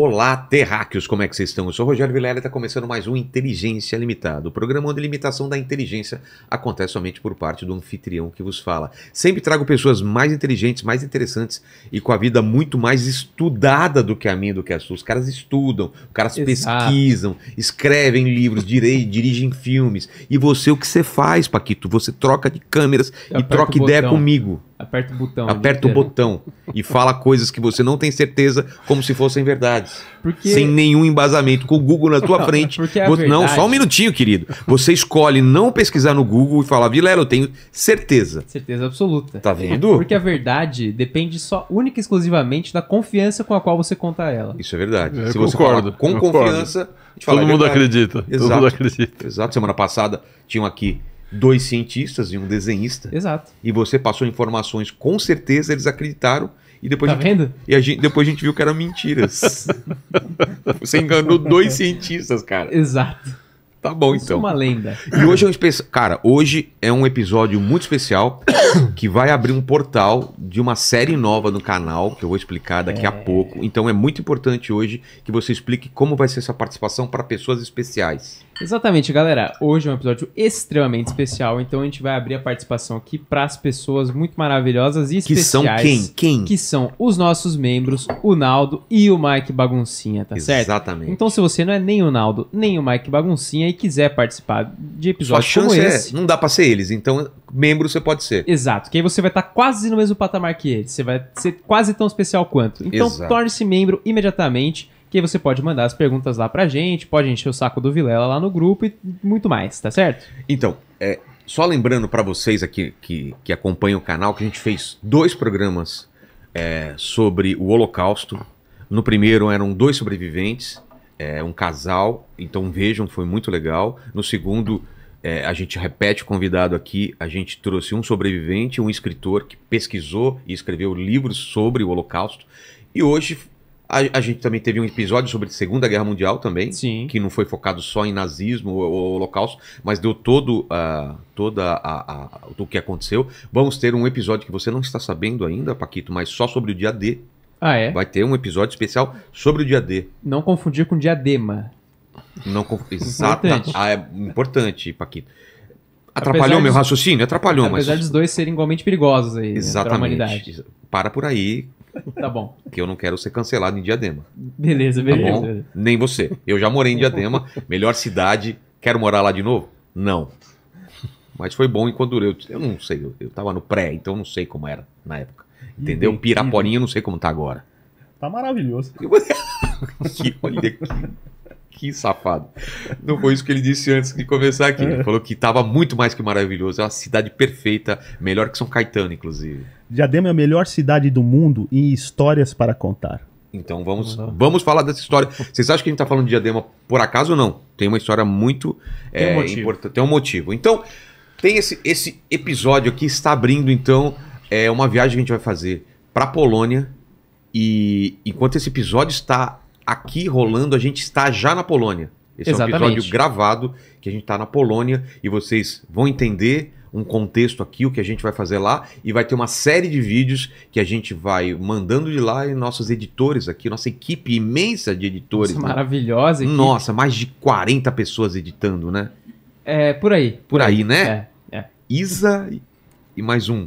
Olá, terráqueos, como é que vocês estão? Eu sou o Rogério Vilela e está começando mais um Inteligência Limitada, o programa onde a limitação da inteligência acontece somente por parte do anfitrião que vos fala. Sempre trago pessoas mais inteligentes, mais interessantes e com a vida muito mais estudada do que a minha, do que a sua. Os caras estudam, os caras Exato. pesquisam, escrevem livros, dirigem filmes. E você, o que você faz, Paquito? Você troca de câmeras Eu e troca ideia comigo. Aperta o botão. Aperta o botão e fala coisas que você não tem certeza como se fossem verdades. Porque... Sem nenhum embasamento, com o Google na tua frente. É você... Não, só um minutinho, querido. Você escolhe não pesquisar no Google e falar, Vilela, eu tenho certeza. Certeza absoluta. Tá vendo? Porque a verdade depende só, única e exclusivamente, da confiança com a qual você conta ela. Isso é verdade. É, eu se você concordo, com confiança... fala, é acredita, todo mundo acredita. Exato. Semana passada tinham aqui dois cientistas e um desenhista. Exato. E você passou informações, com certeza eles acreditaram. E depois tá gente, vendo? E a gente, depois a gente viu que eram mentiras. você enganou dois cientistas, cara. Exato. Tá bom, Isso é então. É uma lenda. E hoje é um especial. Cara, hoje é um episódio muito especial que vai abrir um portal de uma série nova no canal, que eu vou explicar daqui é... a pouco. Então é muito importante hoje que você explique como vai ser essa participação para pessoas especiais. Exatamente, galera. Hoje é um episódio extremamente especial, então a gente vai abrir a participação aqui para as pessoas muito maravilhosas e que especiais. Que são quem? Quem? Que são os nossos membros, o Naldo e o Mike Baguncinha, tá Exatamente. certo? Exatamente. Então, se você não é nem o Naldo, nem o Mike Baguncinha e quiser participar de episódios Sua como chance é, esse, é, não dá para ser eles, então membro você pode ser. Exato, que aí você vai estar tá quase no mesmo patamar que eles, você vai ser quase tão especial quanto. Então, torne-se membro imediatamente que você pode mandar as perguntas lá pra gente, pode encher o saco do Vilela lá no grupo e muito mais, tá certo? Então, é, só lembrando para vocês aqui que, que acompanham o canal, que a gente fez dois programas é, sobre o Holocausto. No primeiro eram dois sobreviventes, é, um casal, então vejam, foi muito legal. No segundo, é, a gente repete o convidado aqui, a gente trouxe um sobrevivente, um escritor que pesquisou e escreveu livros sobre o Holocausto. E hoje a, a, gente também teve um episódio sobre a Segunda Guerra Mundial também, Sim. que não foi focado só em nazismo ou, holocausto, mas deu todo uh, toda a, a, o que aconteceu. Vamos ter um episódio que você não está sabendo ainda, Paquito, mas só sobre o dia D. Ah, é? Vai ter um episódio especial sobre o dia D. Não confundir com diadema. Não conf... Exata. Ah, é importante, Paquito. Atrapalhou meu raciocínio? Atrapalhou, apesar mas. Apesar dos dois serem igualmente perigosos aí. Né, Exatamente. Né, para por aí, Tá bom. Que eu não quero ser cancelado em Diadema. Beleza, beleza. Tá beleza. Nem você. Eu já morei em Diadema, melhor cidade. Quero morar lá de novo? Não. Mas foi bom enquanto Eu, eu não sei, eu, eu tava no pré, então não sei como era na época. Entendeu? Piraporinha, não sei como tá agora. Tá maravilhoso. que, olha aqui que safado. Não foi isso que ele disse antes de começar aqui. Ele é. falou que estava muito mais que maravilhoso. É uma cidade perfeita, melhor que São Caetano, inclusive. Diadema é a melhor cidade do mundo e histórias para contar. Então vamos, uhum. vamos falar dessa história. Vocês acham que a gente está falando de Diadema por acaso ou não? Tem uma história muito é, um importante. Tem um motivo. Então, tem esse, esse episódio aqui, está abrindo então é uma viagem que a gente vai fazer para Polônia. E enquanto esse episódio está aqui rolando, a gente está já na Polônia. Esse Exatamente. é um episódio gravado que a gente está na Polônia e vocês vão entender um contexto aqui, o que a gente vai fazer lá, e vai ter uma série de vídeos que a gente vai mandando de lá e nossos editores aqui, nossa equipe imensa de editores. Nossa, né? maravilhosa equipe. Nossa, mais de 40 pessoas editando, né? É, por aí. Por aí, né? É, é. Isa e mais um.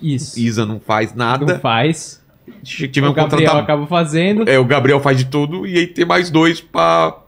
Isso. Isa não faz nada. Não faz tiver o um Gabriel contratar... acaba fazendo. É, o Gabriel faz de tudo e aí tem mais dois para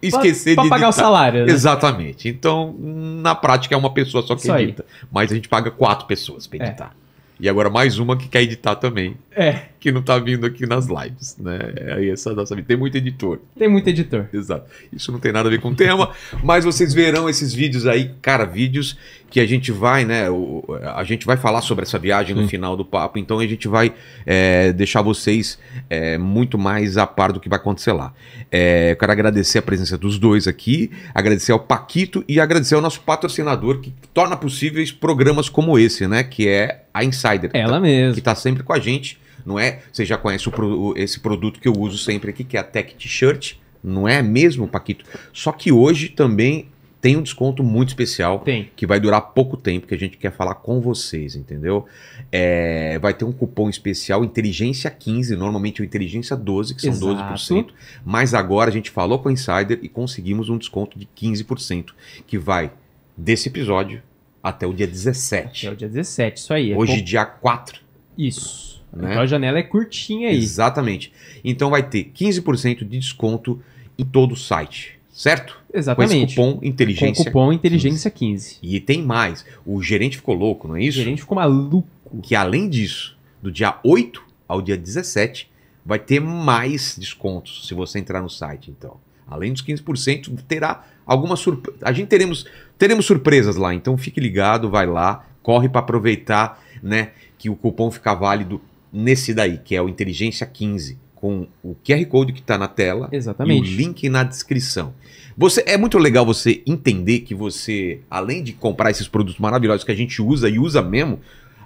esquecer pra, pra de pagar editar. o salário. Né? Exatamente. Então, na prática é uma pessoa só que Isso edita, aí. mas a gente paga quatro pessoas para é. editar. É. E agora mais uma que quer editar também. É que não tá vindo aqui nas lives, né? É aí essa nossa Tem muito editor. Tem muito editor. Exato. Isso não tem nada a ver com o tema, mas vocês verão esses vídeos aí, cara, vídeos que a gente vai, né? O, a gente vai falar sobre essa viagem no final do papo, então a gente vai é, deixar vocês é, muito mais a par do que vai acontecer lá. É, eu quero agradecer a presença dos dois aqui, agradecer ao Paquito e agradecer ao nosso patrocinador que torna possíveis programas como esse, né? Que é a Insider. Ela tá, mesmo. Que tá sempre com a gente não é? Você já conhece o, esse produto que eu uso sempre aqui, que é a Tech T-shirt. Não é mesmo, Paquito? Só que hoje também tem um desconto muito especial tem. que vai durar pouco tempo que a gente quer falar com vocês, entendeu? É, vai ter um cupom especial Inteligência 15, normalmente o Inteligência 12, que são Exato. 12%, mas agora a gente falou com o Insider e conseguimos um desconto de 15%, que vai desse episódio até o dia 17. Até o dia 17, isso aí. É Hoje, dia 4. Isso. Né? Então a janela é curtinha aí. Exatamente. Então vai ter 15% de desconto em todo o site. Certo? Exatamente. Com esse cupom inteligência. Com cupom inteligência 15. 15. E tem mais. O gerente ficou louco, não é isso? O gerente ficou maluco. Que além disso, do dia 8 ao dia 17, vai ter mais descontos se você entrar no site, então. Além dos 15%, terá alguma surpresa. A gente teremos, teremos surpresas lá, então fique ligado, vai lá, corre para aproveitar, né, que o cupom fica válido nesse daí, que é o Inteligência 15, com o QR Code que está na tela Exatamente. e o link na descrição. Você É muito legal você entender que você, além de comprar esses produtos maravilhosos que a gente usa e usa mesmo,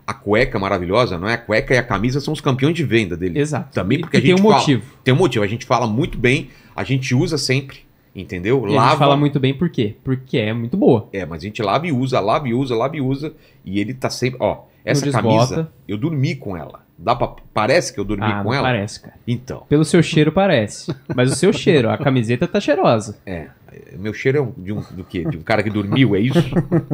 a cueca maravilhosa, não é? A cueca e a camisa são os campeões de venda dele. Exato. Também porque e a gente tem um fala, motivo. Tem um motivo. A gente fala muito bem, a gente usa sempre, entendeu? E lava. A gente fala muito bem por quê? Porque é muito boa. É, mas a gente lava e usa, lava e usa, lava e usa e ele tá sempre, ó, essa camisa, eu dormi com ela. Dá pra... Parece que eu dormi ah, com ela? Parece, cara. Então. Pelo seu cheiro, parece. Mas o seu cheiro, a camiseta tá cheirosa. É. Meu cheiro é um, de um do quê? De um cara que dormiu, é isso?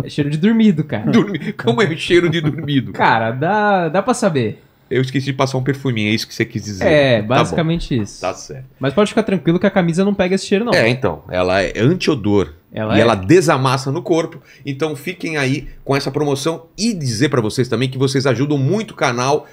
É cheiro de dormido, cara. Dormi... Como é o cheiro de dormido? Cara, dá, dá pra saber. Eu esqueci de passar um perfuminho, é isso que você quis dizer. É, tá basicamente tá isso. Tá certo. Mas pode ficar tranquilo que a camisa não pega esse cheiro, não. É, então. Ela é anti-odor. Ela e é. ela desamassa no corpo. Então fiquem aí com essa promoção e dizer para vocês também que vocês ajudam muito o canal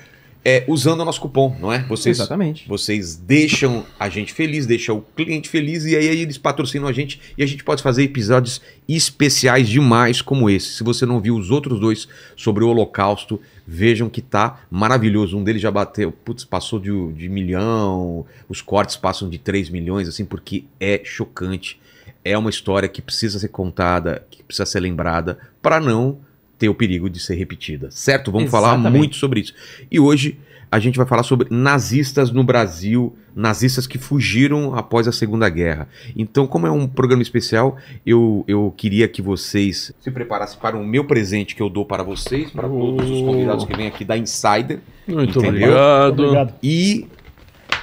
é, usando o nosso cupom, não é? Vocês, Exatamente. Vocês deixam a gente feliz, deixam o cliente feliz e aí, eles patrocinam a gente e a gente pode fazer episódios especiais demais como esse. Se você não viu os outros dois sobre o Holocausto, vejam que tá maravilhoso. Um deles já bateu, putz, passou de, de milhão, os cortes passam de 3 milhões, assim, porque é chocante. É uma história que precisa ser contada, que precisa ser lembrada, para não ter o perigo de ser repetida, certo? Vamos Exatamente. falar muito sobre isso. E hoje a gente vai falar sobre nazistas no Brasil, nazistas que fugiram após a Segunda Guerra. Então, como é um programa especial, eu, eu queria que vocês se preparassem para o meu presente que eu dou para vocês, para oh. todos os convidados que vêm aqui da Insider. Muito entendeu? obrigado. E,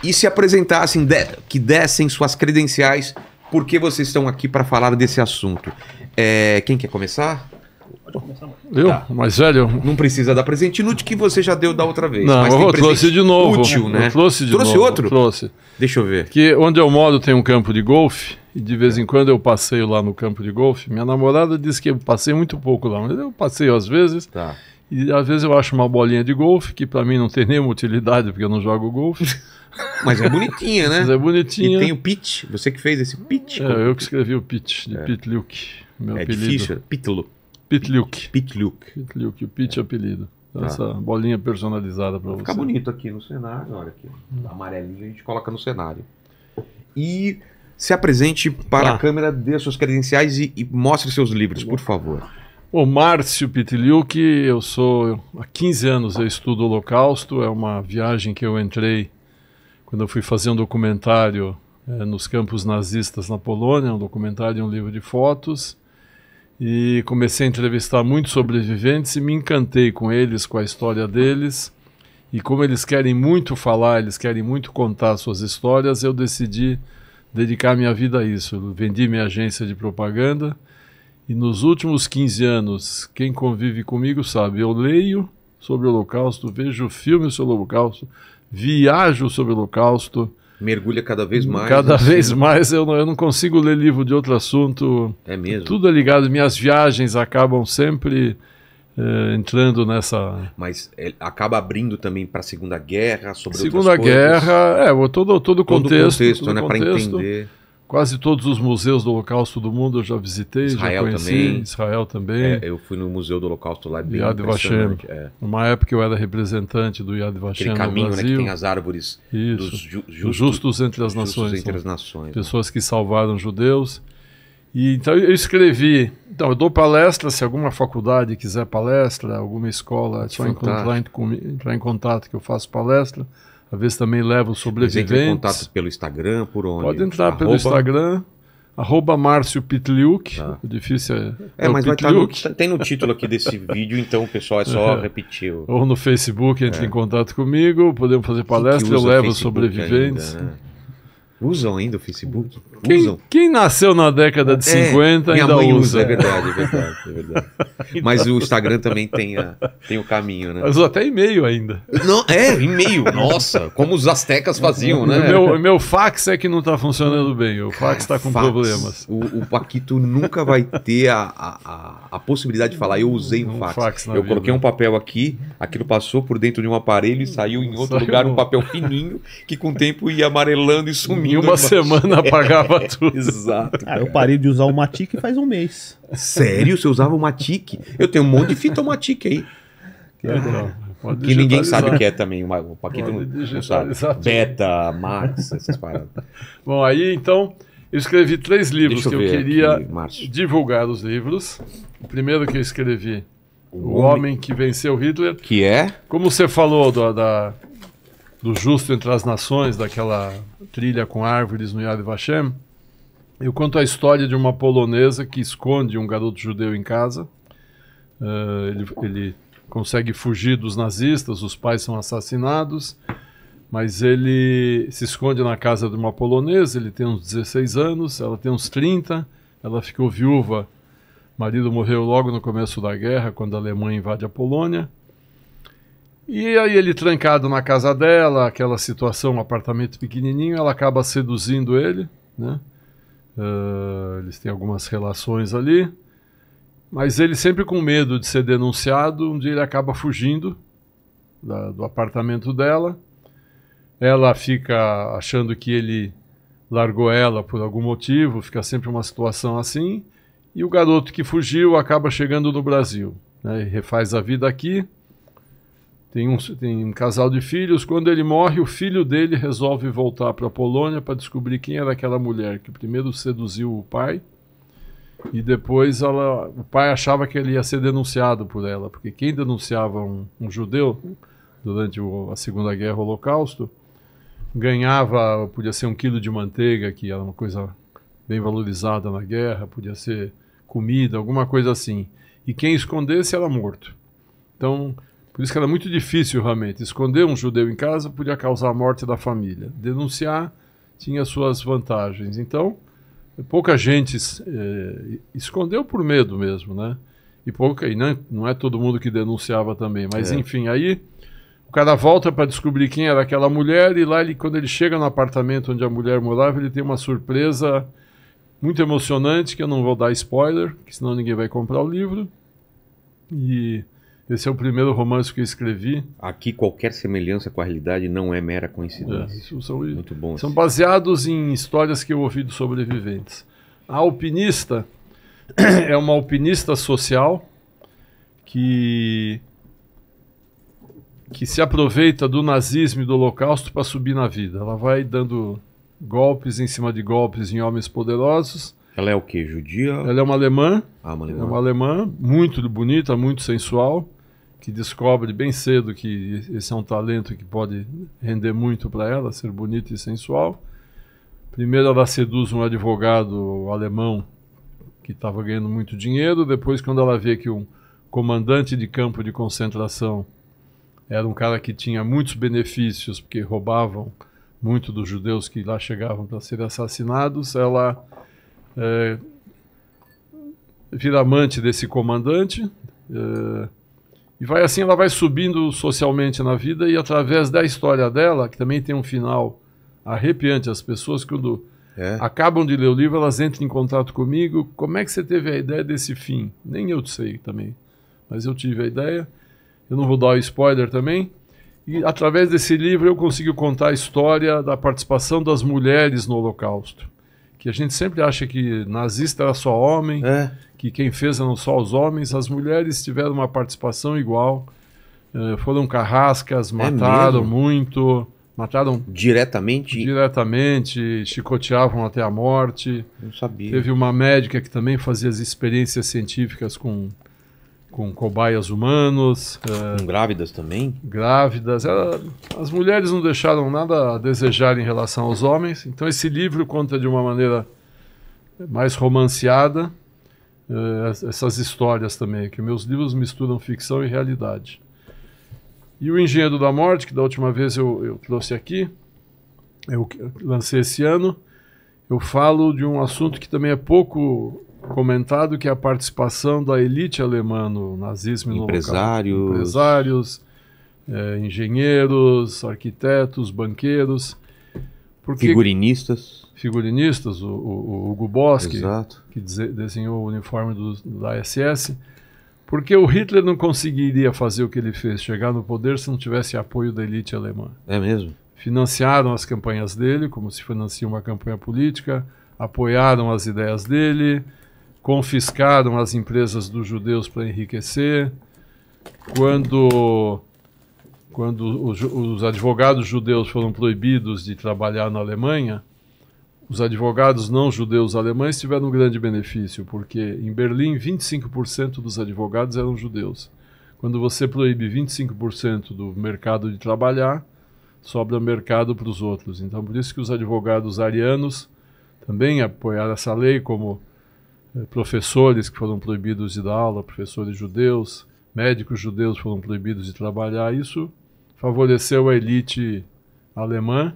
e se apresentassem, de, que dessem suas credenciais, porque vocês estão aqui para falar desse assunto. É, quem quer começar? pô. Eu? Tá. Mais velho? Não precisa dar presente inútil que você já deu da outra vez. Não, eu trouxe de novo. Útil, né? Eu trouxe de trouxe novo. Trouxe outro? Trouxe. Deixa eu ver. Que onde eu moro tem um campo de golfe. E de vez em quando eu passeio lá no campo de golfe. Minha namorada disse que eu passei muito pouco lá, mas eu passeio às vezes. Tá. E às vezes eu acho uma bolinha de golfe, que para mim não tem nenhuma utilidade, porque eu não jogo golfe. Mas é bonitinha, né? Mas é bonitinha. E tem o pitch, você que fez esse pitch. É, eu que escrevi o pitch, de é. Pete Luke. Meu é apelido. difícil, Pitlo. Pitliuk. Pitliuk. Pitliuk, o Pit é. apelido. Então, tá. Essa bolinha personalizada para você. Fica bonito aqui no cenário, olha aqui. Hum. Tá amarelinho a gente coloca no cenário. E se apresente para tá. a câmera, dê suas credenciais e, e mostre seus livros, por favor. O Márcio Pitiliuk, eu sou há 15 anos eu estudo o Holocausto, é uma viagem que eu entrei quando eu fui fazer um documentário é, nos campos nazistas na Polônia, um documentário e um livro de fotos e comecei a entrevistar muitos sobreviventes e me encantei com eles, com a história deles. E como eles querem muito falar, eles querem muito contar suas histórias, eu decidi dedicar minha vida a isso. Eu vendi minha agência de propaganda e nos últimos 15 anos, quem convive comigo sabe, eu leio sobre o Holocausto, vejo filmes sobre o Holocausto, viajo sobre o Holocausto, mergulha cada vez hum, mais. Cada assim. vez mais eu não, eu não consigo ler livro de outro assunto. É mesmo. Tudo é ligado. Minhas viagens acabam sempre é, entrando nessa. Mas é, acaba abrindo também para a Segunda Guerra, sobre Segunda Guerra, coisas. é, todo, todo o contexto. Todo o né, contexto, né? Para entender. Quase todos os museus do Holocausto do mundo eu já visitei, Israel já conheci, também. Israel também. É, eu fui no Museu do Holocausto lá bem Yad Vashem. É. Uma época eu era representante do Yad Vashem Aquele caminho, no Brasil. Né, que tem as árvores Isso. dos ju justos, justos, entre as justos nações. Entre as né? nações né? pessoas né? que salvaram judeus. E, então eu escrevi. Então, eu dou palestra, se alguma faculdade quiser palestra, alguma escola, é só entrar, entrar em contato que eu faço palestra às vezes também leva levam sobreviventes. Tem contato pelo Instagram, por onde? Pode entrar arroba... pelo Instagram, arroba Márcio Pitliuk, tá. difícil é, é, é mas vai estar tá no, tá- tem no título aqui desse vídeo, então o pessoal é só é. repetir. O... Ou no Facebook, entre é. em contato comigo, podemos fazer palestra, eu levo Facebook sobreviventes. Ainda, né? Usam ainda o Facebook? Quem, usam. quem nasceu na década de é, minha ainda mãe usa. usa. É verdade, é verdade, é verdade. Então. Mas o Instagram também tem, a, tem o caminho, né? Mas até e-mail ainda. Não, é, e-mail, nossa, como os astecas faziam, né? Meu, meu fax é que não está funcionando bem, o fax está com fax. problemas. O, o, Paquito nunca vai ter a, a, a, possibilidade de falar, eu usei um, um fax. fax eu vida. coloquei um papel aqui, aquilo passou por dentro de um aparelho e saiu em outro saiu lugar um papel fininho que com o tempo ia amarelando e sumindo em uma semana é, apagava é, tudo. Exato. Ah, eu parei de usar o Matic faz um mês. Sério? Você usava o Matic? Eu tenho um monte de fita Matic aí. Que legal. Ah. Pode que ninguém sabe o que é também. Uma, o Paquito não sabe. Beta, Max, essas paradas. Bom, aí então eu escrevi três livros Deixa que eu, eu queria aqui, divulgar os livros. O primeiro que eu escrevi, O, o homem... homem que Venceu Hitler. Que é? Como você falou do, da, do Justo entre as Nações, daquela trilha com árvores no Yad Vashem, eu conto a história de uma polonesa que esconde um garoto judeu em casa. Uh, ele, ele consegue fugir dos nazistas, os pais são assassinados, mas ele se esconde na casa de uma polonesa, ele tem uns 16 anos, ela tem uns 30, ela ficou viúva. O marido morreu logo no começo da guerra, quando a Alemanha invade a Polônia. E aí ele trancado na casa dela, aquela situação, um apartamento pequenininho, ela acaba seduzindo ele, né? Uh, eles têm algumas relações ali, mas ele sempre com medo de ser denunciado, um dia ele acaba fugindo da, do apartamento dela. Ela fica achando que ele largou ela por algum motivo, fica sempre uma situação assim. E o garoto que fugiu acaba chegando no Brasil né, e refaz a vida aqui tem um, tem um casal de filhos. Quando ele morre, o filho dele resolve voltar para a Polônia para descobrir quem era aquela mulher que primeiro seduziu o pai e depois ela, o pai achava que ele ia ser denunciado por ela, porque quem denunciava um, um judeu durante o, a Segunda Guerra Holocausto ganhava, podia ser um quilo de manteiga, que era uma coisa bem valorizada na guerra, podia ser comida, alguma coisa assim. E quem escondesse era morto. Então, por isso que era muito difícil realmente. Esconder um judeu em casa podia causar a morte da família. Denunciar tinha suas vantagens. Então, pouca gente eh, escondeu por medo mesmo, né? E pouca, e não, não é todo mundo que denunciava também. Mas é. enfim, aí o cara volta para descobrir quem era aquela mulher e lá ele, quando ele chega no apartamento onde a mulher morava, ele tem uma surpresa muito emocionante que eu não vou dar spoiler, que senão ninguém vai comprar o livro. E esse é o primeiro romance que eu escrevi. Aqui qualquer semelhança com a realidade não é mera coincidência. É, são, Muito bom. São baseados em histórias que eu ouvi de sobreviventes. A alpinista é uma alpinista social que que se aproveita do nazismo e do holocausto para subir na vida. Ela vai dando golpes em cima de golpes em homens poderosos. Ela é o quê? Judia? Ela é uma alemã. Ah, uma é alemã. É uma alemã, muito bonita, muito sensual que descobre bem cedo que esse é um talento que pode render muito para ela, ser bonita e sensual. Primeiro ela seduz um advogado alemão que estava ganhando muito dinheiro, depois quando ela vê que um comandante de campo de concentração era um cara que tinha muitos benefícios, porque roubavam muito dos judeus que lá chegavam para serem assassinados, ela é, vira amante desse comandante, é, e vai assim, ela vai subindo socialmente na vida e através da história dela, que também tem um final arrepiante, as pessoas quando é. acabam de ler o livro, elas entram em contato comigo. Como é que você teve a ideia desse fim? Nem eu sei também, mas eu tive a ideia. Eu não vou dar o spoiler também. E através desse livro eu consigo contar a história da participação das mulheres no Holocausto. Que a gente sempre acha que nazista era só homem. É que quem fez eram só os homens, as mulheres tiveram uma participação igual, eh, foram carrascas, é mataram é muito, mataram diretamente, diretamente, chicoteavam até a morte. Não sabia. Teve uma médica que também fazia as experiências científicas com com cobaias humanos. Eh, com é, grávidas também? Grávidas. Era, as mulheres não deixaram nada a desejar em relação aos homens. Então esse livro conta de uma maneira mais romanceada eh, essas histórias também, que meus livros misturam ficção e realidade. E o Engenheiro da Morte, que da última vez eu, eu trouxe aqui, eu lancei esse ano, eu falo de um assunto que também é pouco comentado, que é a participação da elite alemã no nazismo Empresários. Empresários, eh, engenheiros, arquitetos, banqueiros. Porque... Figurinistas figurinistas, o, o, o Hugo Boss, que, que desenhou o uniforme do, da SS, porque o Hitler não conseguiria fazer o que ele fez, chegar no poder, se não tivesse apoio da elite alemã. É mesmo? Financiaram as campanhas dele, como se financia uma campanha política, apoiaram as ideias dele, confiscaram as empresas dos judeus para enriquecer. Quando, quando os, os advogados judeus foram proibidos de trabalhar na Alemanha, os advogados não judeus alemães tiveram um grande benefício, porque em Berlim 25% dos advogados eram judeus. Quando você proíbe 25% do mercado de trabalhar, sobra mercado para os outros. Então, por isso que os advogados arianos também apoiaram essa lei, como eh, professores que foram proibidos de dar aula, professores judeus, médicos judeus foram proibidos de trabalhar. Isso favoreceu a elite alemã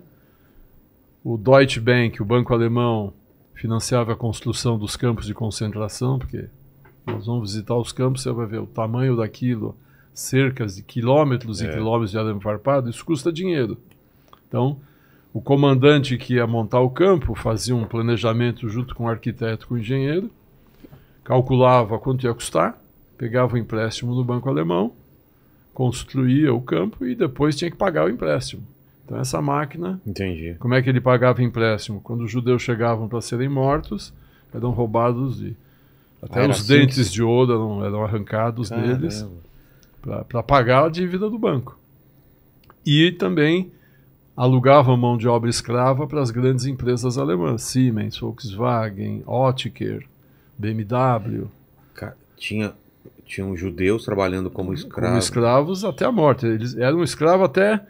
o Deutsche Bank, o banco alemão, financiava a construção dos campos de concentração, porque nós vamos visitar os campos, você vai ver o tamanho daquilo, cercas de quilômetros é. e quilômetros de arame farpado, isso custa dinheiro. Então, o comandante que ia montar o campo fazia um planejamento junto com o arquiteto, com o engenheiro, calculava quanto ia custar, pegava o empréstimo no banco alemão, construía o campo e depois tinha que pagar o empréstimo. Então essa máquina, Entendi. como é que ele pagava empréstimo? Quando os judeus chegavam para serem mortos, eram roubados de até os assim dentes que... de ouro eram, eram arrancados Caramba. deles para pagar a dívida do banco. E também alugava mão de obra escrava para as grandes empresas alemãs, Siemens, Volkswagen, Ottiker, BMW. tinha tinham judeus trabalhando como escravos. Como escravos até a morte. Eles eram escravos até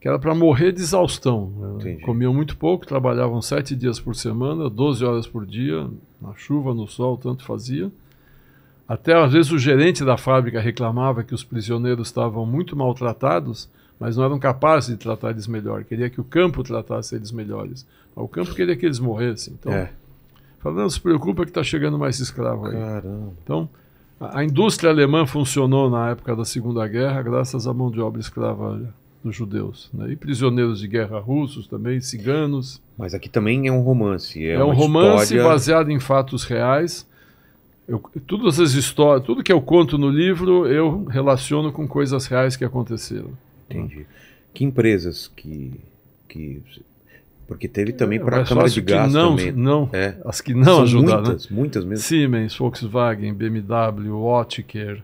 que era para morrer de exaustão. Né? Comiam muito pouco, trabalhavam sete dias por semana, 12 horas por dia, na chuva, no sol, tanto fazia. Até às vezes o gerente da fábrica reclamava que os prisioneiros estavam muito maltratados, mas não eram capazes de tratar eles melhor. Queria que o campo tratasse eles melhores. Mas o campo queria que eles morressem. Então, é. falando, não se preocupa que está chegando mais escravo aí. Caramba. Então, a, a indústria alemã funcionou na época da Segunda Guerra graças à mão de obra escrava né? dos judeus. Né? E prisioneiros de guerra russos também, ciganos. Mas aqui também é um romance. É, é um romance história... baseado em fatos reais. Eu, todas as histórias, tudo que eu conto no livro, eu relaciono com coisas reais que aconteceram. Entendi. Que empresas que, que porque teve é, também para a Câmara de Gás não, também. Não, é. as que não ajudaram. Né? Muitas, né? muitas mesmo. Siemens, Volkswagen, BMW, Ottiker,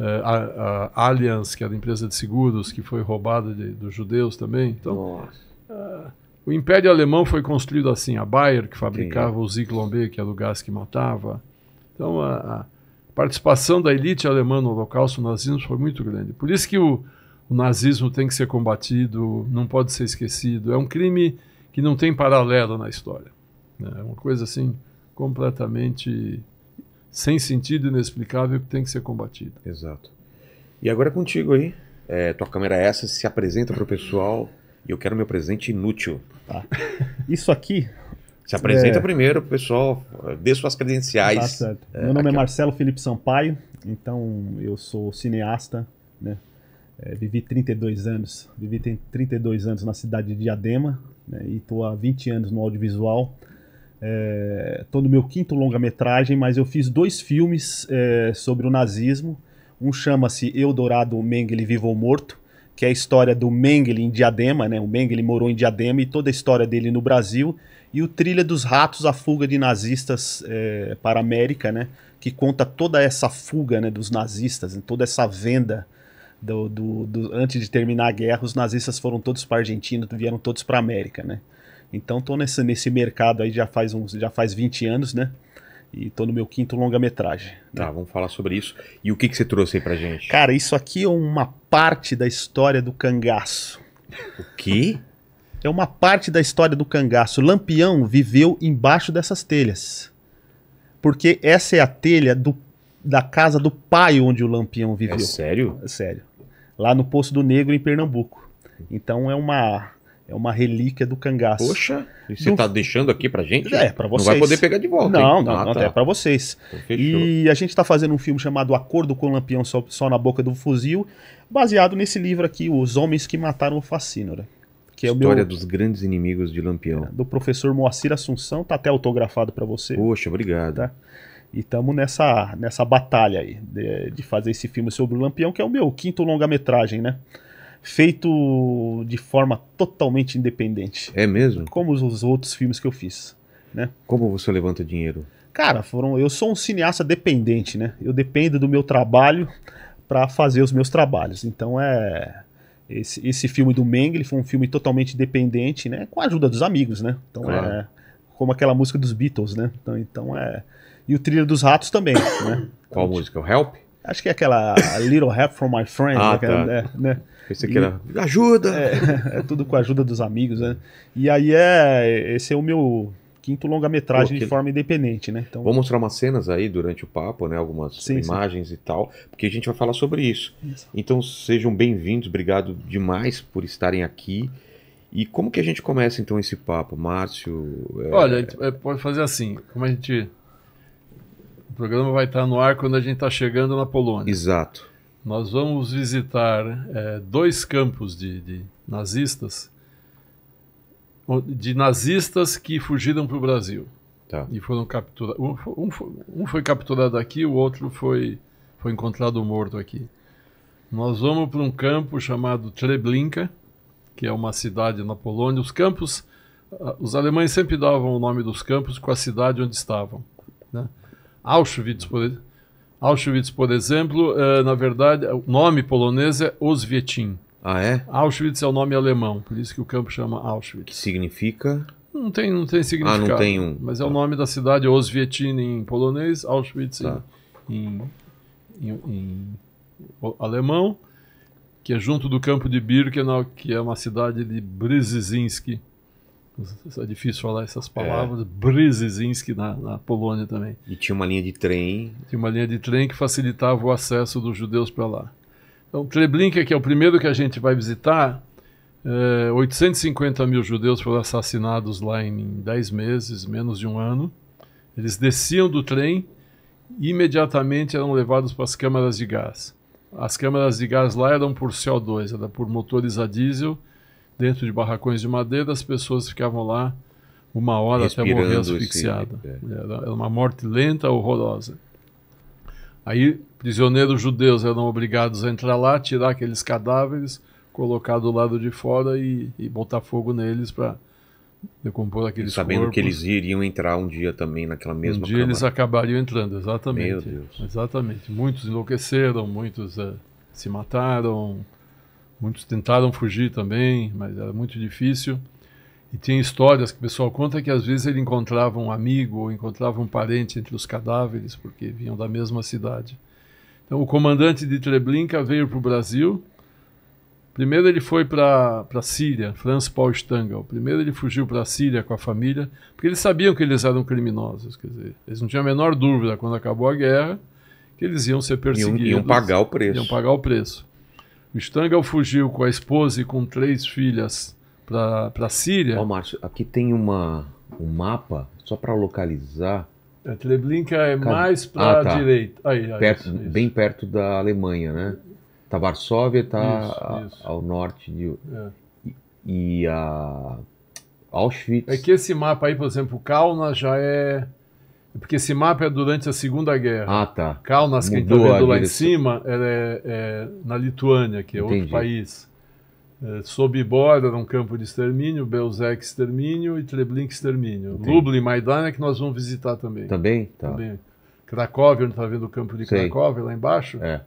é, a, a Allianz, que era a empresa de seguros, que foi roubada de, dos judeus também. Então, uh, o Império Alemão foi construído assim. A Bayer, que fabricava Sim. o Zyklon B, que era o gás que matava. Então, a, a participação da elite alemã no holocausto, nazismo, foi muito grande. Por isso que o, o nazismo tem que ser combatido, não pode ser esquecido. É um crime que não tem paralelo na história. Né? É uma coisa assim completamente sem sentido, inexplicável, que tem que ser combatido. Exato. E agora é contigo aí. É, tua câmera é essa, se apresenta para o pessoal e eu quero meu presente inútil. Tá. Isso aqui. se apresenta é... primeiro pessoal, dê suas credenciais. Tá certo. É, meu nome é aqui, é Marcelo Felipe Sampaio, então eu sou cineasta, né? É, vivi 32 anos, vivi 32 anos na cidade de Diadema né? e estou há 20 anos no audiovisual. É, no meu quinto longa-metragem, mas eu fiz dois filmes é, sobre o nazismo. Um chama-se Eldorado Mengele Vivo ou Morto, que é a história do Mengele em Diadema, né? O Mengele morou em Diadema e toda a história dele no Brasil. E o Trilha dos Ratos, a fuga de nazistas é, para a América, né? Que conta toda essa fuga né, dos nazistas, né? toda essa venda. Do, do, do, antes de terminar a guerra, os nazistas foram todos para a Argentina, vieram todos para a América, né? Então estou nesse, nesse mercado aí já faz uns, já faz 20 anos, né? E estou no meu quinto longa-metragem. Né? Tá, né? vamos falar sobre isso. E o que, que você trouxe aí pra gente? Cara, isso aqui é uma parte da história do cangaço. O quê? É uma parte da história do cangaço. Lampião viveu embaixo dessas telhas. Porque essa é a telha do, da casa do pai onde o Lampião viveu. É sério? É sério. Lá no Poço do Negro, em Pernambuco. Então é uma é uma relíquia do cangaço. Poxa, e você está do... deixando aqui para gente? É, para vocês. Não vai poder pegar de volta. Não, hein? não, ah, não tá. é para vocês. Então, e a gente está fazendo um filme chamado Acordo com o Lampião só, só, na Boca do Fuzil, baseado nesse livro aqui, Os Homens que Mataram o Facínora. Que é História meu... dos grandes inimigos de Lampião. É, do professor Moacir Assunção, tá até autografado para você. Poxa, obrigado. Tá? E estamos nessa, nessa batalha aí de, de fazer esse filme sobre o Lampião, que é o meu quinto longa-metragem, né? feito de forma totalmente independente. É mesmo? Como os outros filmes que eu fiz, né? Como você levanta dinheiro? Cara, foram, eu sou um cineasta dependente, né? Eu dependo do meu trabalho para fazer os meus trabalhos. Então é esse, esse filme do Meng, ele foi um filme totalmente independente, né? Com a ajuda dos amigos, né? Então é claro. é como aquela música dos Beatles, né? Então, então é e o Trilha dos Ratos também, né? Qual música? O Help? Acho que é aquela Little Help from My Friend, ah, né? É, tá. É, né? e... que era. Ajuda! É, é, tudo com a ajuda dos amigos, né? E aí é. Esse é o meu quinto longa-metragem que... de forma independente, né? Então... Vou mostrar umas cenas aí durante o papo, né? Algumas sim, imagens sim. e tal, porque a gente vai falar sobre isso. isso. Então sejam bem-vindos, obrigado demais por estarem aqui. E como que a gente começa então esse papo, Márcio? É... Olha, é, pode fazer assim, como a gente. O programa vai estar no ar quando a gente está chegando na Polônia. Exato nós vamos visitar é, dois campos de, de, nazistas, de nazistas que fugiram para o Brasil tá. e foram capturados. Um, um, um, foi capturado aqui, o outro foi, foi encontrado morto aqui. Nós vamos para um campo chamado Treblinka, que é uma cidade na Polônia. Os campos, ah, os alemães sempre davam o nome dos campos com a cidade onde estavam. Né? Auschwitz, por exemplo Auschwitz, por exemplo, eh, na verdade, o nome polonês é Oswietin. Ah, é? Auschwitz é o nome alemão, por isso que o campo chama Auschwitz. Que significa? Não tem, não tem significado. Ah, não tem um. Mas é o tá. nome da cidade, Oswietin em polonês, Auschwitz tá. em, em, em, em alemão, que é junto do campo de Birkenau, que é uma cidade de Brzezinski, é difícil falar essas é. palavras, é. Brzezinski na, na, Polônia também. E tinha uma linha de trem. Tinha uma linha de trem que facilitava o acesso dos judeus para lá. Então, Treblinka, que é o primeiro que a gente vai visitar, é, 850 mil judeus foram assassinados lá em 10 meses, menos de um ano. Eles desciam do trem e imediatamente eram levados para as câmaras de gás. As câmaras de gás lá eram por CO2, era por motores a diesel dentro de barracões de madeira, as pessoas ficavam lá uma hora até morrer asfixiada. Assim, é. Era uma morte lenta, horrorosa. Aí, prisioneiros judeus eram obrigados a entrar lá, tirar aqueles cadáveres, colocar do lado de fora e, e botar fogo neles para decompor aqueles e sabendo corpos. que eles iriam entrar um dia também naquela mesma um dia cama. eles acabariam entrando exatamente exatamente muitos enlouqueceram muitos é, se mataram Muitos tentaram fugir também, mas era muito difícil. E tinha histórias que o pessoal conta que às vezes ele encontrava um amigo ou encontrava um parente entre os cadáveres, porque vinham da mesma cidade. Então, o comandante de Treblinka veio para o Brasil. Primeiro ele foi para a Síria, Franz Paul Stangl. Primeiro ele fugiu para a Síria com a família, porque eles sabiam que eles eram criminosos. Quer dizer, eles não tinham a menor dúvida, quando acabou a guerra, que eles iam ser perseguidos. Iam, iam pagar o preço. Iam pagar o preço. O Stangl fugiu com a esposa e com três filhas para a Síria. Ó, oh, Márcio, aqui tem uma, um mapa só para localizar. A é, Treblinka é mais para ah, tá. a direita. Aí, aí, perto, isso, bem perto da Alemanha, né? Tá Varsóvia está ao norte de. É. E, e a Auschwitz. É que esse mapa aí, por exemplo, Kaunas já é porque esse mapa é durante a Segunda Guerra. Ah, tá. Kaunas, que está vendo lá em cima, é, é, na Lituânia, que é Entendi. outro país. É, Sobibor era um campo de extermínio, Belzec extermínio e Treblinka extermínio. Entendi. Lublin, Maidana, é que nós vamos visitar também. Também? Tá. Também. Cracóvia, onde está vendo o campo de Cracóvia, é lá embaixo. É.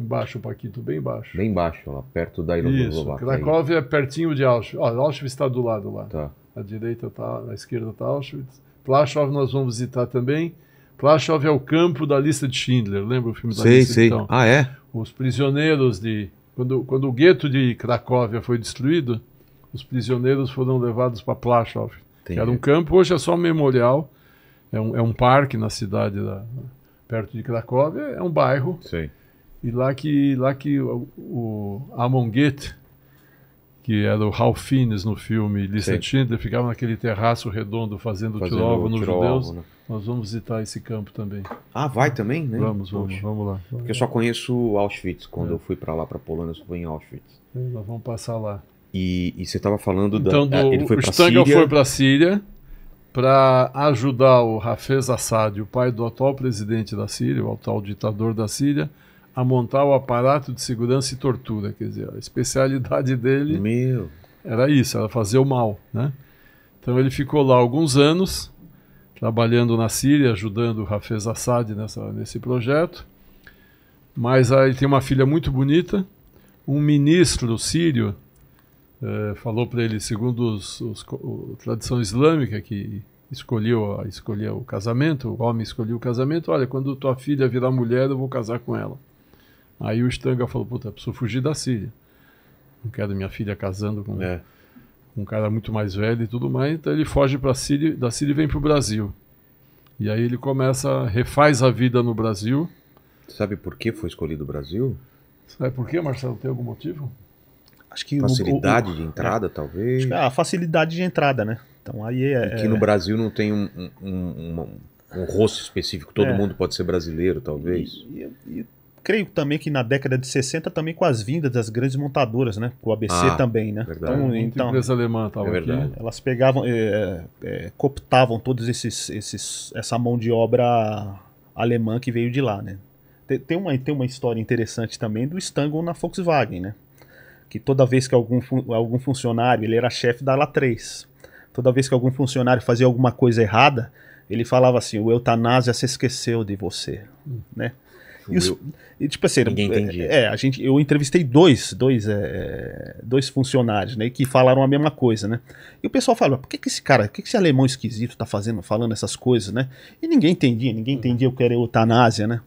Embaixo, Paquito, bem embaixo. Bem embaixo, lá perto da Ilha Cracóvia tá é pertinho de Auschwitz. Ó, Auschwitz está do lado lá. Tá. À direita está, à esquerda está Auschwitz Plashov nós vamos visitar também. Plashov é o campo da lista de Schindler, lembra o filme da sei, lista? Sei, sei. Então, ah, é? Os prisioneiros de... Quando, quando o gueto de Cracóvia foi destruído, os prisioneiros foram levados para Plashov. Era um campo, hoje é só um memorial. É um, é um parque na cidade, da, perto de Cracóvia, é um bairro. Sei. E lá que, lá que o, o Amon Goethe que era é o Ralph Fiennes no filme Lista de ficava naquele terraço redondo fazendo, fazendo tirova nos judeus. né? Nós vamos visitar esse campo também. Ah, vai também, né? Vamos, vamos, Poxa. vamos lá. Porque eu só conheço Auschwitz. Quando é. eu fui para lá, para Polônia, eu fui em Auschwitz. É, nós vamos passar lá. E, e você estava falando então, da... É, do, ele foi para a foi para a Síria para ajudar o Hafez Assad, o pai do atual presidente da Síria, o atual ditador da Síria, a montar o aparato de segurança e tortura. Quer dizer, a especialidade dele Meu. era isso, era fazer o mal. Né? Então ele ficou lá alguns anos, trabalhando na Síria, ajudando o Hafez Assad nessa, nesse projeto. Mas aí ele tem uma filha muito bonita. Um ministro sírio eh, falou para ele, segundo os, os, a tradição islâmica, que escolheu, escolheu o casamento, o homem escolheu o casamento, olha, quando tua filha virar mulher, eu vou casar com ela. Aí o Stanga falou, puta, preciso fugir da Síria. Não quero minha filha casando com, é. um cara muito mais velho e tudo mais. Então ele foge para Síria, da Síria e vem para o Brasil. E aí ele começa, refaz a vida no Brasil. Sabe por que foi escolhido o Brasil? Sabe por que, Marcelo? Tem algum motivo? Acho que facilidade o, o, de entrada, é, talvez. a ah, facilidade de entrada, né? Então aí é. Aqui que no é- Brasil não tem um, um, um, um rosto específico, todo é. mundo pode ser brasileiro, talvez. E, e, e creio também que na década de 60 também com as vindas das grandes montadoras, né? Com o ABC ah, também, né? Verdade. Então, Muita então empresa alemã tava é aqui. Elas pegavam, é, é, é, cooptavam todos esses, esses, essa mão de obra alemã que veio de lá, né? Tem, tem uma, tem uma história interessante também do Stangon na Volkswagen, né? Que toda vez que algum, algum funcionário, ele era chefe da ala 3, toda vez que algum funcionário fazia alguma coisa errada, ele falava assim: o eutanásia se esqueceu de você, hum. né? E, os, e tipo assim, ninguém é, entendia. É, a gente, eu entrevistei dois, dois, é, é, dois funcionários, né, que falaram a mesma coisa, né? E o pessoal falava por que, que esse cara, por que, que esse alemão esquisito tá fazendo, falando essas coisas, né? E ninguém entendia, ninguém uhum. entendia o que era eutanásia, né?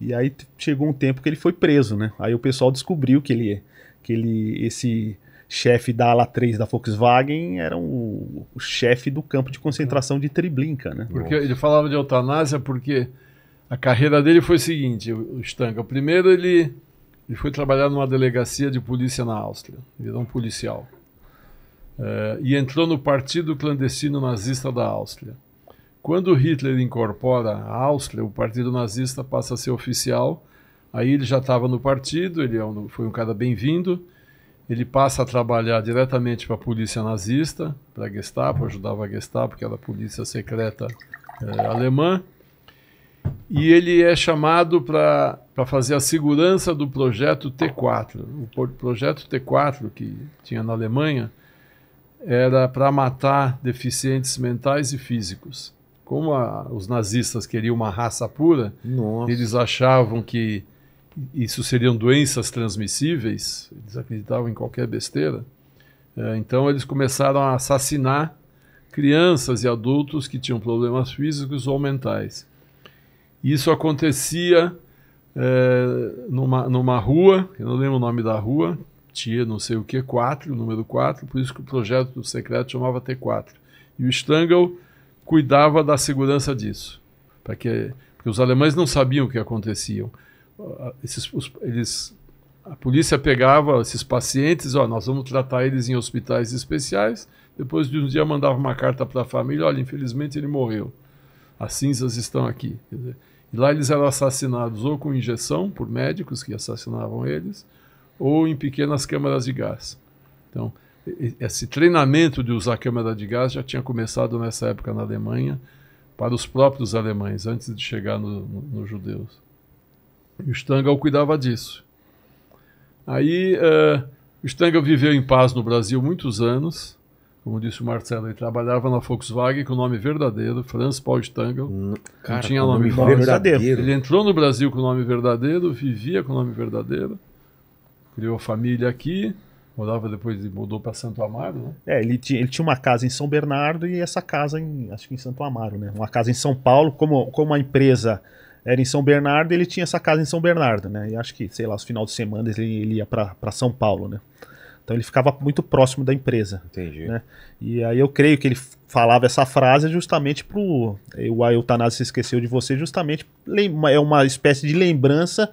E aí chegou um tempo que ele foi preso, né? Aí o pessoal descobriu que ele, é, que ele, esse chefe da ala 3 da Volkswagen era o, o chefe do campo de concentração de Treblinka, né? Porque ele falava de eutanásia porque a carreira dele foi o seguinte, o Stanga. Primeiro ele, ele foi trabalhar numa delegacia de polícia na Áustria, virou um policial. Uh, e entrou no Partido Clandestino Nazista da Áustria. Quando Hitler incorpora a Áustria, o Partido Nazista passa a ser oficial. Aí ele já estava no partido, ele é um, foi um cara bem-vindo. Ele passa a trabalhar diretamente para a polícia nazista, para a Gestapo, ajudava a Gestapo, que era a polícia secreta é, alemã e ele é chamado para fazer a segurança do projeto T4. O projeto T4 que tinha na Alemanha era para matar deficientes mentais e físicos. Como a, os nazistas queriam uma raça pura, Nossa. eles achavam que isso seriam doenças transmissíveis, eles acreditavam em qualquer besteira. Eh, então eles começaram a assassinar crianças e adultos que tinham problemas físicos ou mentais. Isso acontecia é, numa, numa rua, eu não lembro o nome da rua, tinha não sei o que, 4, número 4, por isso que o projeto do secreto chamava T4. E o Stangl cuidava da segurança disso, para que porque os alemães não sabiam o que acontecia. Ah, esses, os, eles, a polícia pegava esses pacientes, ó, nós vamos tratar eles em hospitais especiais. Depois de um dia mandava uma carta para a família, olha, infelizmente ele morreu. As cinzas estão aqui. Quer dizer, Lá eles eram assassinados ou com injeção por médicos que assassinavam eles, ou em pequenas câmaras de gás. Então, esse treinamento de usar câmara de gás já tinha começado nessa época na Alemanha, para os próprios alemães, antes de chegar nos no judeus. E o Stangl cuidava disso. Aí, uh, o Stangl viveu em paz no Brasil muitos anos, como disse o Marcelo, ele trabalhava na Volkswagen com o nome verdadeiro, Franz Paul Stangl. Cara, tinha nome, nome verdadeiro. Ele entrou no Brasil com o nome verdadeiro, vivia com o nome verdadeiro, criou a família aqui, morava depois e mudou para Santo Amaro, né? É, ele tinha, ele tinha uma casa em São Bernardo e essa casa em, acho que em Santo Amaro, né? Uma casa em São Paulo, como, como a empresa era em São Bernardo, ele tinha essa casa em São Bernardo, né? E acho que, sei lá, os final de semana ele, ele ia para São Paulo, né? Então ele ficava muito próximo da empresa. Entendi. Né? E aí eu creio que ele falava essa frase justamente para eh, o Eutanásio se esqueceu de você, justamente é uma espécie de lembrança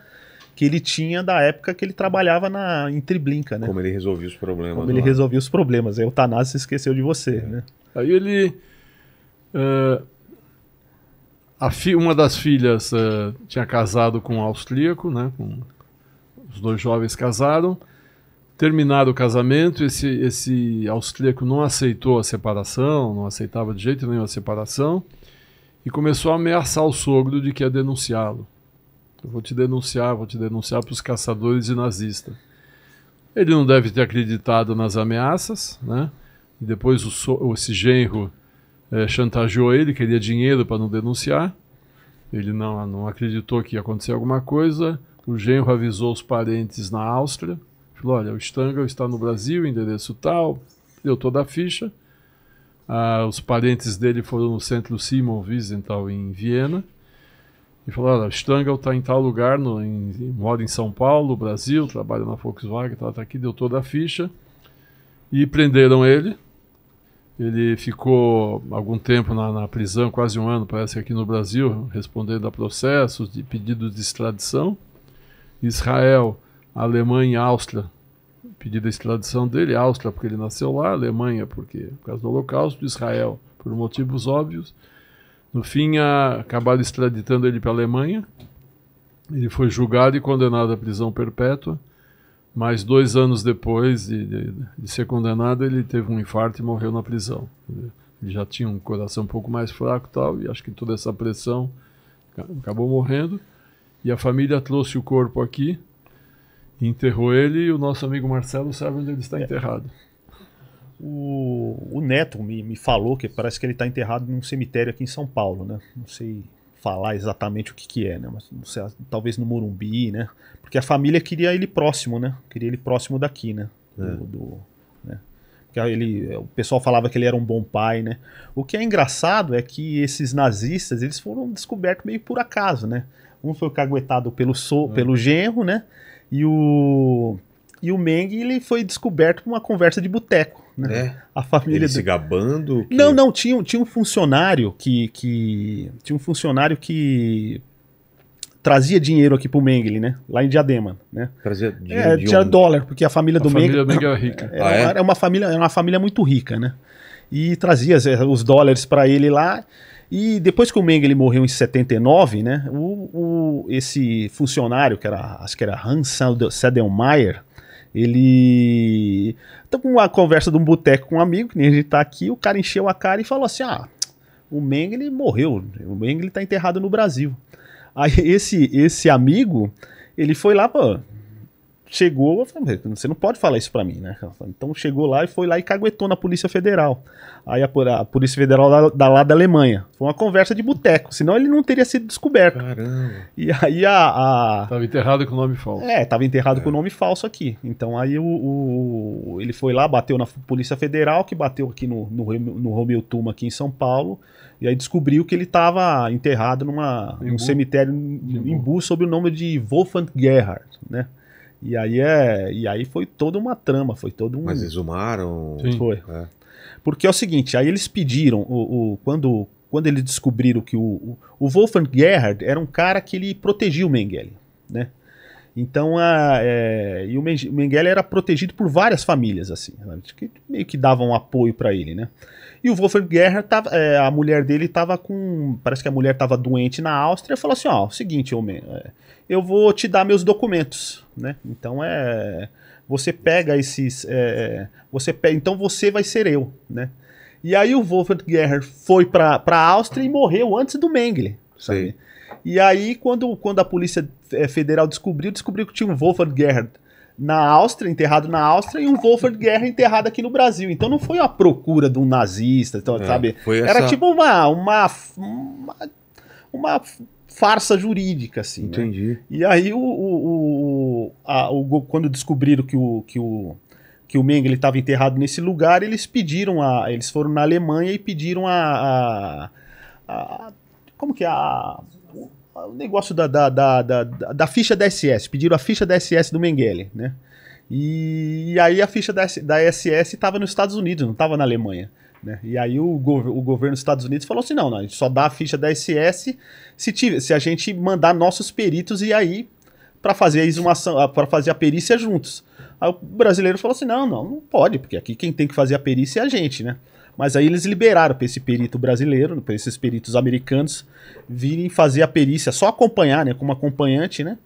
que ele tinha da época que ele trabalhava na em Triblinca, né? Como ele resolvia os problemas. Como ele lá. resolvia os problemas. Aí se esqueceu de você, é. né? Aí ele uh, fi, uma das filhas uh, tinha casado com um austríaco, né? Com, os dois jovens casaram. Terminado o casamento, esse, esse austríaco não aceitou a separação, não aceitava de jeito nenhum a separação, e começou a ameaçar o sogro de que ia denunciá-lo. Eu vou te denunciar, vou te denunciar para os caçadores de nazista. Ele não deve ter acreditado nas ameaças, né? E depois o so esse genro é, chantageou ele, queria dinheiro para não denunciar. Ele não, não acreditou que ia acontecer alguma coisa. O genro avisou os parentes na Áustria. Falou, tipo, olha, o Stangl está no Brasil, endereço tal, deu toda a ficha. Ah, os parentes dele foram no centro Simon Wiesenthal, em Viena. E falou, olha, Stangl está em tal lugar, no, em, mora em São Paulo, Brasil, trabalha na Volkswagen, está tá aqui, deu toda a ficha. E prenderam ele. Ele ficou algum tempo na, na prisão, quase um ano, parece, aqui no Brasil, respondendo a processos, de pedidos de extradição. Israel Alemanha e Áustria, pedida a extradição dele, Áustria porque ele nasceu lá, Alemanha porque por causa do Holocausto, Israel por motivos óbvios. No fim, a, acabaram extraditando ele para a Alemanha. Ele foi julgado e condenado à prisão perpétua. Mas dois anos depois de, de, de ser condenado, ele teve um infarto e morreu na prisão. Ele já tinha um coração um pouco mais fraco tal, e acho que toda essa pressão acabou morrendo. E a família trouxe o corpo aqui, enterrou ele e o nosso amigo Marcelo sabe onde ele está é. enterrado. O, o Neto me, me falou que parece que ele está enterrado num cemitério aqui em São Paulo, né? Não sei falar exatamente o que, que é, né? Mas sei, talvez no Morumbi, né? Porque a família queria ele próximo, né? Queria ele próximo daqui, né? Do, é. do né? ele, o pessoal falava que ele era um bom pai, né? O que é engraçado é que esses nazistas eles foram descobertos meio por acaso, né? Um foi caguetado pelo so, é. pelo genro, né? E o e o Meng ele foi descoberto por uma conversa de boteco. Né? É. A família ele do... se gabando? Que... Não, não, tinha, tinha um funcionário que, que. Tinha um funcionário que trazia dinheiro aqui pro Mengele, né? Lá em Diadema, né? Trazia é, dinheiro. É, tinha dólar, porque a família a do Mengele. A família Mengele é rica. Era, é, ah, é? Era é uma família, era uma família muito rica, né? E trazia eh, os dólares para ele lá. E depois que o Mengele morreu em 79, né, o, o, esse funcionário, que era, acho que era Hans Sedelmeier, ele. Então, uma conversa de um boteco com um amigo, que nem a gente tá aqui, o cara encheu a cara e falou assim: ah, o Mengele morreu, o Mengele tá enterrado no Brasil. Aí esse, esse amigo, ele foi lá, pô, chegou, você não pode falar isso para mim, né? Então chegou lá e foi lá e caguetou na Polícia Federal. Aí a, a Polícia Federal da, da, lá da Alemanha. Foi uma conversa de boteco, senão ele não teria sido descoberto. Caramba. E aí a. a... Tava enterrado com o nome falso. É, tava enterrado é. com o é. nome falso aqui. Então aí o, o, ele foi lá, bateu na Polícia Federal, que bateu aqui no, no, no Romeu Tuma, aqui em São Paulo. E aí descobriu que ele estava enterrado numa, num cemitério em Imbu sob o nome de Wolfgang Gerhard, né? E aí é, e aí foi toda uma trama, foi todo um. Mas exumaram. Sim. Foi. É. Porque é o seguinte, aí eles pediram o, o quando quando eles descobriram que o, o, o Wolfgang Gerhard era um cara que ele protegia o Mengele, né? Então, a, é, e o Mengele era protegido por várias famílias, assim, né? que meio que davam apoio para ele, né? E o Wolfgang Guerra, tava, é, a mulher dele tava com. Parece que a mulher tava doente na Áustria. Falou assim: ó, seguinte, homem, é, eu vou te dar meus documentos, né? Então é. Você pega esses. É, é você pega, Então você vai ser eu, né? E aí o Wolfgang Guerra foi pra, pra Áustria e morreu antes do Mengele, sabe? Sim. E aí, quando, quando a Polícia é, Federal descobriu, descobriu que tinha um Wolfgang Gerhard na Áustria, enterrado na Áustria, e um Wolfgang Guerra enterrado aqui no Brasil. Então não foi a procura de um nazista, então, é, sabe? Era essa... tipo uma, uma, uma, uma farsa jurídica, assim. Né? Entendi. Né? E aí o, o, o, a, o, quando descobriram que o que o que o Mengele estava enterrado nesse lugar, eles pediram a, eles foram na Alemanha e pediram a, a, a como que é a o negócio da, da, da, da, da ficha da SS, pediram a ficha da SS do Mengele, né? E, aí a ficha da, da SS estava nos Estados Unidos, não estava na Alemanha. Né? E aí o, gov o governo dos Estados Unidos falou assim, não, não, a gente só dá a ficha da SS se, tiver, se a gente mandar nossos peritos e aí para fazer a exumação, para fazer a perícia juntos. Aí o brasileiro falou assim, não, não, não pode, porque aqui quem tem que fazer a perícia é a gente, né? Mas aí eles liberaram para esse perito brasileiro, para esses peritos americanos virem fazer a perícia, só acompanhar, né? Como acompanhante, né?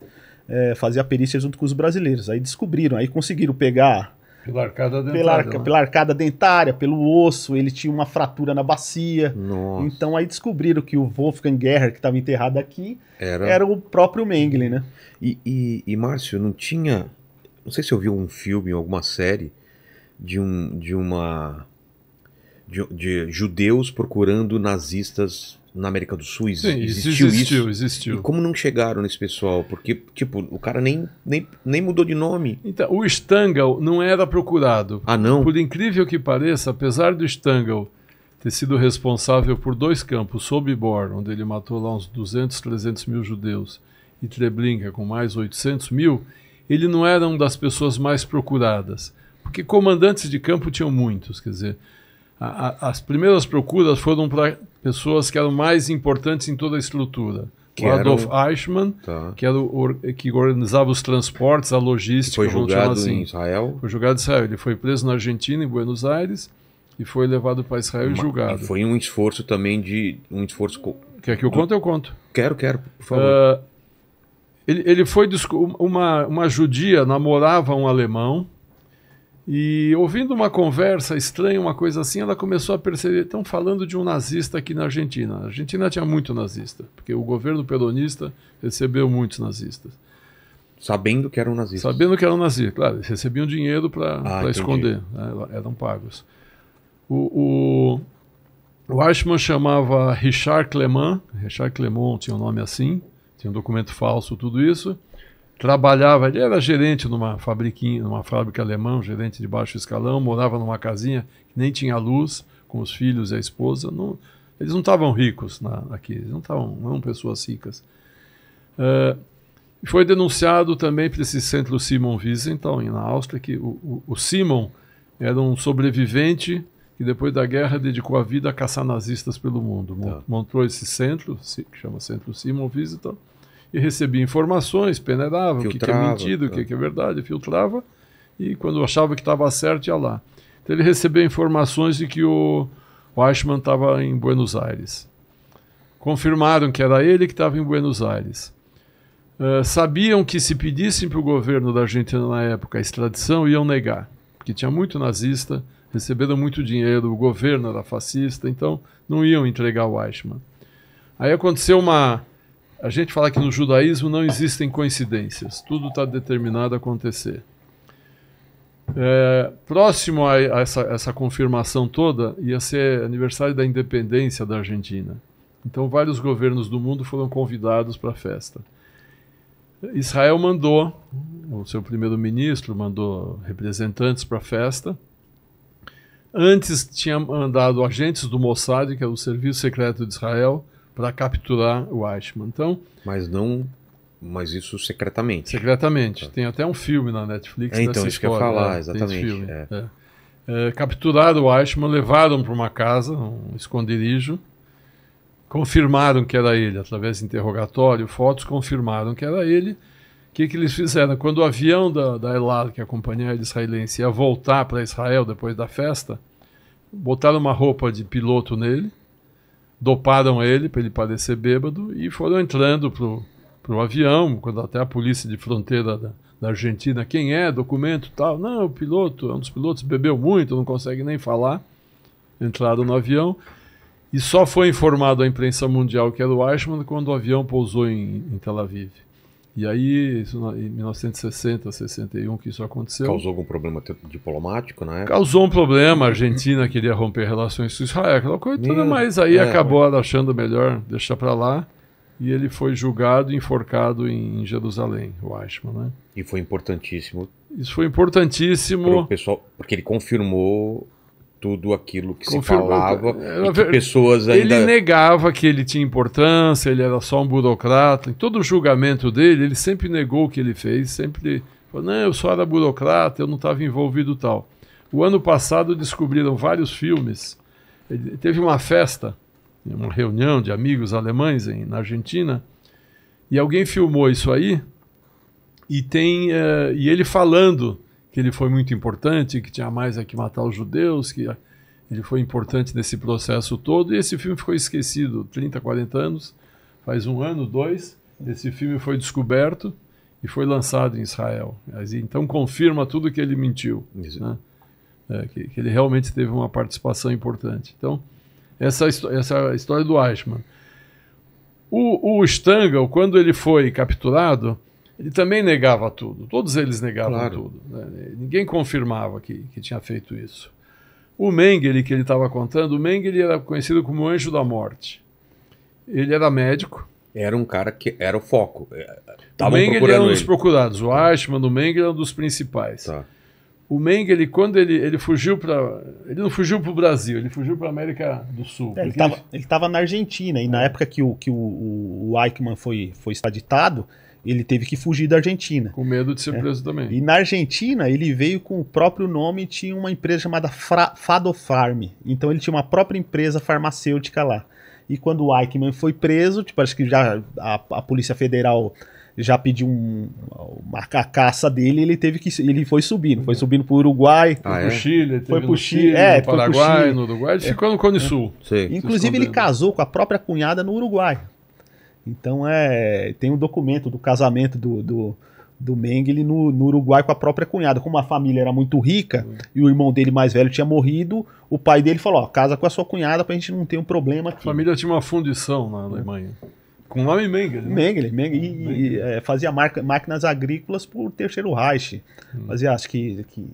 É, fazer a perícia junto com os brasileiros. Aí descobriram, aí conseguiram pegar. Pela arcada dentária. Pela, arca, né? pela arcada dentária, pelo osso, ele tinha uma fratura na bacia. Nossa. Então aí descobriram que o Wolfgang Guerra que estava enterrado aqui, era... era... o próprio Mengele, né? E, e, e, Márcio, não tinha. Não sei se eu vi um filme ou alguma série de, um, de uma de, de judeus procurando nazistas na América do Sul. Sim, existiu, existiu isso. Existiu. E como não chegaram nesse pessoal? Porque, tipo, o cara nem, nem, nem mudou de nome. Então, o Stangal não era procurado. Ah, não? Por incrível que pareça, apesar do Stangal ter sido responsável por dois campos, Sobibor, onde ele matou lá uns 200, 300 mil judeus, e Treblinka, com mais 800 mil, ele não era uma das pessoas mais procuradas. Porque comandantes de campo tinham muitos, quer dizer a, a, as primeiras procuras foram para pessoas que eram mais importantes em toda a estrutura. Que o Adolf era... Eichmann, tá. que, era o, que organizava os transportes, a logística. Que foi julgado assim. em Israel? Foi julgado em Israel. Ele foi preso na Argentina, em Buenos Aires, e foi levado para Israel Uma, e julgado. E foi um esforço também de... Um esforço... Quer que eu conte? Eu conto. Quero, quero, por favor. Uh, ele, ele, foi uma, uma judia namorava um alemão e ouvindo uma conversa estranha, uma coisa assim, ela começou a perceber, estão falando de um nazista aqui na Argentina. A Argentina tinha muito nazista, porque o governo peronista recebeu muitos nazistas. Sabendo que eram nazistas. Sabendo que eram nazistas, claro, recebiam dinheiro para ah, esconder, né? eram pagos. O, o, o Eichmann chamava Richard Clement, Richard Clement tinha um nome assim, tinha um documento falso, tudo isso trabalhava, ele era gerente numa fabriquinha, numa fábrica alemã, um gerente de baixo escalão, morava numa casinha que nem tinha luz, com os filhos e a esposa. Não, eles não estavam ricos na, aqui, eles não estavam, não eram pessoas ricas. Uh, foi denunciado também para esse centro Simon Wiesenthal, então, na Áustria, que o, o, o Simon era um sobrevivente que depois da guerra dedicou a vida a caçar nazistas pelo mundo. Tá. Montou esse centro, que chama Centro Simon Wiesenthal, então, e recebia informações, peneirava filtrava, o que, que é mentira, o então. que, é verdade, filtrava e quando achava que estava certo ia lá. Então ele recebeu informações de que o Weichmann estava em Buenos Aires. Confirmaram que era ele que estava em Buenos Aires. Uh, sabiam que se pedissem para o governo da Argentina na época a extradição, iam negar, porque tinha muito nazista, receberam muito dinheiro, o governo era fascista, então não iam entregar o Weichmann. Aí aconteceu uma a gente fala que no judaísmo não existem coincidências, tudo está determinado a acontecer. É, próximo a, essa, essa confirmação toda, ia ser aniversário da independência da Argentina. Então, vários governos do mundo foram convidados para a festa. Israel mandou, o seu primeiro-ministro mandou representantes para a festa. Antes tinha mandado agentes do Mossad, que é o Serviço Secreto de Israel, para capturar o Eichmann. Então, mas não mas isso secretamente. Secretamente. Tá. Tem até um filme na Netflix. É, então, isso história, que eu falar, né? exatamente. É. É. É, capturaram o Eichmann, levaram para uma casa, um esconderijo. Confirmaram que era ele, através de interrogatório, fotos confirmaram que era ele. O que, que eles fizeram? Quando o avião da, da que é a companhia israelense, ia voltar para Israel depois da festa, botaram uma roupa de piloto nele doparam ele para ele parecer bêbado e foram entrando pro pro avião, quando até a polícia de fronteira da, da Argentina, quem é, documento, tal. Não, é o piloto, é um dos pilotos bebeu muito, não consegue nem falar. Entraram no avião e só foi informado à imprensa mundial que era o Eichmann quando o avião pousou em, em Tel Aviv. E aí, isso em 1960, 61, que isso aconteceu. Causou algum problema diplomático na época? Causou um problema. A Argentina queria romper relações com Israel, aquela coisa toda, mas aí é, acabou é. achando melhor deixar para lá. E ele foi julgado e enforcado em Jerusalém, o Eichmann, né? E foi importantíssimo. Isso foi importantíssimo. pessoal, porque ele confirmou tudo aquilo que Confirmou. se falava. É, era, que pessoas ainda... Ele negava que ele tinha importância, ele era só um burocrata. Em todo o julgamento dele, ele sempre negou o que ele fez, sempre falou: não, eu só era burocrata, eu não estava envolvido tal. O ano passado descobriram vários filmes. Ele teve uma festa, uma reunião de amigos alemães em, na Argentina, e alguém filmou isso aí. E tem uh, e ele falando que ele foi muito importante, que tinha mais a é que matar os judeus, que ele foi importante nesse processo todo. E esse filme ficou esquecido 30, 40 anos, faz um ano, dois. Esse filme foi descoberto e foi lançado em Israel. Então confirma tudo que ele mentiu, né? é, que, que, ele realmente teve uma participação importante. Então, essa, essa história do Eichmann. O, o Stangl, quando ele foi capturado, ele também negava tudo. Todos eles negavam claro. tudo. Né? Ninguém confirmava que, que tinha feito isso. O Mengele, que ele estava contando, o Mengele era conhecido como o Anjo da Morte. Ele era médico. Era um cara que era o foco. É, tavam o Mengele era um dos ele. procurados. O Ashman, tá. o Mengele era é um dos principais. Tá. O Mengele, quando ele, ele fugiu para. Ele não fugiu para o Brasil, ele fugiu para a América do Sul. É, ele estava ele... ele na Argentina, e na é. época que o, que o, o Eichmann foi, foi extraditado, ele teve que fugir da Argentina. Com medo de ser é. preso também. E na Argentina, ele veio com o próprio nome e tinha uma empresa chamada Fra Fadofarm. Então ele tinha uma própria empresa farmacêutica lá. E quando o Eichmann foi preso, tipo, acho que já a, a Polícia Federal já pediu um, uma a caça dele, ele teve que ele foi subindo, foi subindo o Uruguai, ah, pro é? Chile, foi para Chile, Chile é, no Paraguai, Chile. no Uruguai, é. ficou no Cone Sul. Inclusive ele casou com a própria cunhada no Uruguai. Então é. Tem um documento do casamento do, do, do Mengele no, no, Uruguai com a própria cunhada. Como a família era muito rica uhum. e o irmão dele mais velho tinha morrido, o pai dele falou: ó, casa com a sua cunhada pra gente não ter um problema aqui. A família tinha uma fundição na Alemanha. Com o nome Mengele. Né? Mengele, Mengele, e, e, é, fazia marca, máquinas agrícolas por Terceiro Reich. Uhum. Fazia, acho que, que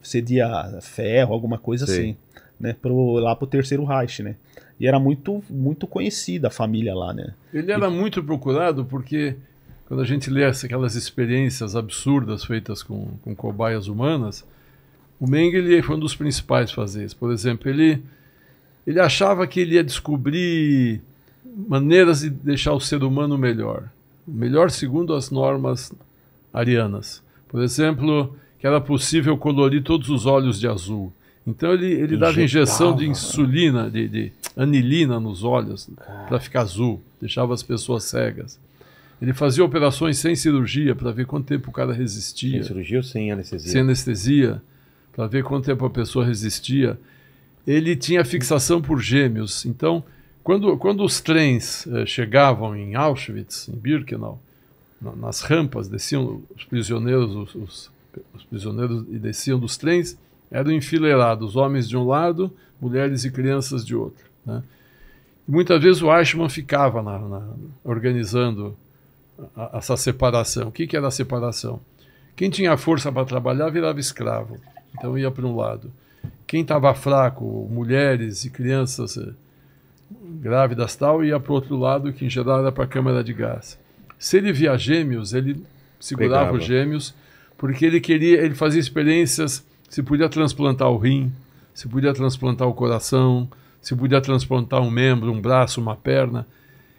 cedia ferro, alguma coisa assim, né? Pro, lá pro Terceiro Reich, né? e era muito, muito conhecida a família lá, né? Ele era e... muito procurado porque quando a gente lê aquelas experiências absurdas feitas com, com cobaias humanas, o Meng ele foi um dos principais a fazer isso. Por exemplo, ele, ele achava que ele ia descobrir maneiras de deixar o ser humano melhor. Melhor segundo as normas arianas. Por exemplo, que era possível colorir todos os olhos de azul. Então ele, ele dava injeção de insulina, de, de anilina nos olhos, para ficar azul, deixava as pessoas cegas. Ele fazia operações sem cirurgia para ver quanto tempo o cara resistia. Sem cirurgia ou sem anestesia? Sem anestesia, para ver quanto tempo a pessoa resistia. Ele tinha fixação por gêmeos. Então, quando, quando os trens eh, chegavam em Auschwitz, em Birkenau, na, nas rampas desciam os prisioneiros, os, os, os prisioneiros e desciam dos trens eram é enfileirados homens de um lado, mulheres e crianças de outro. Né? muitas vezes o Ashman ficava na, na, organizando a, essa separação. O que, que era a separação? Quem tinha força para trabalhar virava escravo, então ia para um lado. Quem estava fraco, mulheres e crianças eh, grávidas tal, ia para o outro lado, que em geral era para a câmara de gás. Se ele via gêmeos, ele segurava Pegava. os gêmeos, porque ele queria, ele fazia experiências se podia transplantar o rim, se podia transplantar o coração, se podia transplantar um membro, um braço, uma perna.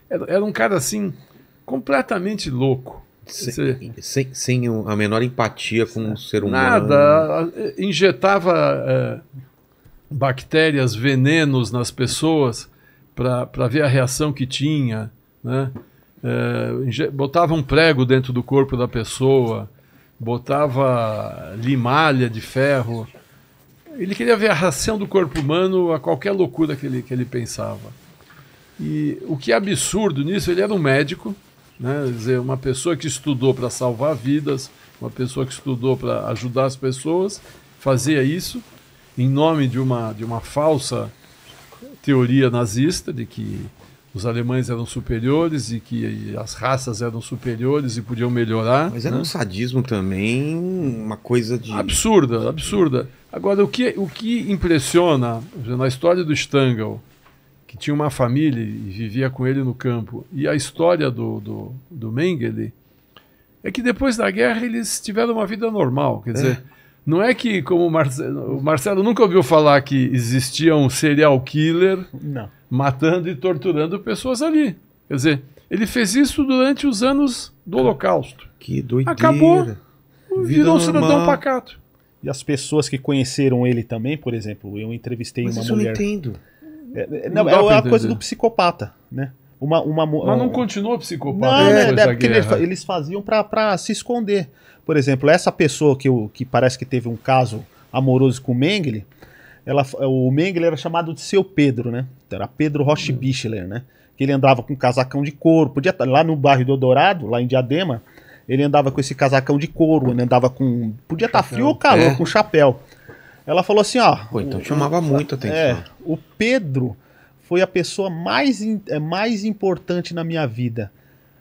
Era, era um cara assim, completamente louco. Sem, Você, sem, sem, a menor empatia com o ser humano. Nada, injetava é, bactérias, venenos nas pessoas para ver a reação que tinha, né? É, botava um prego dentro do corpo da pessoa botava limalha de ferro. Ele queria ver a ração do corpo humano a qualquer loucura que ele, que ele pensava. E o que é absurdo nisso, ele era um médico, né? dizer, uma pessoa que estudou para salvar vidas, uma pessoa que estudou para ajudar as pessoas, fazia isso em nome de uma, de uma falsa teoria nazista de que os alemães eram superiores e que as raças eram superiores e podiam melhorar. Mas era né? um sadismo também, uma coisa de. Absurda, absurda. Agora, o que, o que impressiona na história do Stangl, que tinha uma família e vivia com ele no campo, e a história do, do, do Mengele, é que depois da guerra eles tiveram uma vida normal. Quer é. dizer, Não é que, como o Marcelo, o Marcelo nunca ouviu falar que existia um serial killer. Não matando e torturando pessoas ali. Quer dizer, ele fez isso durante os anos do Holocausto. Que doideira. Acabou. Virou um cidadão pacato. E as pessoas que conheceram ele também, por exemplo, eu entrevistei Mas uma isso mulher. Eu não entendo. É, é, não, não é a coisa do psicopata, né? Uma, uma, Mas não continuou psicopata. Não, é, é porque eles, eles faziam para se esconder. Por exemplo, essa pessoa que, que parece que teve um caso amoroso com o Mengele, ela, o Mengele era chamado de seu Pedro, né? Então, era Pedro Rochbichler, né? Que ele andava com um casacão de couro. Podia tá, lá no bairro do Eldorado, lá em Diadema, ele andava com esse casacão de couro, ele né? andava com. Podia estar tá frio ou calor, é. com chapéu. Ela falou assim, ó. Pô, então o, chamava muito a é, atenção. É, o Pedro foi a pessoa mais, é, mais importante na minha vida.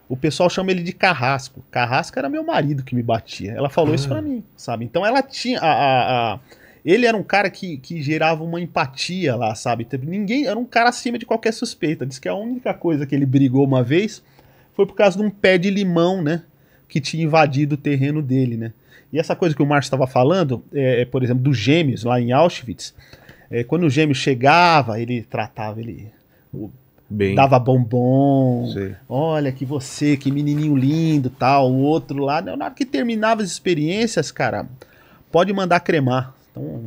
O pessoal chama ele de Carrasco. Carrasco era meu marido que me batia. Ela falou ah. isso para mim, sabe? Então ela tinha. a, a, a ele era um cara que, que gerava uma empatia lá, sabe? Ninguém era um cara acima de qualquer suspeita. Diz que a única coisa que ele brigou uma vez foi por causa de um pé de limão, né? Que tinha invadido o terreno dele, né? E essa coisa que o Márcio estava falando, é, é, por exemplo, dos gêmeos lá em Auschwitz, é, quando o gêmeo chegava, ele tratava ele. O, Bem. Dava bombom. Sim. Olha que você, que menininho lindo, tal. O outro lá. Na hora que terminava as experiências, cara, pode mandar cremar, então,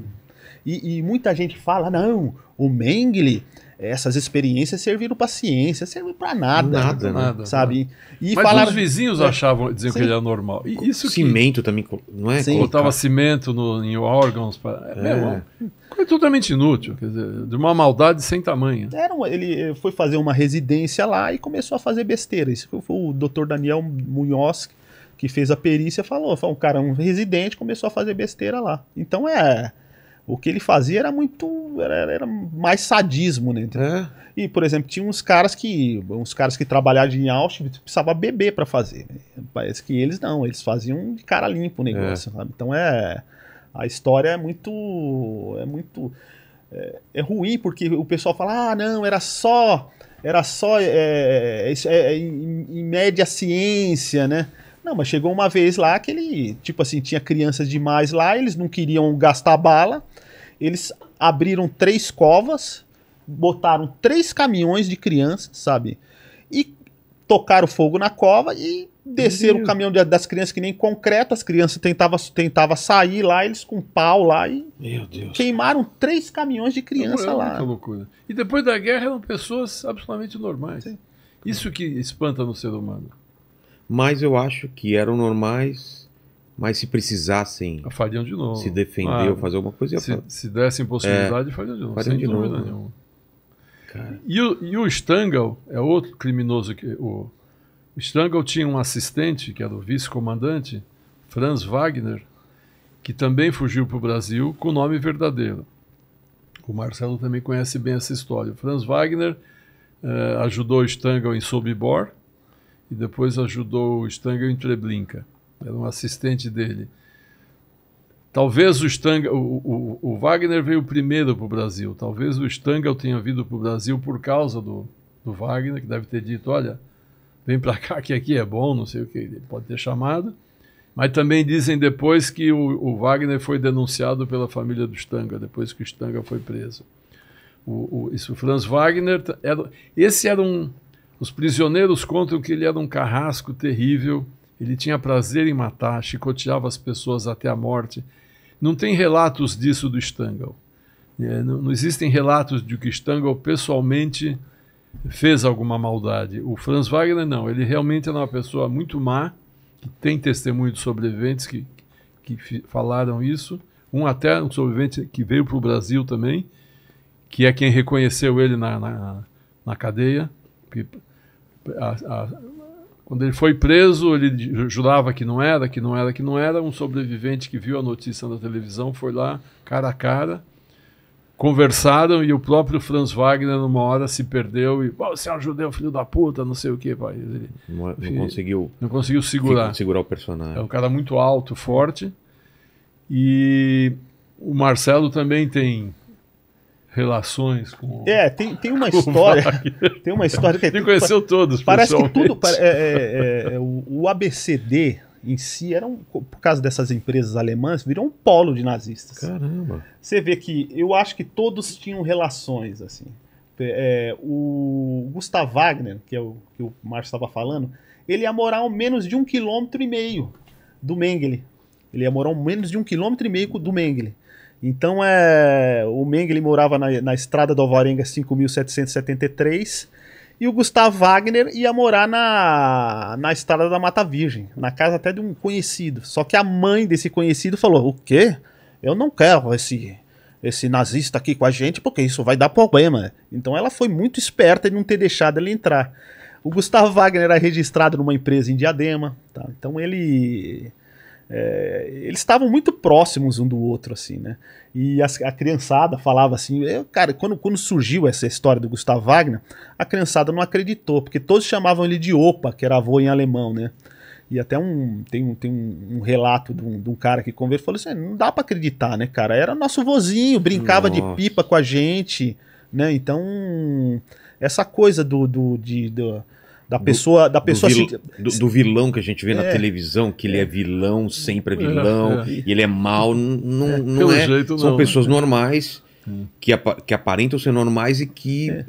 e, e muita gente fala, não, o Mengele essas experiências serviram para ciência, serviu para nada. Nada, então, né? nada. Sabe? E Mas falaram... os vizinhos é, achavam, diziam Sim. que ele era normal. E isso cimento que... também, não é? Sim. Colocava cimento no, em órgãos. Pra... É, é, é. totalmente inútil, quer dizer, de uma maldade sem tamanho. Era um, ele eh, foi fazer uma residência lá e começou a fazer besteira. Isso foi o doutor Daniel Munhoz, que fez a perícia falou, foi um cara, um residente, começou a fazer besteira lá. Então é. O que ele fazia era muito. Era, era mais sadismo, né? É. E, por exemplo, tinha uns caras que. Uns caras que trabalhavam em Auschwitz precisava beber para fazer. Né? Parece que eles não, eles faziam de cara limpo o é. negócio, é. Então é. A história é muito. É muito. É, é, ruim, porque o pessoal fala, ah, não, era só. Era só. É, é, é em, em média ciência, né? Não, mas chegou uma vez lá que ele, tipo assim, tinha crianças demais lá, eles não queriam gastar bala. Eles abriram três covas, botaram três caminhões de crianças, sabe? E tocaram fogo na cova e desceram o caminhão de, das crianças que nem concreto, as crianças tentavam tentava sair lá, eles com pau lá e queimaram três caminhões de crianças é lá. Que loucura. E depois da guerra eram pessoas absolutamente normais. Sim. Isso que espanta no ser humano. Mas eu acho que eram normais, mas se precisassem. Ah, fariam de novo. Se defender ah, ou fazer alguma coisa. Se, se dessem possibilidade, é, fariam de novo. Fariam de novo. E, o, e o Stangl é outro criminoso que. O, o Stangl tinha um assistente, que era o vice-comandante, Franz Wagner, que também fugiu para o Brasil com o nome verdadeiro. O Marcelo também conhece bem essa história. O Franz Wagner eh, ajudou o Stangl em Sobibor e depois ajudou o Stanga em Treblinka. Era um assistente dele. Talvez o Stanga, o, o, o Wagner veio primeiro para o Brasil. Talvez o Stanga tenha vindo para o Brasil por causa do, do Wagner, que deve ter dito: olha, vem para cá que aqui é bom, não sei o que, ele pode ter chamado. Mas também dizem depois que o, o Wagner foi denunciado pela família do Stanga, depois que o Stanga foi preso. O, o, isso, Franz Wagner, era, esse era um, os prisioneiros contam que ele era um carrasco terrível, ele tinha prazer em matar, chicoteava as pessoas até a morte. Não tem relatos disso do Stangl. É, não, existem relatos de que Stangl pessoalmente fez alguma maldade. O Franz Wagner, não. Ele realmente era uma pessoa muito má, que tem testemunho de sobreviventes que, que falaram isso. Um até um sobrevivente que veio para o Brasil também, que é quem reconheceu ele na, na, na cadeia porque a, a, quando ele foi preso, ele jurava que não era, que não era, que não era. Um sobrevivente que viu a notícia na televisão foi lá, cara a cara, conversaram e o próprio Franz Wagner, numa hora, se perdeu e. Oh, você é um judeu, filho da puta, não sei o quê, pai. Ele, não, é, não conseguiu. Não conseguiu segurar. Segurar o personagem. É um cara muito alto, forte. E o Marcelo também tem relações com. É, tem, tem uma história. Tem uma história que. É conheceu todos, Parece que tudo. É, é, é, é, o, o, ABCD em si era um, por causa dessas empresas alemãs virou um polo de nazistas. Caramba. Você vê que eu acho que todos tinham relações assim. É, o Gustav Wagner, que é o que o Márcio estava falando, ele ia morar a menos de um quilômetro e meio do Mengele. Ele ia morar a menos de um quilômetro e meio do Mengele. Então é, o Meng morava na, na estrada do Alvarenga 5773 e o Gustavo Wagner ia morar na, na estrada da Mata Virgem, na casa até de um conhecido. Só que a mãe desse conhecido falou: "O quê? Eu não quero esse esse nazista aqui com a gente, porque isso vai dar problema". Então ela foi muito esperta de não ter deixado ele entrar. O Gustavo Wagner era registrado numa empresa em Diadema, tá? Então ele é, eles estavam muito próximos um do outro, assim, né? E a, a criançada falava assim, eu, cara, quando, quando surgiu essa história do Gustav Wagner, a criançada não acreditou, porque todos chamavam ele de Opa, que era avô em alemão, né? E até um tem um, tem um, um relato de um, de um, cara que conversou, falou assim, é, não dá para acreditar, né, cara? Era nosso vozinho, brincava Nossa. de pipa com a gente, né? Então, essa coisa do, do, de, do da pessoa, do, da pessoa do, vil, se... Assim do, do, vilão que a gente vê é. na televisão, que ele é, é. vilão, sempre é, é vilão, é. e ele é mal, não é. Não é. Jeito, São não, pessoas é. normais que, ap que aparentam ser normais e que é.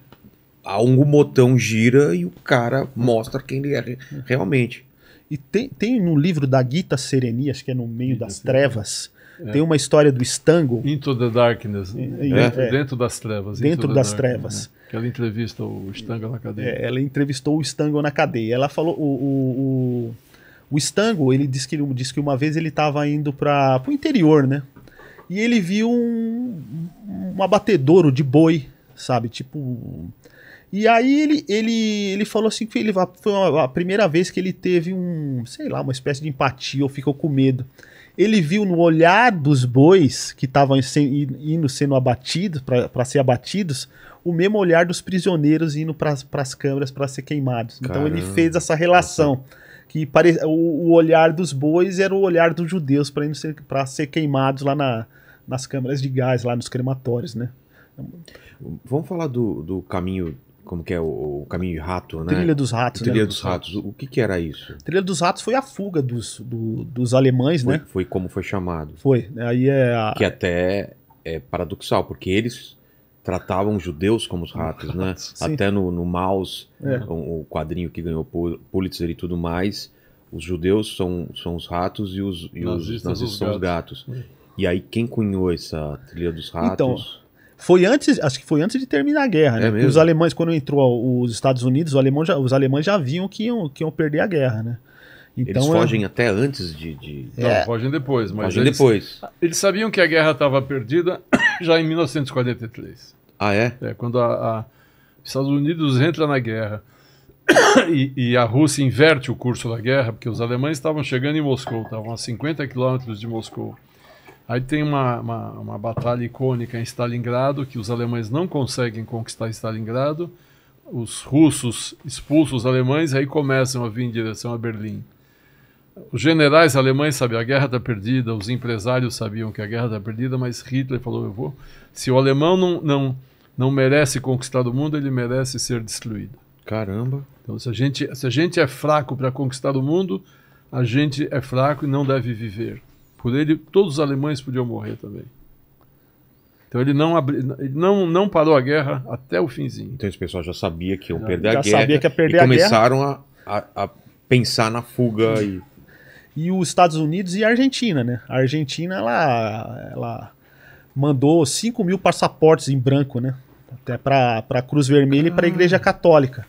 algum botão gira e o cara mostra quem ele é realmente. E tem, tem no livro da Gita Serenias, que é no meio das trevas, é. Tem uma história do Stango. Into the Darkness. É. Dentro, é. dentro das trevas. Dentro das darkness. trevas. Né? Que ela entrevista o Stango na cadeia. É, ela entrevistou o Stango na cadeia. Ela falou. O, o, o, o Stango, ele disse que, disse que uma vez ele estava indo para o interior, né? E ele viu um, um abatedouro de boi, sabe? Tipo. E aí ele, ele, ele falou assim que ele, foi a primeira vez que ele teve um, sei lá, uma espécie de empatia ou ficou com medo. Ele viu no olhar dos bois que estavam indo sendo abatidos, para ser abatidos, o mesmo olhar dos prisioneiros indo para as câmaras para ser queimados. Caramba. Então ele fez essa relação. Que pare... O, o, olhar dos bois era o olhar dos judeus para ser, para ser queimados lá na, nas câmaras de gás, lá nos crematórios, né? Vamos falar do, do caminho como que é o, o caminho rato, né? Trilha dos ratos. Né, trilha né? dos ratos. O que, que era isso? Trilha dos ratos foi a fuga dos, do, dos alemães, foi, né? Foi como foi chamado. Foi. Aí é a... Que até é paradoxal, porque eles tratavam judeus como os ratos, né? Sim. Até no, no Maus, é. o, o quadrinho que ganhou Pulitzer e tudo mais, os judeus são, são os ratos e os, e nazistas, os nazistas são os gatos. E aí quem cunhou essa trilha dos então, ratos? Então, foi antes, acho que foi antes de terminar a guerra, é né? É os alemães, quando entrou os Estados Unidos, os alemães já, os alemães já viam que iam, que iam perder a guerra, né? Então, eles é- fogem até antes de. de... Não, é. fogem depois, mas. Fogem eles, depois. Eles sabiam que a guerra estava perdida já em 1943. Ah, é? É, quando a, a Estados Unidos entra na guerra e, e, a Rússia inverte o curso da guerra, porque os alemães estavam chegando em Moscou, estavam a 50 quilômetros de Moscou. Aí tem uma, uma, uma, batalha icônica em Stalingrado, que os alemães não conseguem conquistar Stalingrado. Os russos expulsam os alemães, aí começam a vir em direção a Berlim. Os generais alemães sabiam a guerra está perdida, os empresários sabiam que a guerra está perdida, mas Hitler falou: eu vou. Se o alemão não, não, não merece conquistar o mundo, ele merece ser destruído. Caramba! Então, se a gente, se a gente é fraco para conquistar o mundo, a gente é fraco e não deve viver por ele, todos os alemães podiam morrer também. Então ele não, abri... ele não, não parou a guerra até o finzinho. Então esse pessoal já sabia que iam perder já a guerra. Sabia que ia perder e a começaram guerra. A, a, a, pensar na fuga. E... e os Estados Unidos e a Argentina, né? A Argentina, ela, ela mandou 5 mil passaportes em branco, né? Até para a Cruz Vermelha ah. e para a Igreja Católica.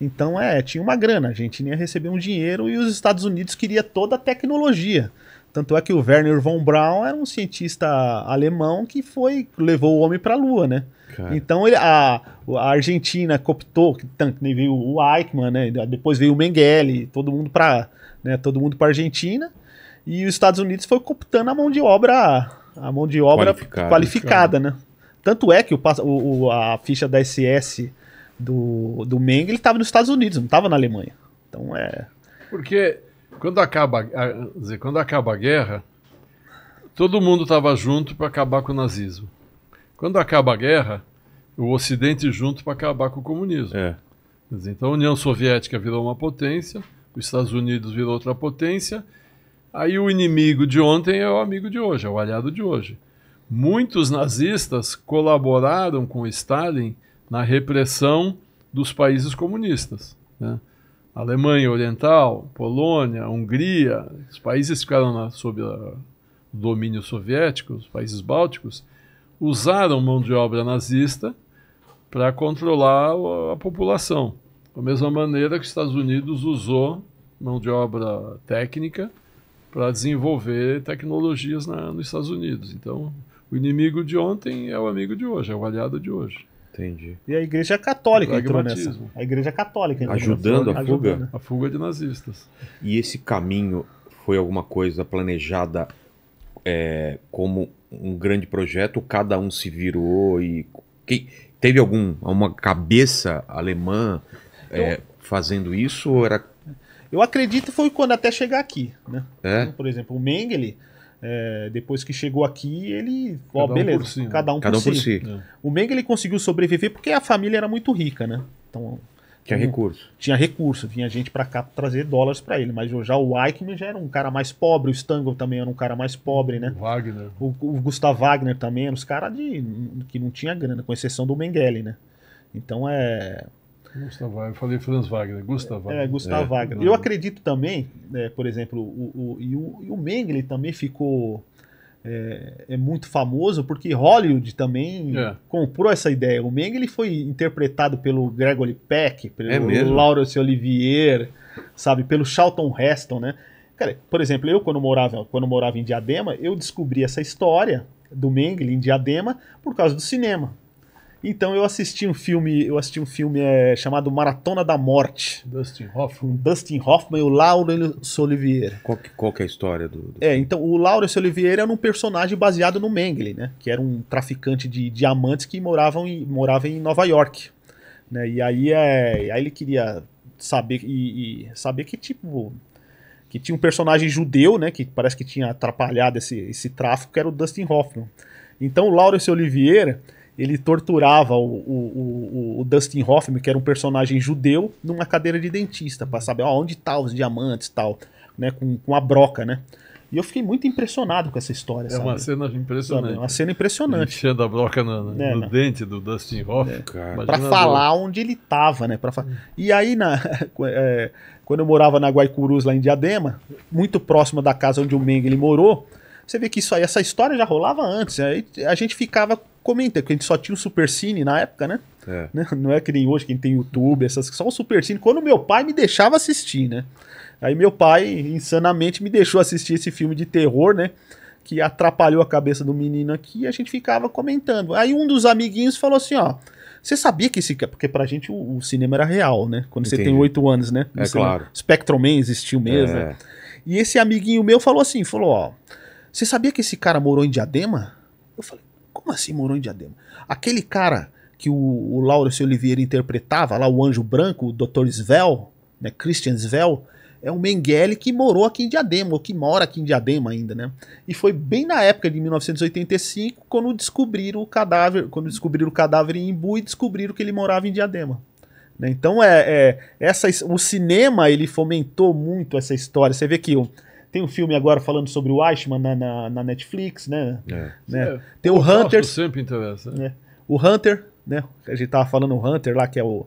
Então, é, tinha uma grana. A Argentina ia receber um dinheiro e os Estados Unidos queria toda a tecnologia. Tanto é que o Werner von Braun era um cientista alemão que foi levou o homem para a Lua, né? Cara. Então ele, a, a Argentina cooptou, que veio o Eichmann, né? Depois veio o Mengele, todo mundo para, né? Todo mundo para Argentina e os Estados Unidos foi cooptando a mão de obra, a mão de obra qualificada, qualificada né? Tanto é que o, o, a ficha da SS do, do Mengele estava nos Estados Unidos, não estava na Alemanha. Então é. Porque quando acaba, a, dizer, quando acaba a guerra, todo mundo estava junto para acabar com o nazismo. Quando acaba a guerra, o Ocidente junto para acabar com o comunismo. É. Dizer, então a União Soviética virou uma potência, os Estados Unidos virou outra potência, aí o inimigo de ontem é o amigo de hoje, é o aliado de hoje. Muitos nazistas colaboraram com Stalin na repressão dos países comunistas. Né? Alemanha Oriental, Polônia, Hungria, os países que ficaram na, sob o domínio soviético, os países bálticos, usaram mão de obra nazista para controlar a, a população. Da mesma maneira que os Estados Unidos usou mão de obra técnica para desenvolver tecnologias na, nos Estados Unidos. Então, o inimigo de ontem é o amigo de hoje, é o aliado de hoje. Entendi. E a igreja é católica entrou nessa. A igreja é católica entrou Ajudando nessa. a fuga? Ajudando. A fuga de nazistas. E esse caminho foi alguma coisa planejada é, como um grande projeto? Cada um se virou e... Que, teve algum, uma cabeça alemã é, fazendo isso ou era... Eu acredito foi quando até chegar aqui, né? É? Então, por exemplo, o Mengele... É, depois que chegou aqui, ele. Ó, um si, né? cada um cada por um si. Por si. É. O Meng ele conseguiu sobreviver porque a família era muito rica, né? Então. Tinha recurso. Tinha recurso, vinha gente para cá trazer dólares para ele. Mas já o Eichmann já era um cara mais pobre, o Stangl também era um cara mais pobre, né? O Wagner. O, o Gustav Wagner também, os caras que não tinha grana, com exceção do Mengele, né? Então é. Gustav Wagner, eu falei Franz Wagner, Gustav é, Wagner. É, Gustav é, Wagner. Eu acredito também, é, por exemplo, o, o, e o, e o Mengele também ficou é, é, muito famoso porque Hollywood também é. comprou essa ideia. O Mengele foi interpretado pelo Gregory Peck, pelo é Laurence Olivier, sabe, pelo Charlton Heston, né? Cara, por exemplo, eu quando morava, quando morava em Diadema, eu descobri essa história do Mengele em Diadema por causa do cinema. Então eu assisti um filme, eu assisti um filme é, chamado Maratona da Morte. Dustin Hoffman. Dustin Hoffman e o Laurence Olivier. Qual que, qual que é a história do, do, É, então o Laurence Olivier era um personagem baseado no Mengele, né? Que era um traficante de diamantes que moravam em, morava em Nova York. Né? E aí, é, aí ele queria saber e, e saber que tipo que tinha um personagem judeu, né, que parece que tinha atrapalhado esse, esse tráfico, que era o Dustin Hoffman. Então o Laurence Olivier, ele torturava o, o, o, Dustin Hoffman, que era um personagem judeu, numa cadeira de dentista, para saber ó, onde tá os diamantes tal, né? Com, com a broca, né? E eu fiquei muito impressionado com essa história. É sabe? uma cena impressionante. Sabe? É uma cena impressionante. Enchendo a broca no, no, é, no dente do Dustin Hoffman. É. Para falar onde ele tava, né? Pra fa... E aí, na, é, quando eu morava na Guaicurus, lá em Diadema, muito próximo da casa onde o Meng ele morou, você vê que isso aí, essa história já rolava antes. Aí né? a gente ficava comenta, que a gente só tinha o Supercine na época, né? É. Né? Não é que nem hoje quem tem YouTube, essas só o Supercine. Quando meu pai me deixava assistir, né? Aí meu pai insanamente me deixou assistir esse filme de terror, né? Que atrapalhou a cabeça do menino aqui e a gente ficava comentando. Aí um dos amiguinhos falou assim, ó. Você sabia que esse. Porque pra gente o, o cinema era real, né? Quando Entendi. você tem oito anos, né? é cinema, claro. Spectrum Man existiu mesmo. Né? É. Né? E esse amiguinho meu falou assim: falou, ó. Você sabia que esse cara morou em Diadema? Eu falei, como assim morou em Diadema? Aquele cara que o, o Laurence Oliveira interpretava, lá o Anjo Branco, o Dr. Svel, né, Christian Svel, é um Mengele que morou aqui em Diadema, ou que mora aqui em Diadema ainda, né? E foi bem na época de 1985 quando descobriram o cadáver, quando descobriram o cadáver em Imbu e descobriram que ele morava em Diadema. Né? Então é, é essa, o cinema ele fomentou muito essa história. Você vê que o, tem um filme agora falando sobre o Eichmann na, na, na Netflix, né? É. né? É. Tem o, o Hunter. Sempre interessa. Né? O Hunter, né? A gente tava falando o Hunter lá, que é o.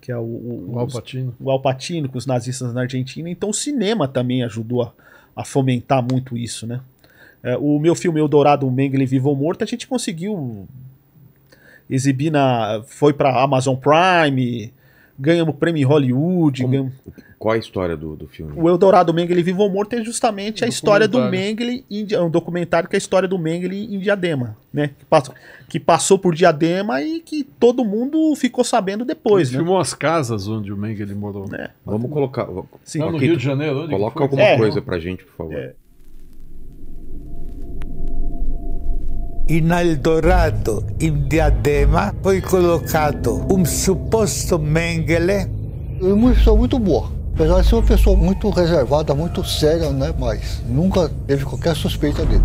Que é o, o, o Alpatino. O Alpatino, com os nazistas na Argentina. Então o cinema também ajudou a, a fomentar muito isso, né? É, o meu filme Dourado o Mengele Vivo ou Morto, a gente conseguiu exibir na. Foi pra Amazon Prime ganhamos prêmio em Hollywood. Como, ganhamos... Qual a história do, do filme? O Eldorado Mengele Vivo ou Morto é justamente a história do né? Mengele, é um documentário que é a história do Mengele em Diadema, né? Que passou, que passou por Diadema e que todo mundo ficou sabendo depois. Ele né? filmou as casas onde o Mengele morou. É. Vamos colocar. Sim. Não, no Rio de Janeiro. Onde coloca alguma é, coisa pra gente, por favor. É. inaldorado, Eldorado, em Diadema, foi colocado um suposto Mengele. Eu uma pessoa muito boa. Apesar de ser uma pessoa muito reservada, muito séria, né? Mas nunca teve qualquer suspeita dele.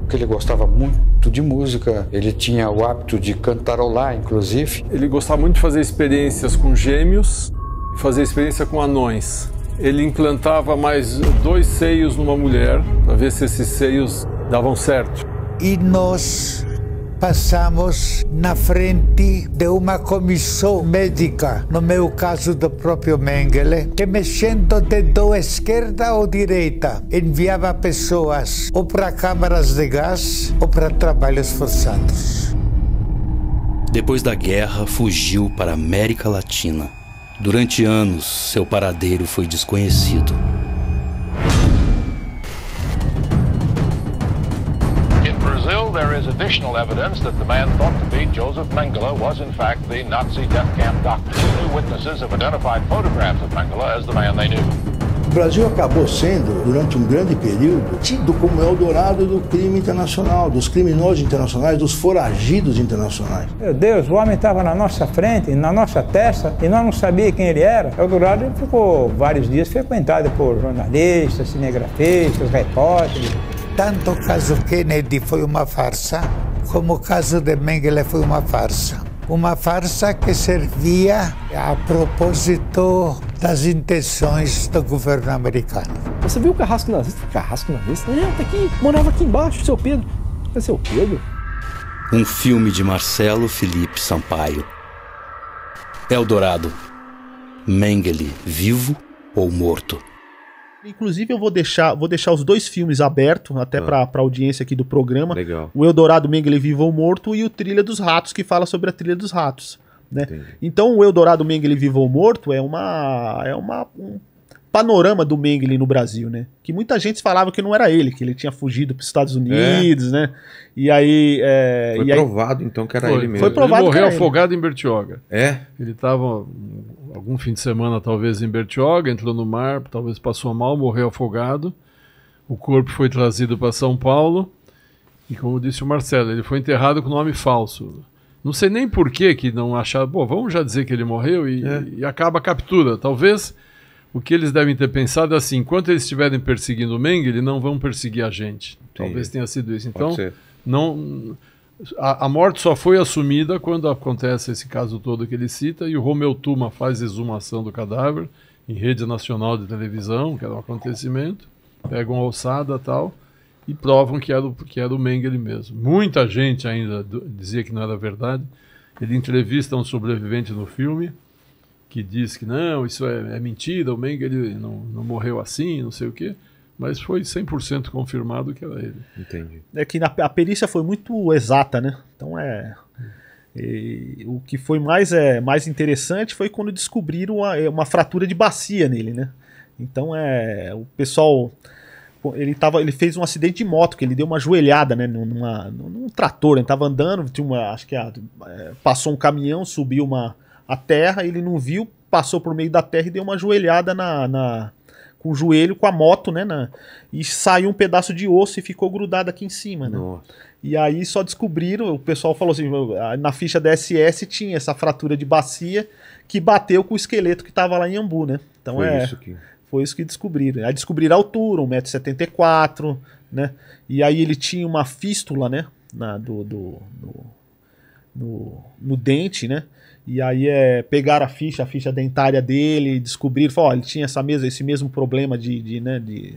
Porque ele gostava muito de música, ele tinha o hábito de cantarolar, inclusive. Ele gostava muito de fazer experiências com gêmeos fazer experiência com anões. Ele implantava mais dois seios numa mulher, para ver se esses seios davam certo e nós passamos na frente de uma comissão médica, no meu caso do próprio Mengele, que mexendo de do esquerda ou direita, enviava pessoas ou para câmaras de gás ou para trabalhos forçados. Depois da guerra, fugiu para a América Latina. Durante anos, seu paradeiro foi desconhecido. additional evidence that the man thought to be Joseph Mengele was in fact the Nazi death camp doctor. witnesses have identified photographs of Mengele as the man they knew. O Brasil acabou sendo, durante um grande período, tido como Eldorado do crime internacional, dos criminosos internacionais, dos foragidos internacionais. Meu Deus, o homem estava na nossa frente, na nossa testa, e nós não sabíamos quem ele era. Eldorado ficou vários dias frequentado por jornalistas, cinegrafistas, repórteres. Tanto o caso Kennedy foi uma farsa, como o caso de Mengele foi uma farsa. Uma farsa que servia a propósito das intenções do governo americano. Você viu o carrasco nazista? Carrasco nazista? É, tá aqui, morava aqui embaixo, seu Pedro. É seu Pedro? Um filme de Marcelo Felipe Sampaio. Eldorado. Mengele vivo ou morto? Inclusive, eu vou deixar, vou deixar os dois filmes abertos, até ah. pra, audiência aqui do programa. Legal. O Eldorado Mengele Vivo ou Morto e o Trilha dos Ratos, que fala sobre a Trilha dos Ratos. Né? Então, o Eldorado Mengele Vivo ou Morto é uma. É uma um panorama do Mengele no Brasil, né? Que muita gente falava que não era ele, que ele tinha fugido para os Estados é. Unidos, é. né? E aí. É, foi e provado, aí... então, que era foi, ele mesmo. Foi provado ele morreu afogado ele. em Bertioga. É? Ele estava algum fim de semana, talvez, em Bertioga, entrou no mar, talvez passou mal, morreu afogado. O corpo foi trazido para São Paulo. E como disse o Marcelo, ele foi enterrado com nome falso. Não sei nem por que que não acharam. Bom, vamos já dizer que ele morreu e, é. e acaba a captura. Talvez o que eles devem ter pensado é assim: enquanto eles estiverem perseguindo o Mengele, não vão perseguir a gente. Sim. Talvez tenha sido isso. Então, não. A, a, morte só foi assumida quando acontece esse caso todo que ele cita e o Romeu Tuma faz exumação do cadáver em rede nacional de televisão, que era um acontecimento, pegam a ossada tal e provam que era, o, que era o Mengele mesmo. Muita gente ainda dizia que não era verdade. Ele entrevista um sobrevivente no filme, que diz que não, isso é, é mentira, o Meng ele não, não morreu assim, não sei o quê mas foi 100% confirmado que era ele. Entendi. É que na, a perícia foi muito exata, né? Então é. E, o que foi mais, é, mais interessante foi quando descobriram uma, é, uma fratura de bacia nele, né? Então é. O pessoal. Ele, tava, ele fez um acidente de moto, que ele deu uma joelhada né, numa, num trator. Né? Ele estava andando, tinha uma, acho que a, é, passou um caminhão, subiu uma, a terra, ele não viu, passou por meio da terra e deu uma joelhada na, na com o joelho, com a moto, né? Na, e saiu um pedaço de osso e ficou grudado aqui em cima, né? Nossa. E aí só descobriram, o pessoal falou assim, na ficha da SS tinha essa fratura de bacia que bateu com o esqueleto que estava lá em Ambu, né? Então foi é, isso que... foi isso que descobriram. Aí descobriram a altura, 1,74m, né? E aí ele tinha uma fístula, né? Na, do, do, do no, no dente, né? E aí é pegar a ficha, a ficha dentária dele, descobrir, falar, ó, ele tinha essa mesa, esse mesmo problema de, de, né, de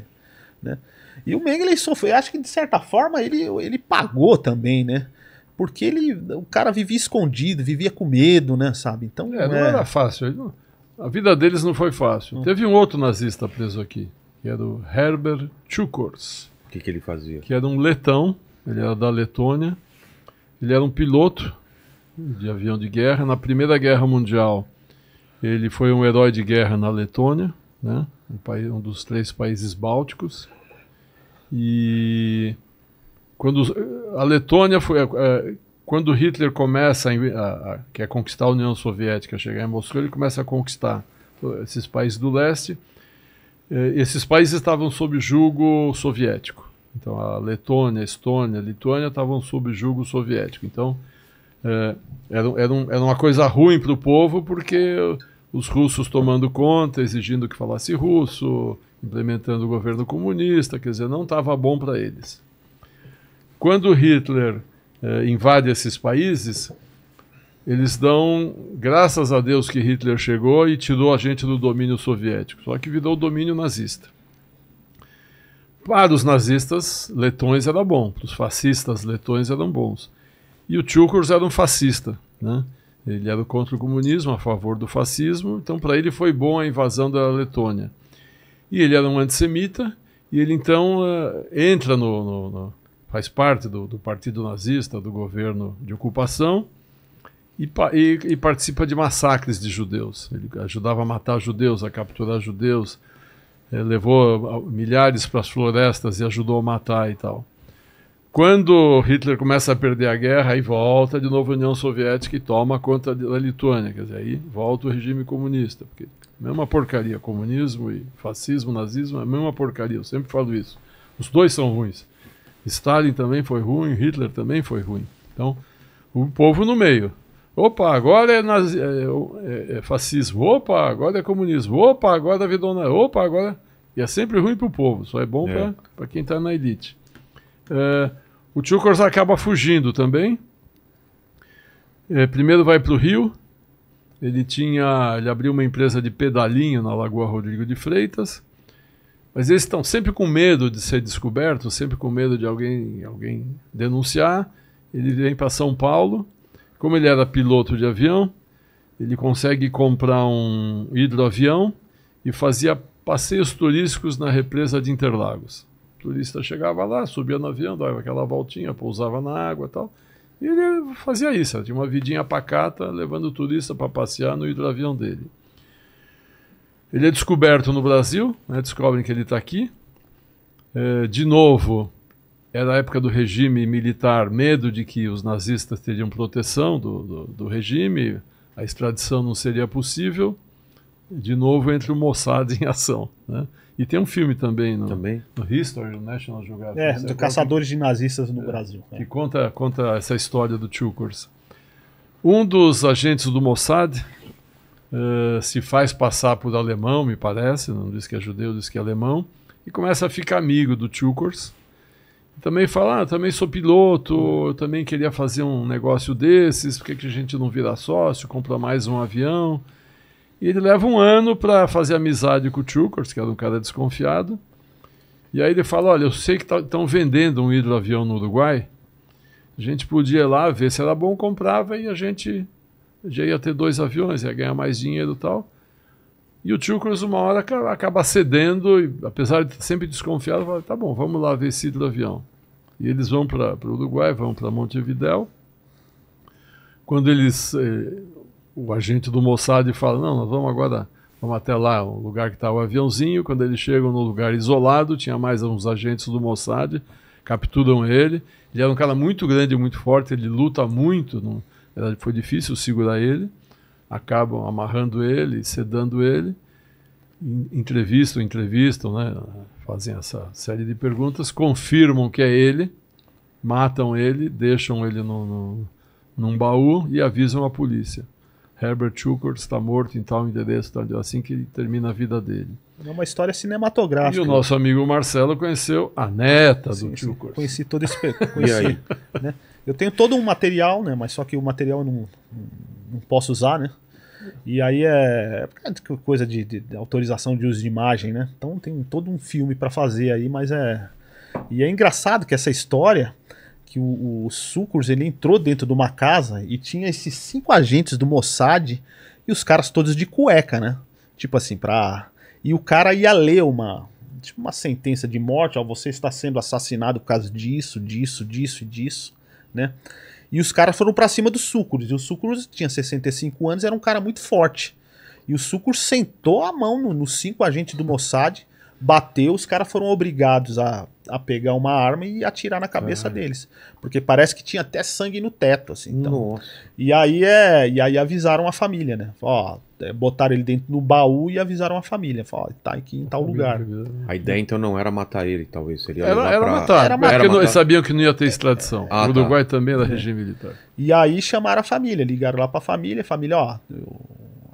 né? E o Mengele sofreu, acho que de certa forma ele, ele pagou também, né? Porque ele, o cara vivia escondido, vivia com medo, né, sabe? Então, é, não é... era fácil. A vida deles não foi fácil. Teve um outro nazista preso aqui, que era o Herbert Chukors. O que, que ele fazia? Que era um letão, ele era da Letônia. Ele era um piloto de avião de guerra. Na Primeira Guerra Mundial, ele foi um herói de guerra na Letônia, né? um, país, um dos três países bálticos. E quando a Letônia foi. É, é, quando Hitler começa a, a, a quer conquistar a União Soviética, chegar em Moscou, ele começa a conquistar esses países do leste. É, esses países estavam sob jugo soviético. Então, a Letônia, a Estônia, a Lituânia estavam sob jugo soviético. Então, é, é era, era, um, é era, uma coisa ruim para o povo, porque os russos tomando conta, exigindo que falasse russo, implementando o governo comunista, quer dizer, não estava bom para eles. Quando Hitler invade esses países, eles dão graças a Deus que Hitler chegou e tirou a gente do domínio soviético, só que virou o domínio nazista. Para os nazistas, letões era bom, para os fascistas, letões eram bons. E o Chukurs é era um fascista, né? Ele era é contra o comunismo, a favor do fascismo, então para ele foi bom a invasão da Letônia. E ele era um antissemita, e ele então uh, entra no, no, no, faz parte do, do, partido nazista, do governo de ocupação, e, e, e, participa de massacres de judeus. Ele ajudava a matar judeus, a capturar judeus, eh, levou ah, milhares para as florestas e ajudou a matar e tal. Quando Hitler começa a perder a guerra, aí volta de novo a União Soviética e toma conta da Lituânia. Quer dizer, aí volta o regime comunista. Porque é mesma porcaria, comunismo e fascismo, nazismo, é a mesma porcaria. Eu sempre falo isso. Os dois são ruins. Stalin também foi ruim, Hitler também foi ruim. Então, o povo no meio. Opa, agora é, nazi... é, é, é, é fascismo. Opa, agora é comunismo. Opa, agora é vidona. Opa, agora. É-, e é sempre ruim para o povo, só é bom é. para quem está na elite. É, o Chukors acaba fugindo também. É, primeiro vai para o Rio. Ele tinha, ele abriu uma empresa de pedalinho na Lagoa Rodrigo de Freitas. Mas eles estão sempre com medo de ser descobertos, sempre com medo de alguém, alguém denunciar. Ele vem para São Paulo. Como ele era piloto de avião, ele consegue comprar um hidroavião e fazia passeios turísticos na represa de Interlagos turista chegava lá, subia no avião, dava aquela voltinha, pousava na água e tal. E ele fazia isso, tinha uma vidinha pacata, levando o turista para passear no hidroavião dele. Ele é descoberto no Brasil, né, descobrem que ele está aqui. É, de novo, era a época do regime militar, medo de que os nazistas teriam proteção do, do, do regime, a extradição não seria possível. De novo, entre o Mossad em ação. Né? E tem um filme também no, também. no History, no National Geographic. É, do é Caçadores que, de Nazistas no é, Brasil. É. Que conta, conta essa história do Chukors. Um dos agentes do Mossad uh, se faz passar por alemão, me parece, não diz que é judeu, diz que é alemão, e começa a ficar amigo do Chukors. Também fala, ah, também sou piloto, eu também queria fazer um negócio desses, por que, que a gente não vira sócio, compra mais um avião? E ele leva um ano para fazer amizade com o Chukors, que era um cara desconfiado. E aí ele fala: Olha, eu sei que estão tá, vendendo um hidroavião no Uruguai. A gente podia ir lá ver se era bom, comprava e a gente já ia ter dois aviões, ia ganhar mais dinheiro e tal. E o Chukors, uma hora, acaba cedendo, e, apesar de sempre desconfiado, fala: Tá bom, vamos lá ver esse hidroavião. E eles vão para o Uruguai, vão para Montevidéu. Quando eles. Eh, o agente do Mossad fala: não, nós vamos agora, vamos até lá, o lugar que está o aviãozinho. Quando eles chegam no lugar isolado, tinha mais uns agentes do Mossad, capturam ele. Ele era um cara muito grande, muito forte, ele luta muito, não, foi difícil segurar ele. Acabam amarrando ele, sedando ele, entrevistam, entrevistam, né? fazem essa série de perguntas, confirmam que é ele, matam ele, deixam ele no, no, num baú e avisam a polícia. Herbert Schuker está morto em tal endereço, tal, assim que termina a vida dele. É uma história cinematográfica. E o nosso amigo Marcelo conheceu a neta sim, do Schuker. Conheci todo esse conheci, e aí? Né? Eu tenho todo um material, né? Mas só que o material eu não, não posso usar, né? E aí é, é coisa de, de, de, autorização de uso de imagem, né? Então tem todo um filme para fazer aí, mas é e é engraçado que essa história que o, o Sucurs ele entrou dentro de uma casa e tinha esses cinco agentes do Mossad e os caras todos de cueca, né? Tipo assim, pra. E o cara ia ler uma. Tipo uma sentença de morte, ó, você está sendo assassinado por causa disso, disso, disso e disso, né? E os caras foram para cima do Sucurs E o Sucurs tinha 65 anos, era um cara muito forte. E o Sucurs sentou a mão nos no cinco agentes do Mossad bateu, os caras foram obrigados a, a pegar uma arma e atirar na cabeça deles. Porque parece que tinha até sangue no teto, assim. Então. Nossa. E aí é. E aí avisaram a família, né? Ó, é, botaram ele dentro do baú e avisaram a família. Falaram, tá aqui em tal lugar. A ideia então não era matar ele, talvez. Seria era, era, pra... matar. era matar. Porque era matar. Não, sabiam que não ia ter extradição. Ah, o Uruguai tá. também era é. regime militar. E aí chamaram a família, ligaram lá pra família. Família, ó, eu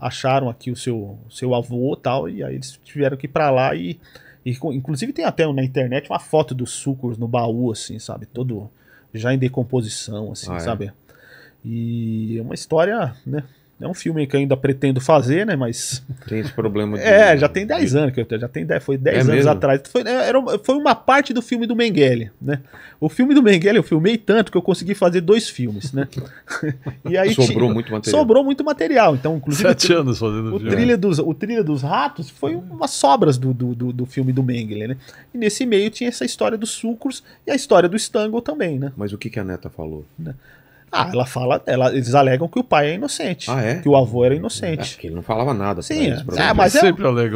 acharam aqui o seu, seu avô tal, e aí eles tiveram que ir pra lá e, e Inclusive tem até na internet uma foto dos sucos no baú, assim, sabe? Todo já em decomposição, assim, ah, é? sabe? É? E é uma história, né? É um filme que eu ainda pretendo fazer, né? Mas. Tem esse problema de... É, já tem 10 anos, que eu, já tem 10, foi 10 é anos mesmo? atrás. Foi, é, era, foi uma parte do filme do Mengele, né? O filme do Mengele eu filmei tanto que eu consegui fazer dois filmes, né? e aí sobrou tinha, muito material. Sobrou muito material. Então, inclusive. Sete o, anos fazendo o filme. Trilha dos, o Trilha dos Ratos foi umas sobras do, do, do, do filme do Mengele, né? E nesse meio tinha essa história dos sucros e a história do Stangle também, né? Mas o que, que a neta falou? Né? Ah, ela fala, ela, eles alegam que o pai é inocente. Ah, é? Que o avô era inocente. É, que ele não falava nada. Sim, é, ah, mas é,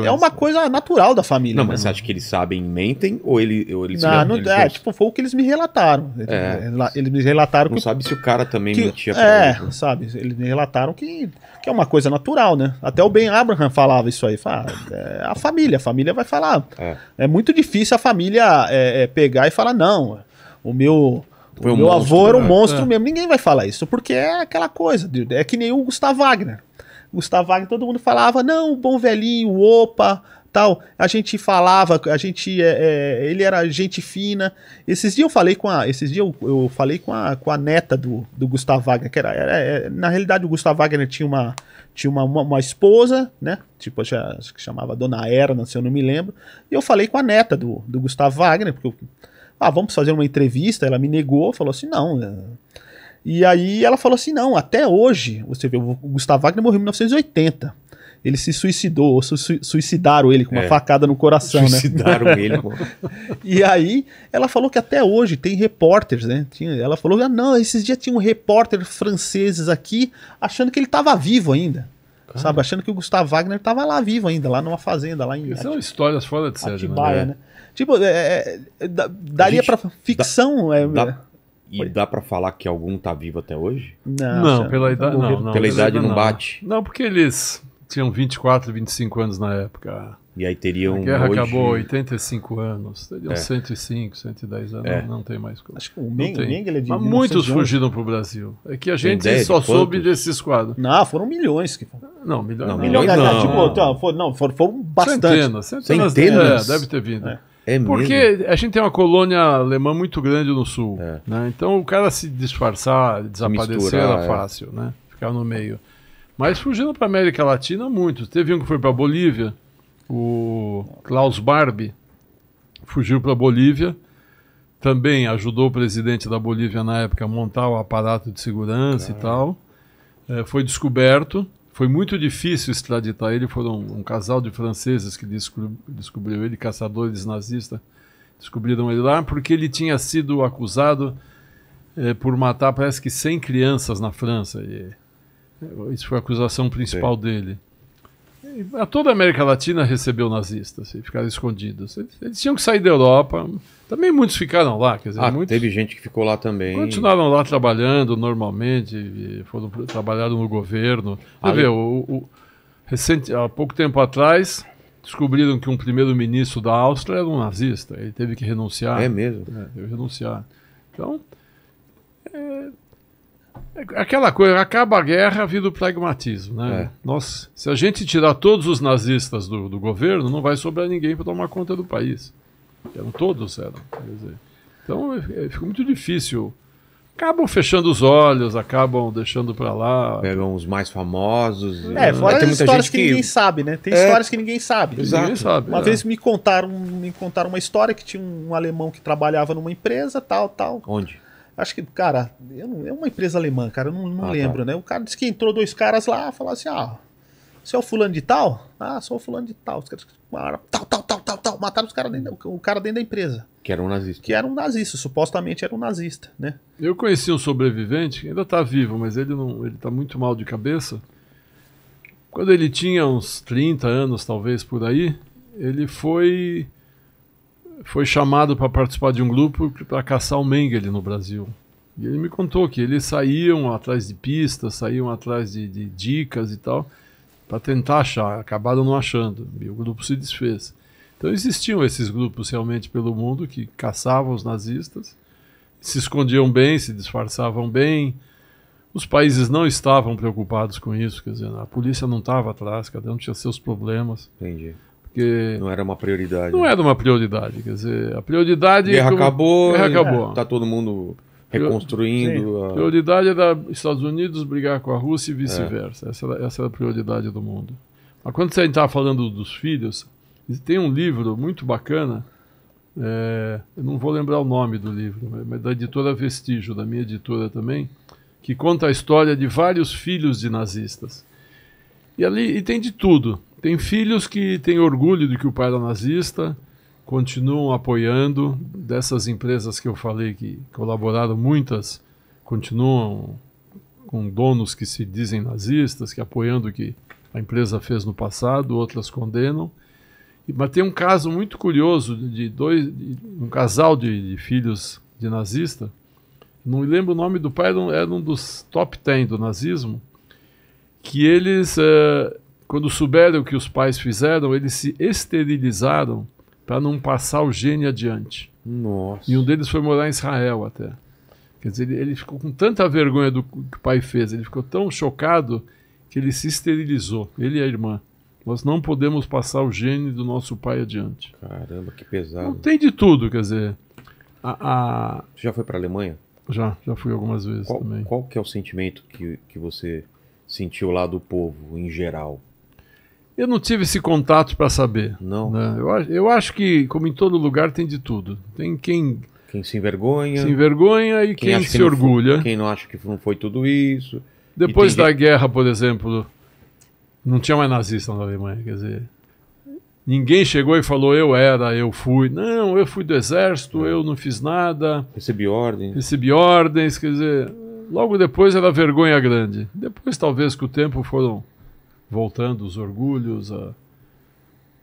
é uma coisa natural da família. Não, né, mas você acha que eles sabem e mentem? Ou, ele, ou eles. Não, não é, tipo, foi o que eles me relataram. Eles, é. eles me relataram não que. Não sabe se o cara também que, mentia pra É, ele, né? sabe? Eles me relataram que, que é uma coisa natural, né? Até o Ben Abraham falava isso aí. Fala, é, a família, a família vai falar. É, é muito difícil a família é, pegar e falar, não, o meu foi um meu monstro, avô era um né? monstro é. mesmo. Ninguém vai falar isso, porque é aquela coisa. É que nem o Gustavo Wagner. Gustavo Wagner, todo mundo falava, não, o bom velhinho, o opa, tal. A gente falava, a gente, é, é, ele era gente fina. Esses dias eu falei com a, esses dias eu, eu falei com a, com a neta do, do Gustavo Wagner, que era, era é, na realidade o Gustavo Wagner tinha uma, tinha uma, uma, uma esposa, né? Tipo, já, acho que chamava Dona Erna, se eu não me lembro. E eu falei com a neta do, do Gustavo Wagner, porque eu, ah, vamos fazer uma entrevista. Ela me negou, falou assim, não. Né? E aí ela falou assim, não, até hoje, você vê, o Gustavo Wagner morreu em 1980. Ele se suicidou, ou su suicidaram ele com uma é, facada no coração, suicidaram né? Suicidaram ele. e aí ela falou que até hoje tem repórteres, né? Tinha, ela falou, ah, não, esses dias tinha um repórter franceses aqui achando que ele estava vivo ainda. Sabe, achando que o Gustavo Wagner estava lá vivo ainda, lá numa fazenda, lá em. São é histórias fora de série, né? Atibaia, é. né? né? Tipo, é, é, é da, daria para ficção. É, dá, é, dá, e dá para falar que algum tá vivo até hoje? Não, não já, pela tá idade não, não, Pela idade não bate. Não, porque eles tinham 24, 25 anos na época. E aí teriam. A guerra hoje... acabou 85 anos, teriam é. 105, 110 anos, é. não tem mais coisa. Acho que o Meng, Mengele é de Mas muitos fugiram para o Brasil. É que a gente ideia, só soube desses quadros. Não, foram milhões que Não, milhões não. milhões não. não. Tipo, então, não, foram, não, foram bastante. Centenas, centenas. centenas? É, deve ter vindo. É. É Porque mesmo? a gente tem uma colônia alemã muito grande no sul. É. Né? Então o cara se disfarçar, desaparecer Misturar, era é. fácil, é. né? Ficar no meio. Mas fugindo para América Latina, muito. Teve um que foi para Bolívia, o Klaus Barbie fugiu para Bolívia. Também ajudou o presidente da Bolívia na época a montar o aparato de segurança e tal. É, foi descoberto foi muito difícil extraditar ele. Foram um casal de franceses que descobriu, ele, caçadores nazistas, descobriram ele lá, porque ele tinha sido acusado é, por matar, parece que 100 crianças na França. E, eh, isso foi a acusação principal Sim. dele. A toda a América Latina recebeu nazistas, ficaram escondidos. Eles tinham que sair da Europa. Também muitos ficaram lá, quer dizer, ah, muitos... teve gente que ficou lá também. Continuaram lá trabalhando normalmente, foram trabalharam no governo. Você ver, o, o, recente, há pouco tempo atrás descobriram que um primeiro-ministro da Áustria era um nazista. Ele teve que renunciar. É mesmo? É, teve que renunciar. Então, é, Aquela coisa, acaba a guerra, vira o pragmatismo, né? É. Nossa, se a gente tirar todos os nazistas do, do governo, não vai sobrar ninguém para tomar conta do país. Eram todos, eram. Dizer, então, é, muito difícil. Acabam fechando os olhos, acabam deixando para lá. Pegam os mais famosos. É, e... fora tem muita histórias gente que, que... ninguém sabe, né? Tem é... histórias que ninguém sabe. Exato. Ninguém sabe. Uma é. vez me contaram, me contaram uma história que tinha um alemão que trabalhava numa empresa, tal, tal. Onde? Acho que, cara, não, é uma empresa alemã, cara, eu não, não ah, tá. lembro, tá. né? O cara disse que entrou dois caras lá, falou assim, ah, você é o fulano de tal? Ah, sou o fulano de tal. Os caras mataram, tal, tal, tal, tal, tal. Mataram os caras dentro, o cara dentro da empresa. Que era um nazista. Que era um nazista, supostamente era um nazista, né? Eu conheci um sobrevivente, ainda tá vivo, mas ele não, ele tá muito mal de cabeça. Quando ele tinha uns 30 anos, talvez, por aí, ele foi foi chamado para participar de um grupo para caçar o Mengele no Brasil. E ele me contou que eles saíam atrás de pistas, saíam atrás de, de dicas e tal, para tentar achar, acabaram não achando, e o grupo se desfez. Então existiam esses grupos realmente pelo mundo que caçavam os nazistas, se escondiam bem, se disfarçavam bem. Os países não estavam preocupados com isso, quer dizer, a polícia não estava atrás, cada um tinha seus problemas. Entendi porque. Não era uma prioridade. Não né? era uma prioridade. Quer dizer, a prioridade. Guerra como... acabou. Guerra acabou. Está todo mundo reconstruindo. A... Prioridade era Estados Unidos brigar com a Rússia e vice-versa. É. Essa, era, essa era a prioridade do mundo. Mas quando você estava tá falando dos filhos, tem um livro muito bacana. É, eu não vou lembrar o nome do livro, mas da editora Vestígio, da minha editora também, que conta a história de vários filhos de nazistas. E ali e tem de tudo. Tem filhos que têm orgulho do que o pai era nazista, continuam apoiando. Dessas empresas que eu falei que colaboraram, muitas continuam com donos que se dizem nazistas, que apoiando o que a empresa fez no passado, outras condenam. Mas tem um caso muito curioso de dois, de um casal de, de, filhos de nazista. Não me lembro o nome do pai, era um dos top 10 do nazismo. Que eles eh, quando souberam o que os pais fizeram, eles se esterilizaram para não passar o gene adiante. Nossa. E um deles foi morar em Israel até. Quer dizer, ele, ele ficou com tanta vergonha do que o pai fez, ele ficou tão chocado que ele se esterilizou, ele e a irmã. Nós não podemos passar o gene do nosso pai adiante. Caramba, que pesado. Não tem de tudo, quer dizer. A, a... Você já foi para a Alemanha? Já, já fui algumas vezes qual, também. Qual que é o sentimento que, que você sentiu lá do povo em geral? Eu não tive esse contato para saber. Não. Né? Eu, eu acho que, como em todo lugar, tem de tudo. Tem quem. Quem se envergonha. Se envergonha e quem, quem se que orgulha. Foi, quem não acha que não foi tudo isso. Depois da guerra, por exemplo, não tinha mais nazista na Alemanha. Quer dizer, ninguém chegou e falou eu era, eu fui. Não, eu fui do exército, é. eu não fiz nada. Recebi ordens. Recebi ordens. Quer dizer, logo depois era vergonha grande. Depois, talvez, que o tempo foram voltando os orgulhos. A...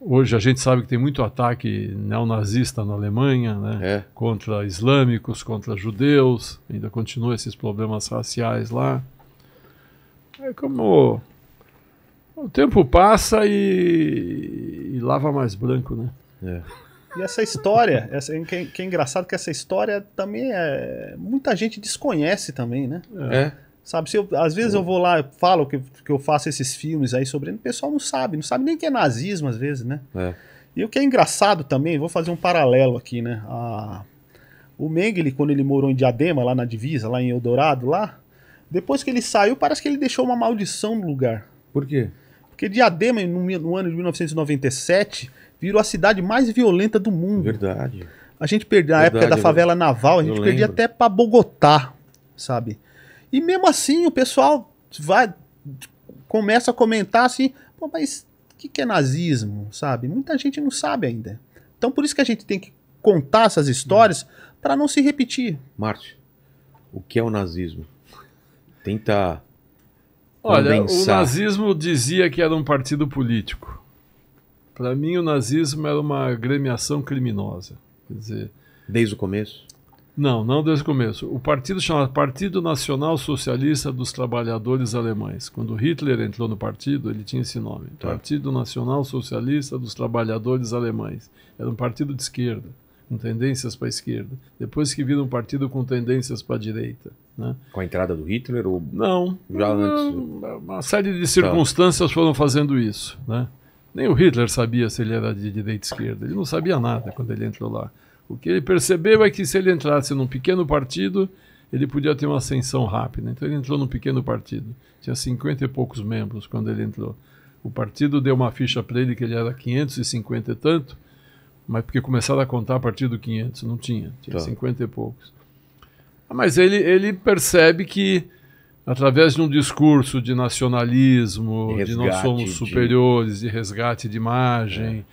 Hoje a gente sabe que tem muito ataque neonazista na Alemanha, né? É. Contra islâmicos, contra judeus, ainda continuam esses problemas raciais lá. É como o tempo passa e, e lava mais branco, né? É. E essa história, essa, que, é engraçado que essa história também é. Muita gente desconhece também, né? É. Sabe, se eu, às vezes eu vou lá, eu falo que, que eu faço esses filmes aí sobre ele, o pessoal não sabe, não sabe nem que é nazismo às vezes, né? É. E o que é engraçado também, vou fazer um paralelo aqui, né? A, o Mengele, quando ele morou em Diadema, lá na divisa, lá em Eldorado, lá, depois que ele saiu, parece que ele deixou uma maldição no lugar. Por quê? Porque Diadema, no, no ano de 1997, virou a cidade mais violenta do mundo. Verdade. A gente perdeu, na época da favela naval, a gente perdia até pra Bogotá, sabe? E mesmo assim o pessoal vai começa a comentar assim, Pô, mas o que, que é nazismo, sabe? Muita gente não sabe ainda. Então por isso que a gente tem que contar essas histórias para não se repetir. Marte, o que é o nazismo? Tenta Olha, condensar. o nazismo dizia que era um partido político. Para mim, o nazismo era uma agremiação criminosa. Quer dizer, desde o começo? Não, não desde o começo. O partido chamado Partido Nacional Socialista dos Trabalhadores Alemães. Quando Hitler entrou no partido, ele tinha esse nome: tá. Partido Nacional Socialista dos Trabalhadores Alemães. Era um partido de esquerda, com tendências para a esquerda. Depois que vira um partido com tendências para a direita. Né? Com a entrada do Hitler? Ou... Não. Já antes... Uma série de circunstâncias tá. foram fazendo isso. Né? Nem o Hitler sabia se ele era de direita ou esquerda. Ele não sabia nada quando ele entrou lá. O que ele percebeu é que se ele entrasse num pequeno partido, ele podia ter uma ascensão rápida. Então ele entrou num pequeno partido. Tinha 50 e poucos membros quando ele entrou. O partido deu uma ficha para ele que ele era 550 e tanto, mas porque começaram a contar a partir do 500, não tinha, tinha tá. 50 e poucos. Ah, mas ele, ele percebe que, através de um discurso de nacionalismo, resgate de nós somos superiores, de, de resgate de imagem,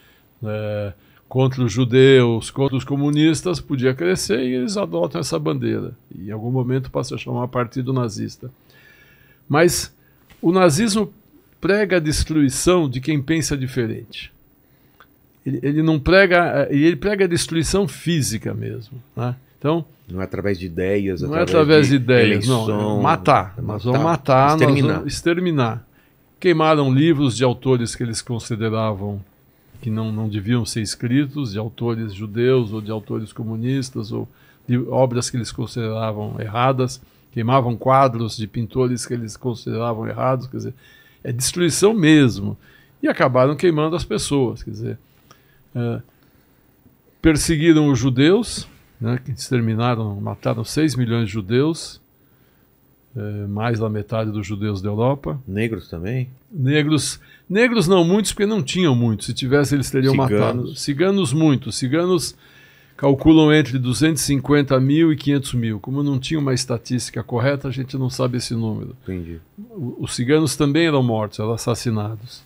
é. É, contra os judeus, contra os comunistas, podia crescer e eles adotam essa bandeira. E em algum momento passa a chamar partido nazista. Mas o nazismo prega a destruição de quem pensa diferente. Ele, ele não prega, eh, ele prega a destruição física mesmo. Né? Então, não é através de ideias, não é através é através de, de ideias, eleição, não. matar, é matar, nós vamos matar, exterminar. Nós vamos exterminar. Queimaram livros de autores que eles consideravam que não, não deviam ser escritos, de autores judeus ou de autores comunistas, ou de obras que eles consideravam erradas, queimavam quadros de pintores que eles consideravam errados, quer dizer, é destruição mesmo. E acabaram queimando as pessoas, quer dizer, é, perseguiram os judeus, né, que exterminaram, mataram 6 milhões de judeus, é, mais da metade dos judeus da Europa. Negros também? Negros Negros não muitos, porque não tinham muitos. Se tivesse, eles teriam ciganos. matado. Ciganos, muitos. Ciganos calculam entre 250 mil e 500 mil. Como não tinha uma estatística correta, a gente não sabe esse número. Entendi. Os ciganos também eram mortos, eram assassinados.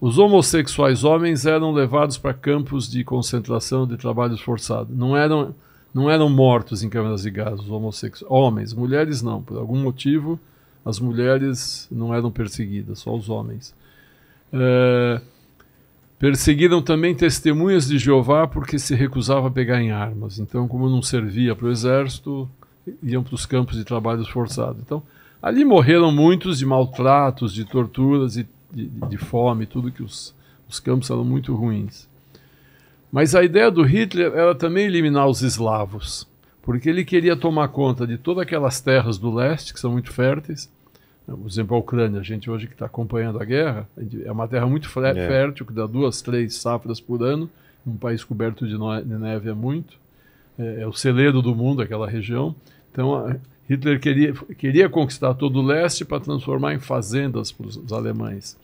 Os homossexuais homens eram levados para campos de concentração de trabalho forçado. Não eram, não eram mortos em câmaras de gás, os homossexuais. Homens, mulheres não. Por algum motivo, as mulheres não eram perseguidas, só os homens. Uh, perseguiram também testemunhas de Jeová porque se recusava a pegar em armas. Então, como não servia para o exército, iam para os campos de trabalho forçado. Então, ali morreram muitos de maltratos, de torturas, de, de, de fome, tudo que os, os campos eram muito ruins. Mas a ideia do Hitler era também eliminar os eslavos, porque ele queria tomar conta de todas aquelas terras do leste, que são muito férteis, por exemplo, a Ucrânia, a gente hoje que está acompanhando a guerra, é uma terra muito é. fértil, que dá duas, três safras por ano, um país coberto de, neve é muito, é, é o celeiro do mundo, aquela região. Então, Hitler queria, queria conquistar todo o leste para transformar em fazendas para os alemães.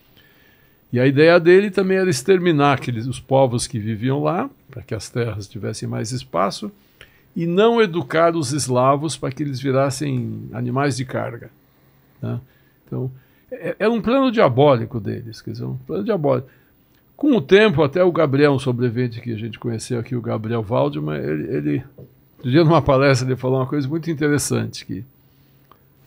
E a ideia dele também era exterminar aqueles, os povos que viviam lá, para que as terras tivessem mais espaço, e não educar os eslavos para que eles virassem animais de carga. Né? Então, é, era é um plano diabólico deles, quer dizer, um plano diabólico. Com o tempo, até o Gabriel, um sobrevivente que a gente conheceu aqui, o Gabriel Waldman, ele, ele um dia numa palestra ele falou uma coisa muito interessante, que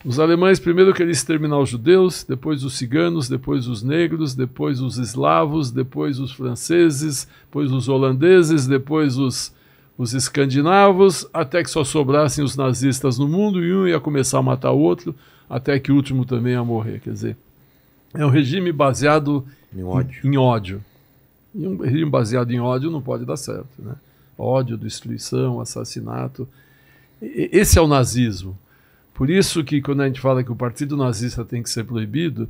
os alemães primeiro queriam exterminar os judeus, depois os ciganos, depois os negros, depois os eslavos, depois os franceses, depois os holandeses, depois os, os escandinavos, até que só sobrassem os nazistas no mundo e um ia começar a matar o outro até que o último também a morrer. Quer dizer, é um regime baseado em ódio. Em, em ódio. E um regime baseado em ódio não pode dar certo. Né? Ódio, destruição, assassinato. E, esse é o nazismo. Por isso que quando a gente fala que o partido nazista tem que ser proibido,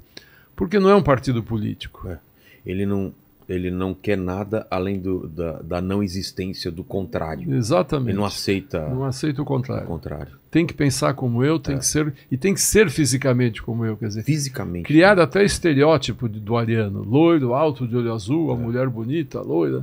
porque não é um partido político. É. Ele não ele não quer nada além do, da, da, não existência do contrário. Exatamente. Ele não aceita. Não aceita o contrário. O contrário. Tem que pensar como eu, tem é. que ser e tem que ser fisicamente como eu, quer dizer. Fisicamente. Criar né? até estereótipo de, do ariano, loiro, alto, de olho azul, é. a mulher bonita, loira.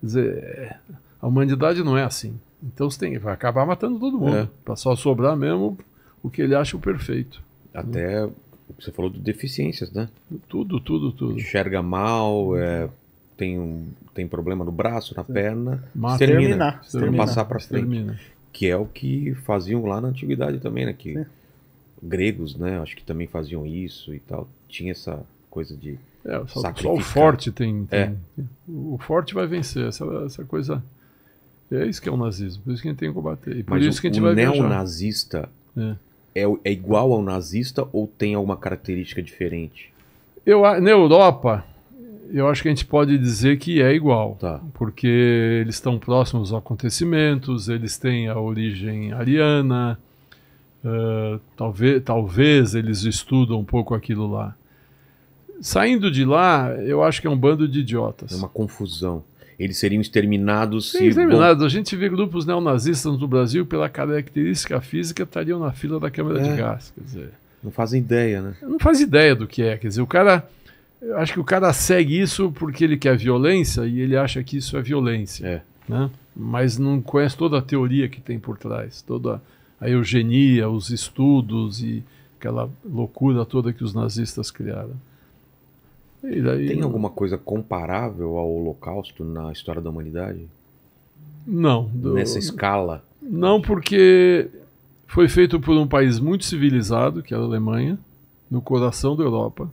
Quer dizer, a humanidade não é assim. Então você tem, vai acabar matando todo mundo. É. Para só sobrar mesmo o que ele acha o perfeito. Até né? Você falou de deficiências, né? Tudo, tudo, tudo. Enxerga mal, é, tem, um, tem problema no braço, na Sim. perna. Mas termina. Termina. Passar para frente. Termina. Que é o que faziam lá na antiguidade também, né? Que Sim. gregos, né? Acho que também faziam isso e tal. Tinha essa coisa de. É, só, só o forte tem. É. tem é. O forte vai vencer. Essa, essa coisa. É isso que é o nazismo. Por isso que a gente tem que combater. E por Mas isso o, que a gente o vai neonazista. Viajar. É é, é igual ao nazista ou tem alguma característica diferente? Eu, na Europa, eu acho que a gente pode dizer que é igual, tá. porque eles estão próximos aos acontecimentos, eles têm a origem ariana, uh, talvez, talvez eles estudam um pouco aquilo lá. Saindo de lá, eu acho que é um bando de idiotas. É uma confusão eles seriam exterminados Sim, Exterminados. Bom... A gente vê grupos neonazistas no Brasil, pela característica física, estariam na fila da Câmara é. de Gás. Quer dizer. Não fazem ideia, né? Não faz ideia do que é. Quer dizer, o cara. Acho que o cara segue isso porque ele quer violência e ele acha que isso é violência. É. Né? Mas não conhece toda a teoria que tem por trás, toda a eugenia, os estudos e aquela loucura toda que os nazistas criaram. Daí, Tem alguma coisa comparável ao Holocausto na história da humanidade? Não. Do... Nessa escala? Não, porque foi feito por um país muito civilizado, que era é a Alemanha, no coração da Europa.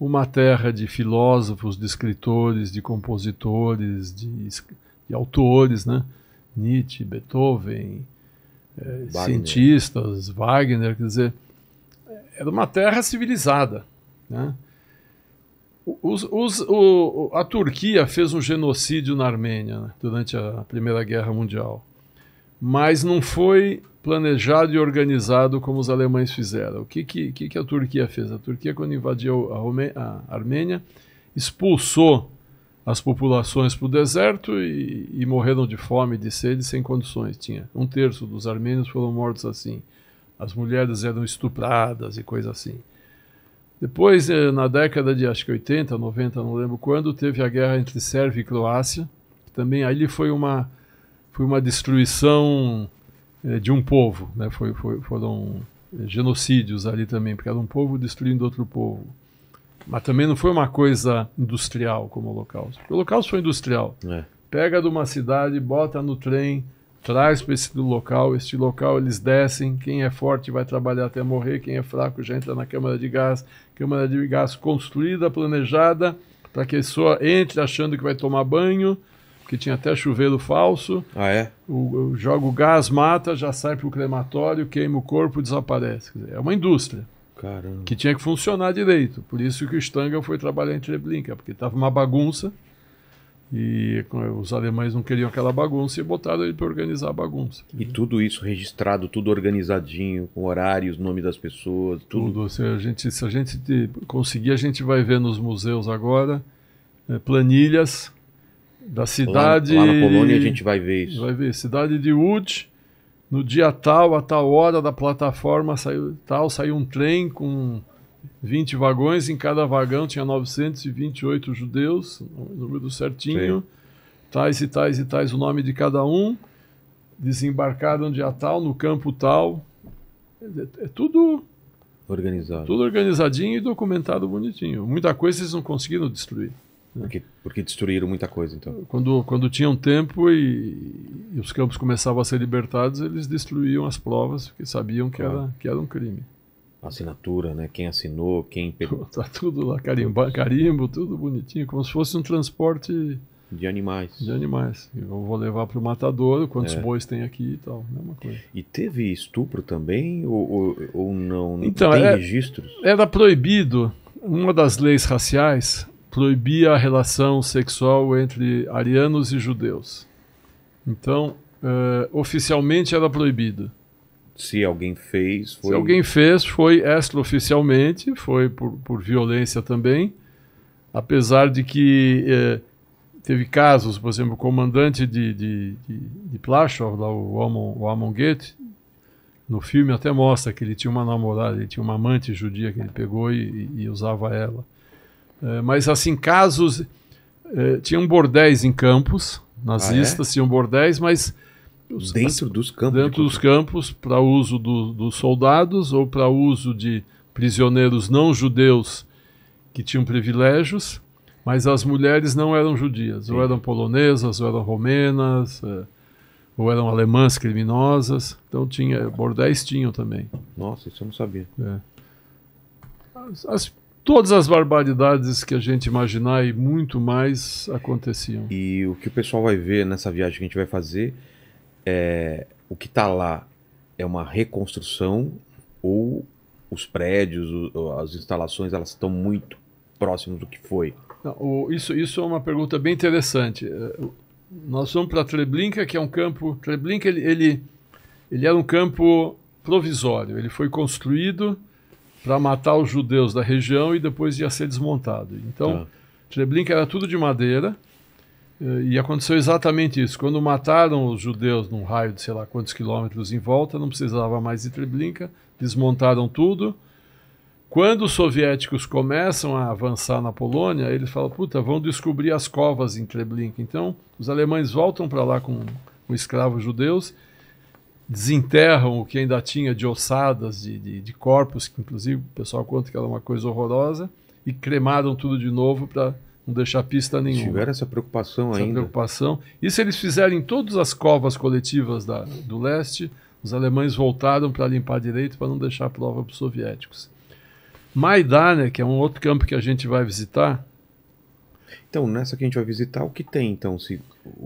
Uma terra de filósofos, de escritores, de compositores, de, de autores, né? Nietzsche, Beethoven, eh, Wagner. cientistas, Wagner, quer dizer, era uma terra civilizada, né? Os, os, o, a Turquia fez um genocídio na Armênia né, durante a Primeira Guerra Mundial, mas não foi planejado e organizado como os alemães fizeram. O que, que, que a Turquia fez? A Turquia, quando invadiu a, Rome, a Armênia, expulsou as populações para o deserto e, e, morreram de fome, de sede, sem condições. Tinha um terço dos armênios foram mortos assim. As mulheres eram estupradas e coisa assim. Depois, eh, na década de acho que 80, 90, não lembro quando, teve a guerra entre Sérvia e Croácia. Também ali foi uma, foi uma destruição eh, de um povo, né? foi, foi, foram eh, genocídios ali também, porque era um povo destruindo outro povo. Mas também não foi uma coisa industrial como o Holocausto. O Holocausto foi industrial. É. Pega de uma cidade, bota no trem, traz para esse local, este local eles descem, quem é forte vai trabalhar até morrer, quem é fraco já entra na câmara de gás, câmara de gás construída, planejada, para que a pessoa entre achando que vai tomar banho, que tinha até chuveiro falso. Ah, é? O, o, joga o gás, mata, já sai para o crematório, queima o corpo, desaparece. Dizer, é uma indústria. Caramba. Que tinha que funcionar direito. Por isso que o Stanga foi trabalhar em Treblinka, porque estava uma bagunça. E os alemães não queriam aquela bagunça e botaram ele para organizar a bagunça. E tudo isso registrado, tudo organizadinho, com horários, nome das pessoas, tudo. tudo se, a gente, se a gente conseguir, a gente vai ver nos museus agora é, planilhas da cidade. Lá, lá na Polônia a gente vai ver isso. Vai ver. Cidade de Łódź, no dia tal, a tal hora da plataforma saiu, tal, saiu um trem com 20 vagões, em cada vagão tinha 928 judeus, número certinho, Sim. tais e tais e tais o nome de cada um, desembarcaram dia tal, no campo tal. É, é tudo organizado. Tudo organizadinho e documentado bonitinho. Muita coisa eles não conseguiram destruir. Né? Porque, porque destruíram muita coisa, então. Quando, quando tinham tempo e, e os campos começavam a ser libertados, eles destruíam as provas, porque sabiam que, claro. era, que era um crime assinatura, né? Quem assinou, quem pegou. Tá tudo lá, carimbo, carimbo, tudo bonitinho, como se fosse um transporte de animais. De animais. Eu vou levar para o matador, quantos é. bois tem aqui e tal. É mesma coisa. E teve estupro também? Ou, ou, ou não? Então, tem é, registros? Era proibido. Uma das leis raciais proibia a relação sexual entre arianos e judeus. Então, uh, oficialmente era proibido. Se alguém fez, foi. Se alguém fez, foi extraoficialmente, foi por, por violência também. Apesar de que eh, teve casos, por exemplo, o comandante de, de, de, de Plashov, lá, o Amon, o Amon Goethe, no filme até mostra que ele tinha uma namorada, ele tinha uma amante judia que ele pegou e, e usava ela. Eh, mas, assim, casos. Eh, tinham bordéis em campos, nazistas ah, é? tinham bordéis, mas Dentro dos campos? Dentro dos campos, para uso do, dos soldados ou para uso de prisioneiros não judeus que tinham privilégios, mas as mulheres não eram judias, Sim. ou eram polonesas, ou eram romenas, é, ou eram alemãs criminosas. Então tinha, bordéis tinham também. Nossa, isso eu não sabia. É. As, as, todas as barbaridades que a gente imaginar e muito mais aconteciam. E o que o pessoal vai ver nessa viagem que a gente vai fazer é, o que está lá é uma reconstrução ou os prédios, as instalações, elas estão muito próximas do que foi? Não, o, isso, isso é uma pergunta bem interessante. É, nós vamos para Treblinka, que é um campo. Treblinka ele, ele, ele era um campo provisório. Ele foi construído para matar os judeus da região e depois ia ser desmontado. Então, tá. Treblinka era tudo de madeira. Eh, e aconteceu exatamente isso. Quando mataram os judeus num raio de sei lá quantos quilômetros em volta, não precisava mais de Treblinka, desmontaram tudo. Quando os soviéticos começam a avançar na Polônia, eles falam: puta, vão descobrir as covas em Treblinka. Então, os alemães voltam para lá com, com escravos judeus, desenterram o que ainda tinha de ossadas, de, de, de corpos, que inclusive o pessoal conta que era uma coisa horrorosa, e cremaram tudo de novo para não deixar pista nenhuma. Tiveram essa preocupação essa ainda. preocupação. e se eles fizerem todas as covas coletivas da, do leste. Os alemães voltaram para limpar direito para não deixar prova para os soviéticos. Maidana, né, que é um outro campo que a gente vai visitar. Então, nessa que a gente vai visitar, o que tem então? Se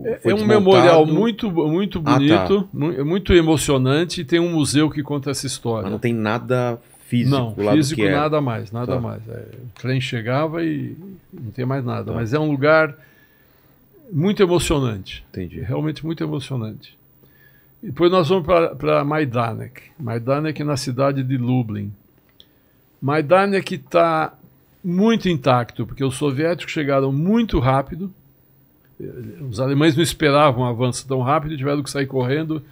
é, é um memorial muito, muito bonito, ah, tá. muito emocionante e tem um museu que conta essa história. Mas não tem nada físico não, lá físico, do que nada mais, nada tá. mais. É, o trem chegava e não tem mais nada. Tá. Mas é um lugar muito emocionante. Entendi. Realmente muito emocionante. E depois nós vamos para Majdanek. Majdanek é na cidade de Lublin. Majdanek está muito intacto, porque os soviéticos chegaram muito rápido. Eh, os alemães não esperavam um avanço tão rápido, tiveram que sair correndo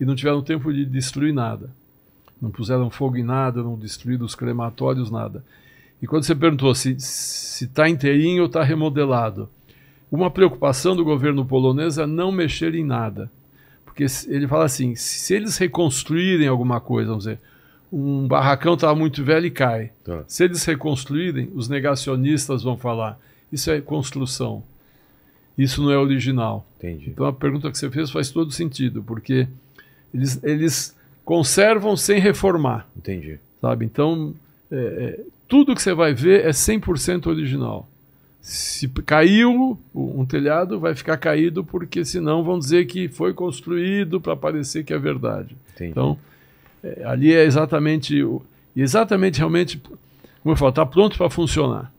e não tiveram tempo de destruir nada não puseram fogo em nada, não destruíram os crematórios, nada. E quando você perguntou se está inteirinho ou está remodelado, uma preocupação do governo polonês é não mexer em nada. Porque ele fala assim: se eles reconstruírem alguma coisa, vamos dizer, um barracão estava tá muito velho e cai. Tá. Se eles reconstruírem, os negacionistas vão falar: isso é construção, isso não é original. Entendi. Então a pergunta que você fez faz todo sentido, porque eles, eles conservam sem reformar. Entendi. Sabe? Então, é, é, tudo que você vai ver é 100% original. Se caiu um telhado, vai ficar caído, porque senão vão dizer que foi construído para parecer que é verdade. Entendi. Então, é, ali é exatamente, exatamente realmente, como eu falo, está pronto para funcionar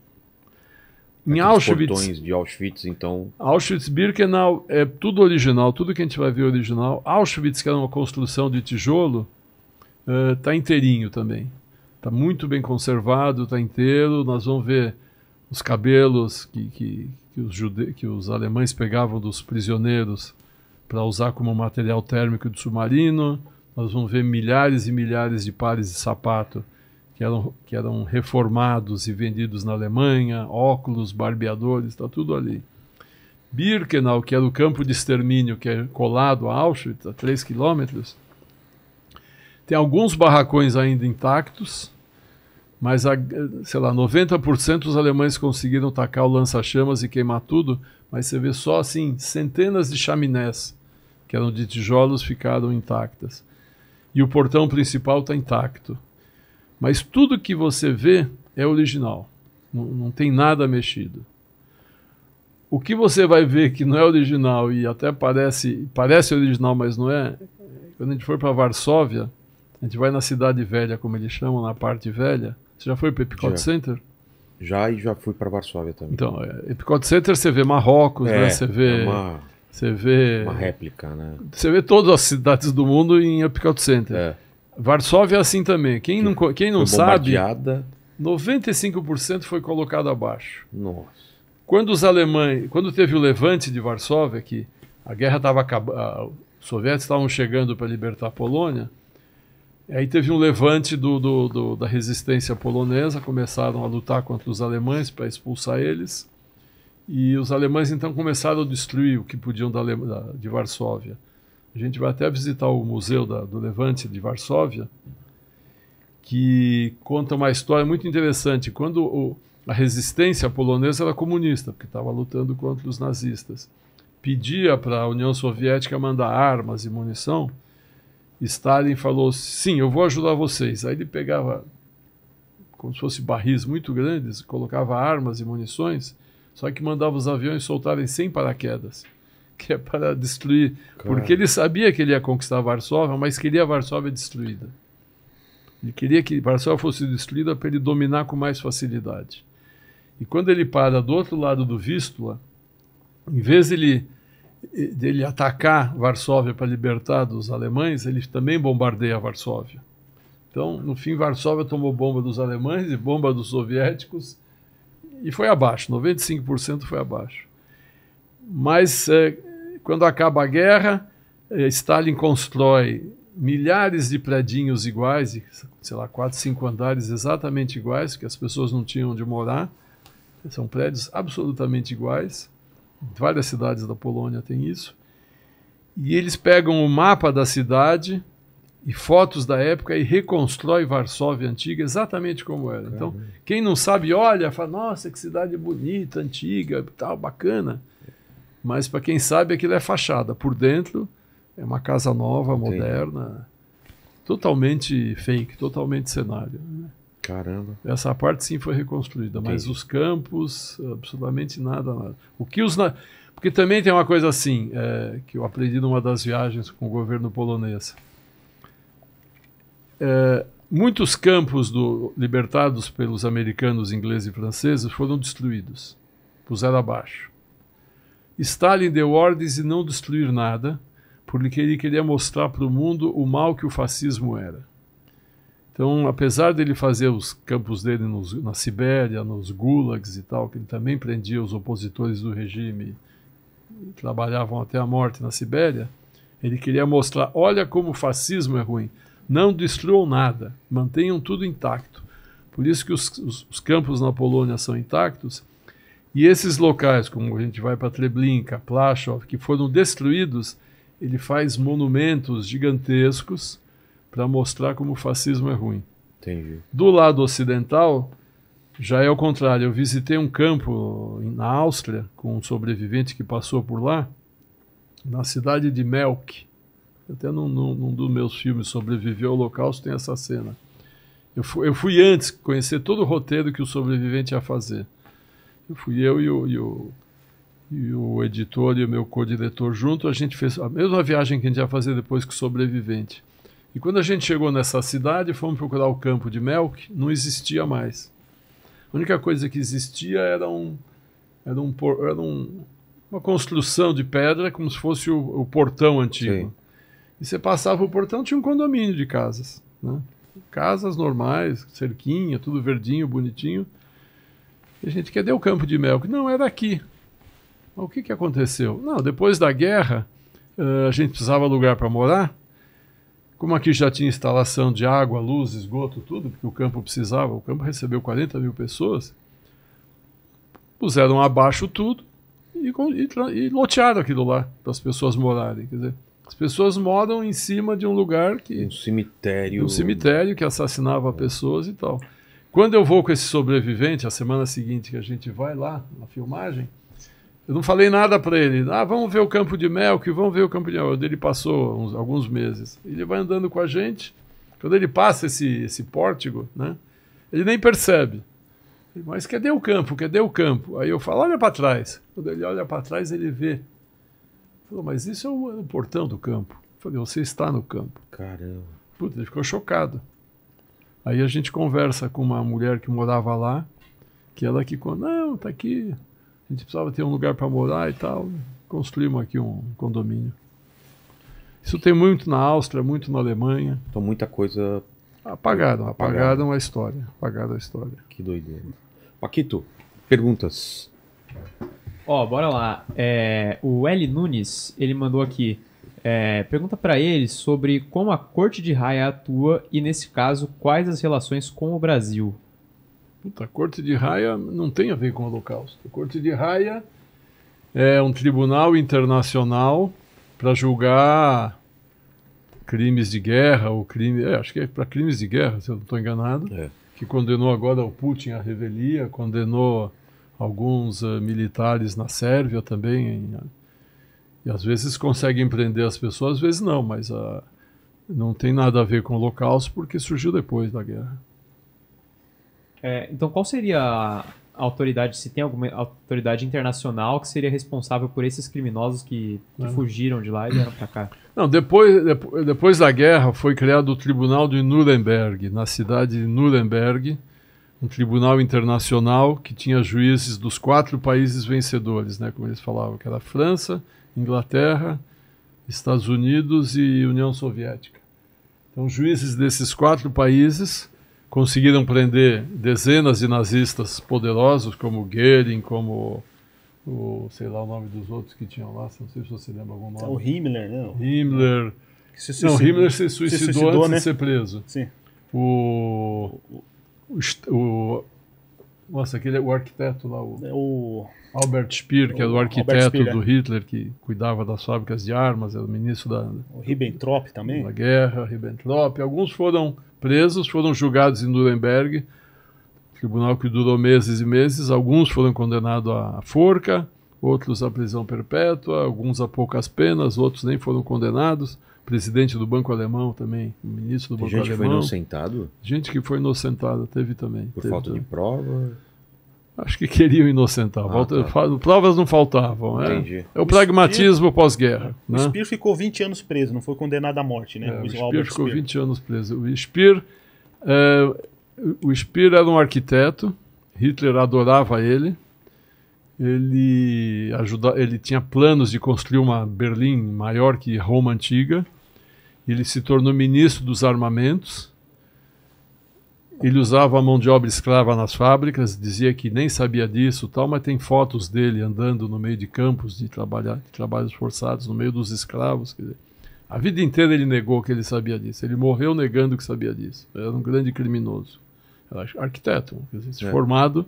em Auschwitz. Portões de Auschwitz, então. Auschwitz-Birkenau é tudo original, tudo que a gente vai ver é original. Auschwitz, que era uma construção de tijolo, está eh, uh, inteirinho também. Está muito bem conservado, está inteiro. Nós vamos ver os cabelos que, que, que, os, jude... que os alemães pegavam dos prisioneiros para usar como material térmico do submarino. Nós vamos ver milhares e milhares de pares de sapato que eram, que eram reformados e vendidos na Alemanha, óculos, barbeadores, está tudo ali. Birkenau, que era o campo de extermínio que é colado a Auschwitz, a 3 quilômetros, tem alguns barracões ainda intactos, mas, a, sei lá, 90% dos alemães conseguiram tacar o lança-chamas e queimar tudo, mas você vê só, assim, centenas de chaminés, que eram de tijolos, ficaram intactas. E o portão principal está intacto. Mas tudo que você vê é original. Não, não tem nada mexido. O que você vai ver que não é original e até parece, parece original, mas não é, quando a gente for para Varsóvia, a gente vai na cidade velha, como eles chamam, na parte velha. Você já foi para o Epicot já. Center? Já e já fui para Varsóvia também. Então, é, Center você vê Marrocos, é, né? Você vê. É uma, você vê. Uma réplica, né? Você vê todas as cidades do mundo em Epicot Center. É. Varsóvia é assim também. Quem não, quem não sabe, 95% foi colocado abaixo. Nossa. Quando os alemães, quando teve o levante de Varsóvia, que a guerra estava acabando, os soviéticos estavam chegando para libertar a Polônia, aí teve um levante do, do, do, da resistência polonesa, começaram a lutar contra os alemães para expulsar eles, e os alemães então começaram a destruir o que podiam da, de Varsóvia. A gente vai até visitar o Museu da, do Levante de Varsóvia, que conta uma história muito interessante. Quando o, a resistência polonesa era comunista, porque estava lutando contra os nazistas, pedia para a União Soviética mandar armas e munição, Stalin falou: sim, eu vou ajudar vocês. Aí ele pegava como se fossem barris muito grandes, colocava armas e munições, só que mandava os aviões soltarem sem paraquedas. que é para destruir. Porque ele sabia que ele ia conquistar Varsóvia, mas queria Varsóvia destruída. Ele queria que Varsóvia fosse destruída para ele dominar com mais facilidade. E quando ele para do outro lado do Vístula, em vez dele, dele atacar Varsóvia para libertar dos alemães, ele também bombardeia Varsóvia. Então, no fim, Varsóvia tomou bomba dos alemães e bomba dos soviéticos e foi abaixo, 95% foi abaixo. Mas eh, quando acaba a guerra, eh, Stalin constrói milhares de predinhos iguais, de, sei lá, quatro, cinco andares exatamente iguais, que as pessoas não tinham onde morar. São prédios absolutamente iguais. Várias cidades da Polônia têm isso. E eles pegam o mapa da cidade e fotos da época e reconstrói Varsóvia antiga exatamente como era. Então, quem não sabe, olha, fala, nossa, que cidade bonita, antiga, tal, bacana. Mas para quem sabe, aquilo é fachada. Por dentro, é uma casa nova, moderna, totalmente fake, totalmente cenário. Né? Caramba. Essa parte sim foi reconstruída, mas os campos, absolutamente nada, nada. O que os. Na... Porque também tem uma coisa assim, é, que eu aprendi numa das viagens com o governo polonês. É, muitos campos do, libertados pelos americanos, ingleses e franceses foram destruídos, puseram abaixo. Stalin deu ordens de não destruir nada, porque ele queria mostrar para o mundo o mal que o fascismo era. Então, apesar dele fazer os campos dele nos, na Sibéria, nos gulags e tal, que ele também prendia os opositores do regime, trabalhavam até a morte na Sibéria, ele queria mostrar: olha como o fascismo é ruim, não destruam nada, mantenham tudo intacto. Por isso que os, os, os campos na Polônia são intactos e esses locais, como a gente vai para Treblinka, Plashov, que foram destruídos, ele faz monumentos gigantescos para mostrar como o fascismo é ruim. Entendi. Do lado ocidental, já é o contrário. Eu visitei um campo na Áustria com um sobrevivente que passou por lá, na cidade de Melk. Até num, num, num dos meus filmes, Sobreviveu ao Holocausto, tem essa cena. Eu fui, eu fui antes conhecer todo o roteiro que o sobrevivente ia fazer fui eu e o, e o, e o editor e o meu co-diretor junto, a gente fez a mesma viagem que a gente ia fazer depois que sobrevivente. E quando a gente chegou nessa cidade, fomos procurar o campo de Melk, não existia mais. A única coisa que existia era um era um, era um uma construção de pedra como se fosse o, o portão antigo. Sim. E você passava o portão tinha um condomínio de casas, né? Casas normais, cerquinha, tudo verdinho, bonitinho. E, gente, cadê o campo de mel? Não, é daqui. Mas o que, que aconteceu? Não, depois da guerra, eh, a gente precisava lugar para morar. Como aqui já tinha instalação de água, luz, esgoto, tudo, porque o campo precisava, o campo recebeu 40 mil pessoas, puseram abaixo tudo e, e, e lotearam aquilo lá para as pessoas morarem. Quer dizer, as pessoas moram em cima de um lugar que. Um cemitério. Um cemitério que assassinava pessoas e tal. Quando eu vou com esse sobrevivente, a semana seguinte que a gente vai lá na filmagem, eu não falei nada para ele. Ah, vamos ver o Campo de Mel, que vamos ver o Campo de Mel. Ele passou uns, alguns meses. Ele vai andando com a gente. Quando ele passa esse, esse né, ele nem percebe. Mas cadê o campo? Cadê o campo? Aí eu falo, olha para trás. Quando ele olha para trás, ele vê. Falou, mas isso é o, é o portão do campo. Eu falei, você está no campo. Caramba. Puta, ele ficou chocado. Aí a gente conversa com uma mulher que morava lá, que ela que quando não, tá aqui, a gente precisava ter um lugar para morar e tal, construímos aqui um condomínio. Isso tem muito na Áustria, muito na Alemanha. Então muita coisa apagaram, apagaram, a história, apagaram a história. Que doideira. Paquito, perguntas. Ó, oh, bora lá. É, o L Nunes, ele mandou aqui. É, pergunta para ele sobre como a corte de raia atua e, nesse caso, quais as relações com o Brasil. Puta, a corte de raia não tem a ver com o Holocausto. A corte de raia é um tribunal internacional para julgar crimes de guerra ou crime. É, acho que é para crimes de guerra, se eu não estou enganado. É. Que condenou agora o Putin à revelia, condenou alguns uh, militares na Sérvia também. Em, e às vezes conseguem prender as pessoas, às vezes não, mas ah, não tem nada a ver com o Holocausto porque surgiu depois da guerra. É, então, qual seria a autoridade, se tem alguma autoridade internacional que seria responsável por esses criminosos que, que é. fugiram de lá e vieram para cá? Não, depois, depois da guerra foi criado o Tribunal de Nuremberg, na cidade de Nuremberg, um tribunal internacional que tinha juízes dos quatro países vencedores, né, como eles falavam, que era França, Inglaterra, Estados Unidos e União Soviética. Então, juízes desses quatro países conseguiram prender dezenas de nazistas poderosos, como Goering, como o, sei lá o nome dos outros que tinham lá, não sei se você lembra algum nome. É o Himmler, né? Himmler. Não, Himmler se suicidou, se suicidou antes né? de ser preso. Sim. O, o, o nossa, aquele é o arquiteto lá, o, é o... Albert Speer, que é o arquiteto Speer, é. do Hitler, que cuidava das fábricas de armas, era o ministro da... O Ribbentrop também? Da guerra, Ribbentrop. Alguns foram presos, foram julgados em Nuremberg, tribunal que durou meses e meses. Alguns foram condenados à forca, outros à prisão perpétua, alguns a poucas penas, outros nem foram condenados presidente do Banco Alemão também, ministro do Tem Banco gente Alemão. Gente que foi inocentado? Gente que foi inocentada, teve também. Por teve falta também. de prova? Acho que queriam inocentar. Ah, tá. Provas não faltavam. É, é o pragmatismo pós-guerra. O né? Speer ficou 20 anos preso, não foi condenado à morte, né? É, o, o Speer ficou Speer. 20 anos preso. O Speer, é, o Speer era um arquiteto, Hitler adorava ele. Ele, ajuda, ele tinha planos de construir uma Berlim maior que Roma antiga. Ele se tornou ministro dos armamentos. Ele usava a mão de obra escrava nas fábricas, dizia que nem sabia disso, tal, mas tem fotos dele andando no meio de campos de, trabalhar, de trabalhos forçados, no meio dos escravos. Dizer, a vida inteira ele negou que ele sabia disso. Ele morreu negando que sabia disso. Era um grande criminoso. Era arquiteto, dizer, é. formado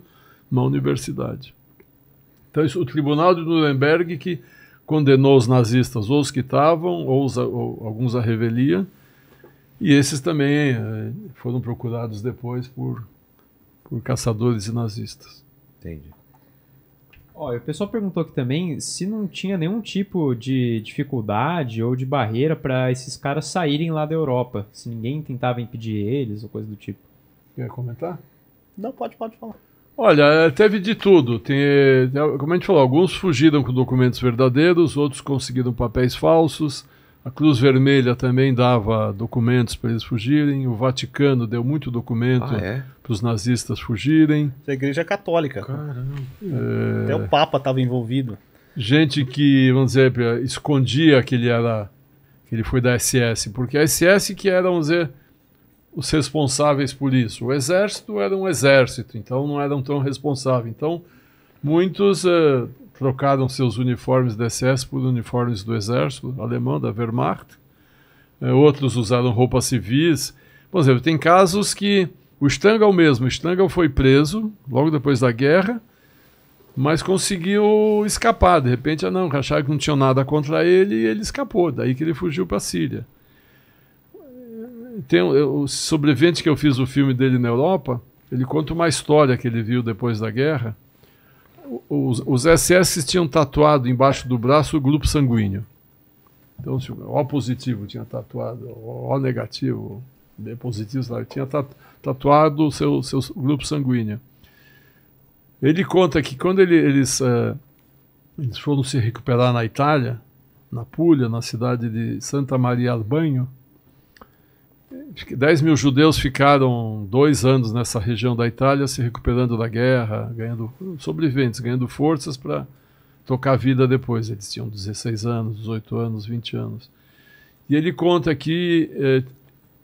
numa universidade. Então, isso, o tribunal de Nuremberg que condenou os nazistas, ou os que estavam, ou, ou alguns à revelia, e esses também eh, foram procurados depois por, por caçadores e nazistas. Entendi. Ó, o pessoal perguntou aqui também se não tinha nenhum tipo de dificuldade ou de barreira para esses caras saírem lá da Europa, se ninguém tentava impedir eles ou coisa do tipo. Quer comentar? Não, pode, pode falar. Olha, é, teve de tudo. Tem, é, como a gente falou, alguns fugiram com documentos verdadeiros, outros conseguiram papéis falsos. A Cruz Vermelha também dava documentos para eles fugirem. O Vaticano deu muito documento ah, é? para os nazistas fugirem. A é igreja católica. Caramba. É... Até o Papa estava envolvido. Gente que, vamos dizer, escondia que ele era. que ele foi da SS, porque a SS que era, vamos dizer os responsáveis por isso. O exército era um exército, então não eram tão responsáveis. Então, muitos uh, trocaram seus uniformes de SS por uniformes do exército alemão, da Wehrmacht. Uh, outros usaram roupas civis. Por exemplo, tem casos que o Stangl mesmo, o Stangl foi preso logo depois da guerra, mas conseguiu escapar. De repente, ah, não, acharam que não tinha nada contra ele e ele escapou. Daí que ele fugiu para a Síria tem os sobreviventes que eu fiz o filme dele na Europa, ele conta uma história que ele viu depois da guerra. Os, os SS tinham tatuado embaixo do braço o grupo sanguíneo. Então, O tipo, positivo tinha tatuado, O negativo, B positivo, sabe? tinha tatuado o seu, seu grupo sanguíneo. Ele conta que quando ele, eles, uh, eles foram se recuperar na Itália, na Puglia, na cidade de Santa Maria Albanho, 10 mil judeus ficaram dois anos nessa região da Itália se recuperando da guerra, ganhando sobreviventes, ganhando forças para tocar a vida depois. Eles tinham 16 anos, 18 anos, 20 anos. E ele conta que eh,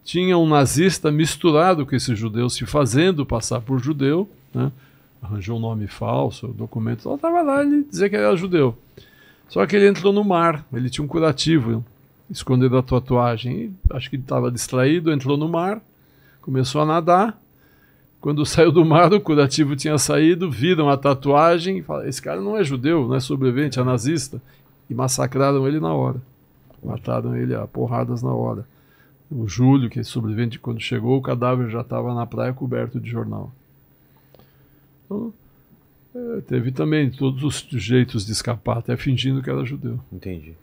tinha um nazista misturado com esses judeus, se fazendo passar por judeu, né? arranjou um nome falso, documento, estava lá ele dizia que era judeu. Só que ele entrou no mar, ele tinha um curativo, escondendo a tatuagem. Acho que ele estava distraído, entrou no mar, começou a nadar. Quando saiu do mar, o curativo tinha saído, viram a tatuagem e falaram: esse cara não é judeu, não é sobrevivente, é nazista. E massacraram ele na hora. Mataram ele a porradas na hora. O Júlio, que é sobrevivente, quando chegou, o cadáver já estava na praia coberto de jornal. Então, é, teve também todos os jeitos de escapar, até fingindo que era judeu. Entendi.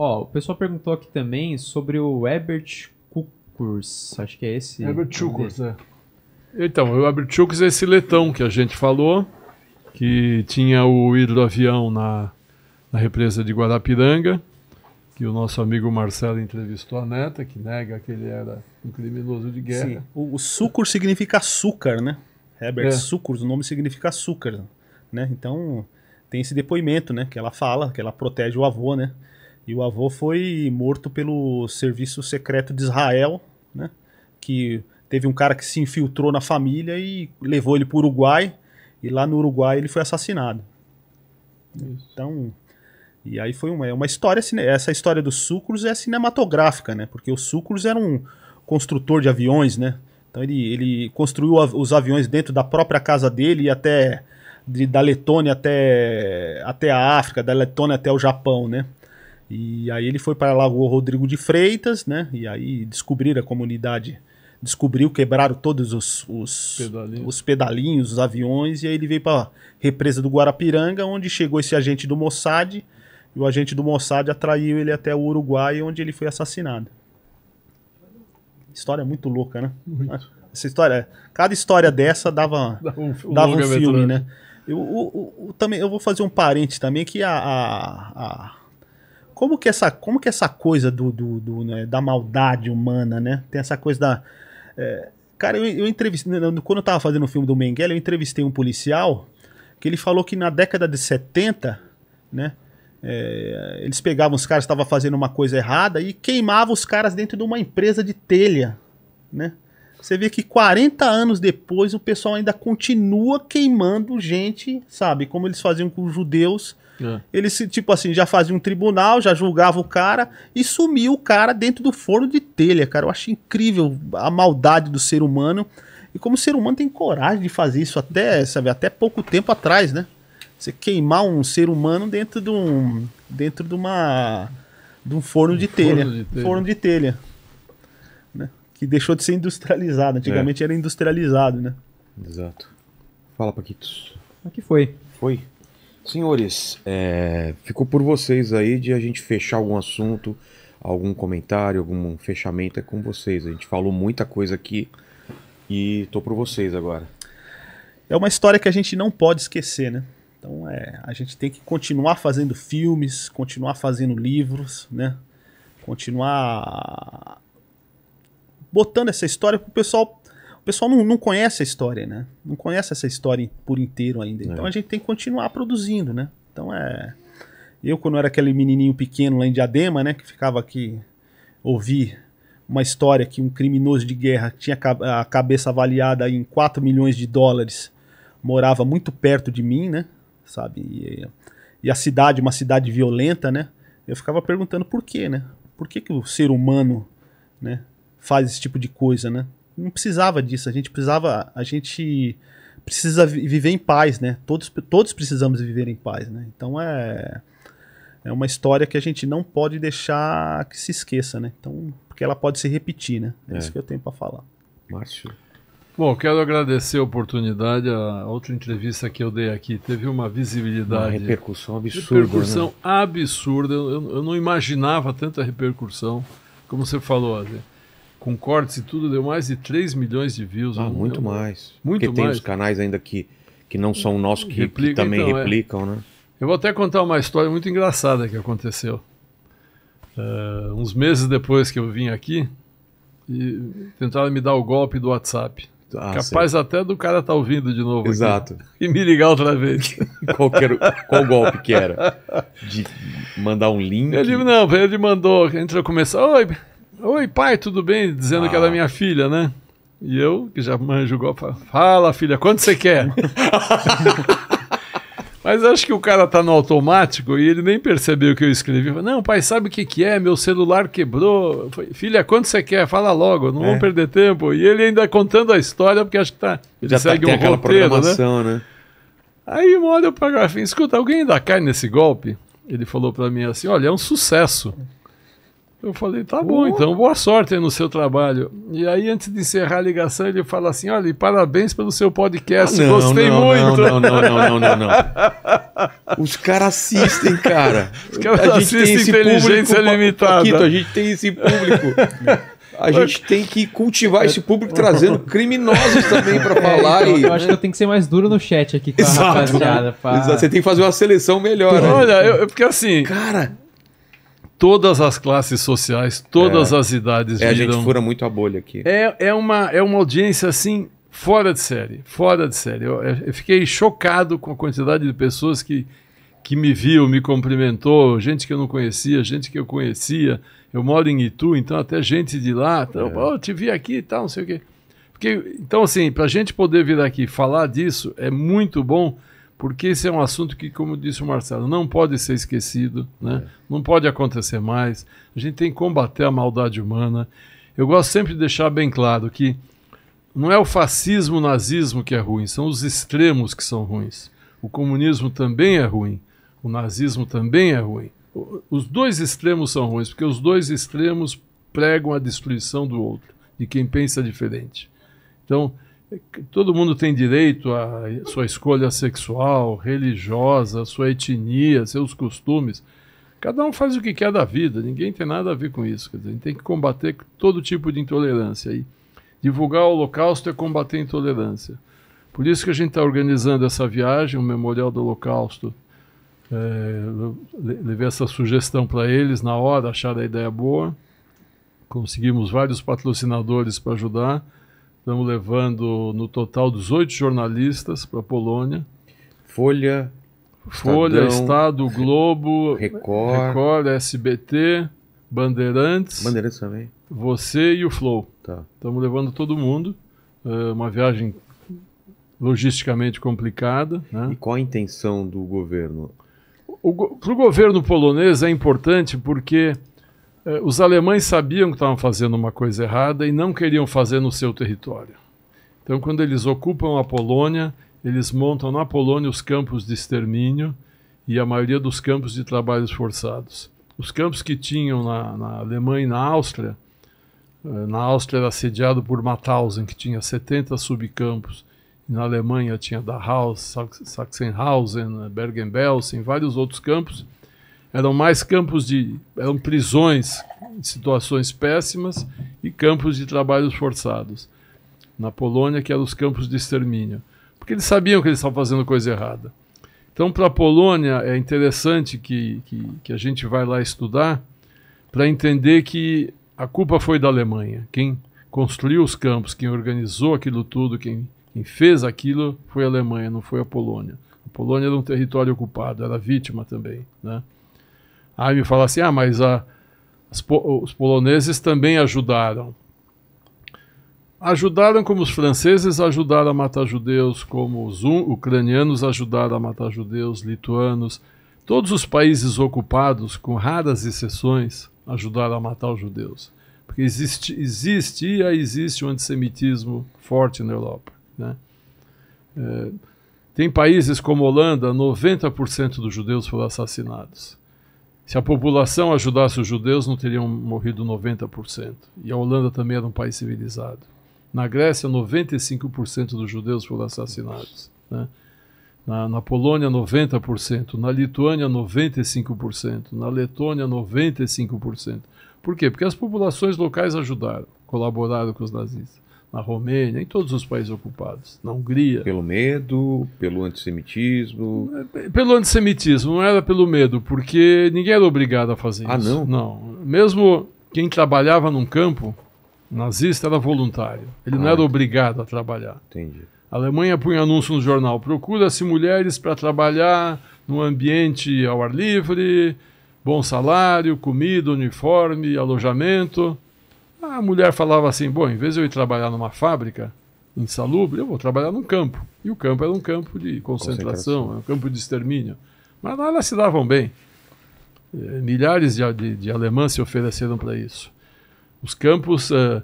Ó, o pessoal perguntou aqui também sobre o Ebert Kukurs, acho que é esse. Ebert Kukurs, é. Então, o Ebert Kukurs é esse letão que a gente falou, que tinha o hidroavião na, na represa de Guarapiranga, que o nosso amigo Marcelo entrevistou a neta, que nega que ele era um criminoso de guerra. Sim. O, o sucur significa açúcar, né? Herbert é. Sucur, o nome significa açúcar, né? Então tem esse depoimento, né? Que ela fala, que ela protege o avô, né? E o avô foi morto pelo Serviço Secreto de Israel, né? Que teve um cara que se infiltrou na família e levou ele para o Uruguai. E lá no Uruguai ele foi assassinado. Isso. Então, e aí foi uma, é uma história, essa história do Sucros é cinematográfica, né? Porque o Sucros era um construtor de aviões, né? Então ele, ele construiu os aviões dentro da própria casa dele e até de, da Letônia até, até a África, da Letônia até o Japão, né? E aí ele foi para Lagoa Rodrigo de Freitas, né? E aí descobriram a comunidade, descobriu, quebraram todos os, os, pedalinhos. os pedalinhos, os aviões, e aí ele veio para represa do Guarapiranga, onde chegou esse agente do Mossad, e o agente do Mossad atraiu ele até o Uruguai, onde ele foi assassinado. História muito louca, né? Muito. Essa história, cada história dessa dava, dava um, um, dava um filme, né? Eu, eu, eu, também, eu vou fazer um parente também que a, a, a como que essa, como que essa coisa do, do, do né, da maldade humana, né? Tem essa coisa da. É, cara, eu, eu entrevistei. Né, quando eu tava fazendo o filme do Mengele, eu entrevistei um policial que ele falou que na década de 70, né? É, eles pegavam os caras que estavam fazendo uma coisa errada e queimavam os caras dentro de uma empresa de telha, né? Você vê que 40 anos depois o pessoal ainda continua queimando gente, sabe? Como eles faziam com os judeus, é. ele tipo assim, já fazia um tribunal, já julgava o cara e sumiu o cara dentro do forno de telha, cara. Eu acho incrível a maldade do ser humano. E como o ser humano tem coragem de fazer isso até, sabe, até pouco tempo atrás, né? Você queimar um ser humano dentro de um. dentro de uma. de um forno, um de, telha, forno de telha. Forno de telha. Né? Que deixou de ser industrializado. Antigamente é. era industrializado, né? Exato. Fala, Paquitos. Aqui foi. Foi. Senhores, é, ficou por vocês aí de a gente fechar algum assunto, algum comentário, algum fechamento é com vocês. A gente falou muita coisa aqui e tô por vocês agora. É uma história que a gente não pode esquecer, né? Então é, a gente tem que continuar fazendo filmes, continuar fazendo livros, né? Continuar botando essa história para o pessoal pessoal não, não conhece a história, né? Não conhece essa história por inteiro ainda. Então é. a gente tem que continuar produzindo, né? Então é. Eu, quando era aquele menininho pequeno lá em Diadema, né? Que ficava aqui ouvir uma história que um criminoso de guerra tinha a cabeça avaliada em 4 milhões de dólares, morava muito perto de mim, né? Sabe? E, e a cidade, uma cidade violenta, né? Eu ficava perguntando por quê, né? Por que, que o ser humano, né? Faz esse tipo de coisa, né? não precisava disso. A gente precisava. A gente precisa viver em paz, né? Todos, todos precisamos viver em paz, né? Então é. É uma história que a gente não pode deixar que se esqueça, né? Então, porque ela pode se repetir, né? É, é. isso que eu tenho para falar. Márcio. Bom, quero agradecer a oportunidade. A outra entrevista que eu dei aqui teve uma visibilidade. Uma repercussão absurda. Repercussão né? absurda. Eu, eu, não imaginava tanta repercussão, como você falou. Assim com cortes e tudo, deu mais de 3 milhões de views. Ah, muito mais. Muito Porque mais. tem os canais ainda que, que não são nossos que, Replica, que também então, é. replicam, é. né? Eu vou até contar uma história muito engraçada que aconteceu. Uh, uns meses depois que eu vim aqui, e tentaram me dar o golpe do WhatsApp. Ah, Capaz até do cara estar tá ouvindo de novo. Exato. Aqui, e me ligar outra vez. qual, era, qual golpe que era? De mandar um link? Ele, não, ele mandou. gente começar. Oi, Oi, pai, tudo bem? Dizendo é ah. que ela é minha filha, né? E eu, que já manjo igual, fala, filha, quanto você quer? Mas acho que o cara tá no automático e ele nem percebeu o que eu escrevi. não, pai, sabe o que, que é? Meu celular quebrou. Falei, Filha, quanto você quer? Fala logo, não é. vamos perder tempo. E ele ainda contando a história, porque acho que tá. Ele Já tá, segue tá, um aquela roteiro, né? programação, né? né? Aí uma hora eu pago escuta, alguém ainda cai nesse golpe? Ele falou para mim assim: olha, é um sucesso. Eu falei, tá bom, então boa sorte no seu trabalho. E aí, antes de encerrar a ligação, ele fala assim: olha, parabéns pelo seu podcast, ah, não, gostei não, muito. Não, não, não, não, não, não. Os caras assistem, cara. Os caras assistem inteligência público, limitada. Paquito, a gente tem esse público. A gente tem que cultivar esse público trazendo criminosos também para falar. É, então, e... Eu acho que eu tenho que ser mais duro no chat aqui com Exato. rapaziada. Pra... Exato. Você tem que fazer uma seleção melhor. Olha, né? eu, porque assim. Cara todas as classes sociais, todas é. as idades. É, a gente fura muito a bolha aqui. É, é, uma, é uma audiência assim, fora de série, fora de série. Eu, eu fiquei chocado com a quantidade de pessoas que, que me viu, me cumprimentou, gente que eu não conhecia, gente que eu conhecia. Eu moro em Itu, então até gente de lá, então, é. oh, te vi aqui e tal, não sei o quê. Porque, então, assim, para a gente poder vir aqui falar disso, é muito bom porque esse é um assunto que, como disse o Marcelo, não pode ser esquecido, né? É. não pode acontecer mais. A gente tem que combater a maldade humana. Eu gosto sempre de deixar bem claro que não é o fascismo, o nazismo que é ruim, são os extremos que são ruins. O comunismo também é ruim, o nazismo também é ruim. Os dois extremos são ruins, porque os dois extremos pregam a destruição do outro, de quem pensa diferente. Então, Todo mundo tem direito à sua escolha sexual, religiosa, sua etnia, seus costumes. Cada um faz o que quer da vida, ninguém tem nada a ver com isso. Quer dizer, a gente tem que combater todo tipo de intolerância. E divulgar o Holocausto é combater a intolerância. Por isso que a gente está organizando essa viagem, o Memorial do Holocausto. É, levei essa sugestão para eles na hora, acharam a ideia boa. Conseguimos vários patrocinadores para ajudar Estamos levando no total 18 jornalistas para a Polônia. Folha, Folha, Estadão, Estado, Globo, Record, Record, SBT, Bandeirantes. Bandeirantes também. Você e o Flow. Tá. Estamos levando todo mundo. É uma viagem logisticamente complicada. Né? E qual a intenção do governo? Para o go governo polonês é importante porque é, os alemães sabiam que estavam fazendo uma coisa errada e não queriam fazer no seu território. Então, quando eles ocupam a Polônia, eles montam na Polônia os campos de extermínio e a maioria dos campos de trabalhos forçados. Os campos que tinham na, na Alemanha e na Áustria, é, na Áustria era sediado por Mauthausen, que tinha 70 subcampos, na Alemanha tinha Dachau, Sachsenhausen, Bergen-Belsen, vários outros campos eram mais campos de. eram prisões em situações péssimas e campos de trabalhos forçados. Na Polônia, que eram os campos de extermínio. Porque eles sabiam que eles estavam fazendo coisa errada. Então, para a Polônia, é interessante que, que, que, a gente vai lá estudar para entender que a culpa foi da Alemanha. Quem construiu os campos, quem organizou aquilo tudo, quem, quem fez aquilo foi a Alemanha, não foi a Polônia. A Polônia era um território ocupado, era vítima também. Né? Aí me fala assim: ah, mas a, os poloneses também ajudaram. Ajudaram como os franceses ajudaram a matar judeus, como os ucranianos ajudaram a matar judeus, lituanos. Todos os países ocupados, com raras exceções, ajudaram a matar os judeus. Porque existe, existe e existe um antissemitismo forte na Europa. Né? É, tem países como Holanda, 90% dos judeus foram assassinados. Se a população ajudasse os judeus, não teriam morrido 90%. E a Holanda também era um país civilizado. Na Grécia, 95% dos judeus foram assassinados. Né? Na, na, Polônia, 90%. Na Lituânia, 95%. Na Letônia, 95%. Por quê? Porque as populações locais ajudaram, colaboraram com os nazistas na Romênia, em todos os países ocupados, na Hungria. Pelo medo, pelo antissemitismo. Pelo antissemitismo, não era pelo medo, porque ninguém era obrigado a fazer ah, isso. Ah, não? Não. Mesmo quem trabalhava num campo nazista era voluntário. Ele ah, não era obrigado a trabalhar. Entendi. A Alemanha punha anúncio no jornal: procura-se mulheres para trabalhar no ambiente ao ar livre, bom salário, comida, uniforme, alojamento. A mulher falava assim: bom, em vez de eu ir trabalhar numa fábrica insalubre, eu vou trabalhar num campo. E o campo era um campo de concentração, concentração. um campo de extermínio. Mas lá elas se davam bem. Eh, milhares de, de, de se ofereceram para isso. Os campos uh,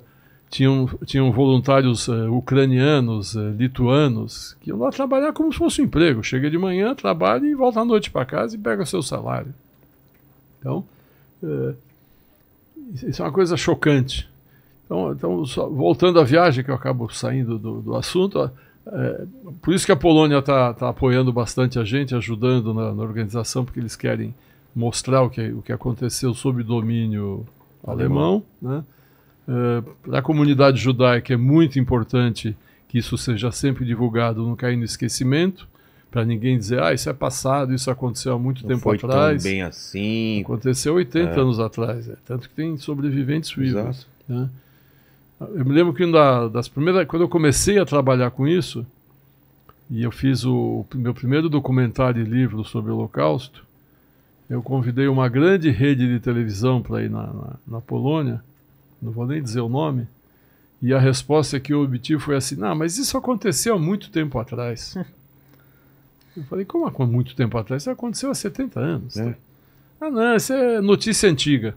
tinham, tinham voluntários uh, ucranianos, uh, lituanos, que iam lá trabalhar como se fosse um emprego. Chega de manhã, trabalha e volta à noite para casa e pega seu salário. Então, isso é uma coisa chocante. Então, então só, voltando à viagem, que eu acabo saindo do, do assunto, é, por isso que a Polônia está tá apoiando bastante a gente, ajudando na, na, organização, porque eles querem mostrar o que, o que aconteceu sob domínio alemão. alemão né? é, Para a comunidade judaica é muito importante que isso seja sempre divulgado, não cair no esquecimento para ninguém dizer, ah, isso é passado, isso aconteceu há muito não tempo foi atrás. Tão bem assim. Aconteceu 80 é. anos atrás, é. tanto que tem sobreviventes vivos. Né? Eu me lembro que da, das primeiras, quando eu comecei a trabalhar com isso, e eu fiz o, o meu primeiro documentário e livro sobre o Holocausto, eu convidei uma grande rede de televisão para ir na, na, na Polônia, não vou nem dizer o nome, e a resposta que eu obtive foi assim: não, mas isso aconteceu há muito tempo atrás. Eu falei, como há muito tempo atrás? Isso aconteceu há 70 anos. É. Tá? Ah, não, isso é notícia antiga.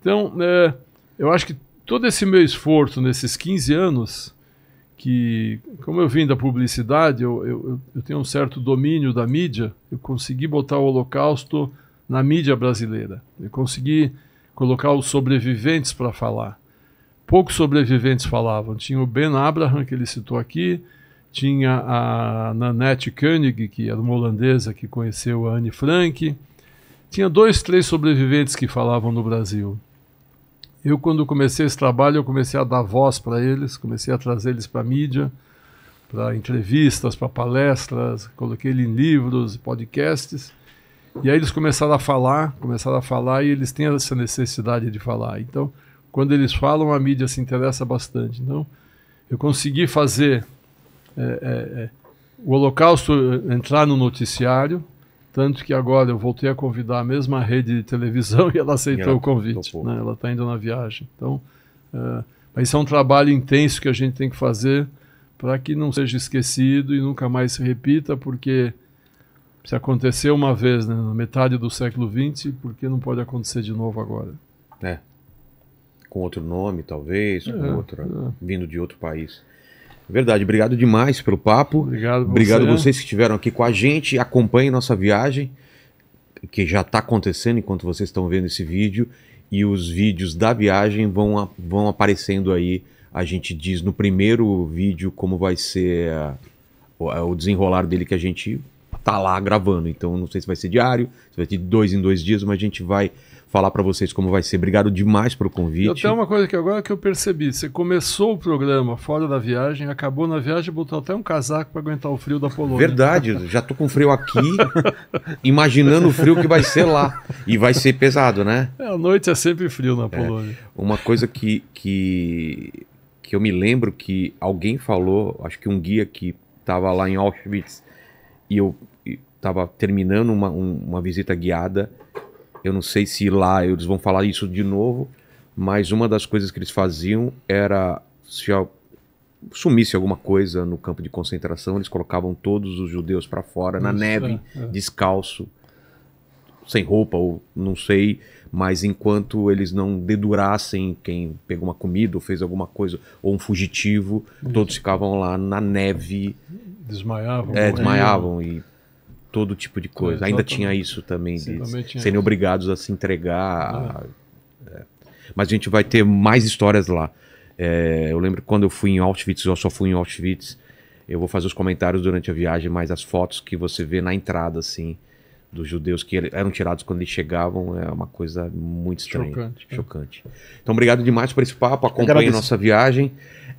Então, é, eu acho que todo esse meu esforço nesses 15 anos, que, como eu vim da publicidade, eu, eu, eu tenho um certo domínio da mídia, eu consegui botar o Holocausto na mídia brasileira. Eu consegui colocar os sobreviventes para falar. Poucos sobreviventes falavam. Tinha o Ben Abraham, que ele citou aqui, tinha a Nanette Koenig, que era uma holandesa que conheceu a Anne Frank. Tinha dois, três sobreviventes que falavam no Brasil. Eu, quando comecei esse trabalho, eu comecei a dar voz para eles, comecei a trazer eles para a mídia, para entrevistas, para palestras, coloquei eles em livros, podcasts. E aí eles começaram a falar, começaram a falar e eles têm essa necessidade de falar. Então, quando eles falam, a mídia se interessa bastante. Então, eu consegui fazer é, é, é, o Holocausto eh, entrar no noticiário, tanto que agora eu voltei a convidar a mesma rede de televisão e ela aceitou ela o convite. Né? Ela está indo na viagem. Então, eh, mas isso é um trabalho intenso que a gente tem que fazer para que não seja esquecido e nunca mais se repita, porque se aconteceu uma vez né, na metade do século XX, por que não pode acontecer de novo agora? É. Com outro nome, talvez, é, outra, é. vindo de outro país. Verdade, obrigado demais pelo papo. Obrigado, obrigado você. vocês né? que estiveram aqui com a gente. Acompanhem nossa viagem, que já está acontecendo enquanto vocês estão vendo esse vídeo. E os vídeos da viagem vão, vão aparecendo aí. A gente diz no primeiro vídeo como vai ser a, eh, eh, o desenrolar dele que a gente tá lá gravando. Então não sei se vai ser diário, se vai ser de dois em dois dias, mas a gente vai falar para vocês como vai ser. Obrigado demais pelo convite. Eu tenho uma coisa que agora que eu percebi. Você começou o programa fora da viagem, acabou na viagem, botou até um casaco para aguentar o frio da Polônia. Verdade, já tô com frio aqui, imaginando o frio que vai ser lá. E vai ser pesado, né? É, a noite é sempre frio na é. Polônia. É, uma coisa que, que, que eu me lembro que alguém falou, acho que um guia que estava lá em Auschwitz, e eu estava terminando uma, um, uma visita guiada eu não sei se lá eles vão falar isso de novo, mas uma das coisas que eles faziam era se sumisse alguma coisa no campo de concentração, eles colocavam todos os judeus para fora na isso, neve, é, é. descalço, sem roupa ou não sei, mas enquanto eles não dedurassem quem pegou uma comida ou fez alguma coisa ou um fugitivo, isso. todos ficavam lá na neve, desmaiavam, é, desmaiavam e todo tipo de coisa. É, Ainda tinha isso também, Sim, de também serem isso. obrigados a se entregar. É. A... É. Mas a gente vai ter mais histórias lá. É, eu lembro quando eu fui em Auschwitz, eu só fui em Auschwitz. Eu vou fazer os comentários durante a viagem, mas as fotos que você vê na entrada, assim, dos judeus que eram tirados quando eles chegavam é uma coisa muito estranha. Chocante. Né? Chocante. Então, obrigado demais por esse papo. Acompanhe nossa viagem.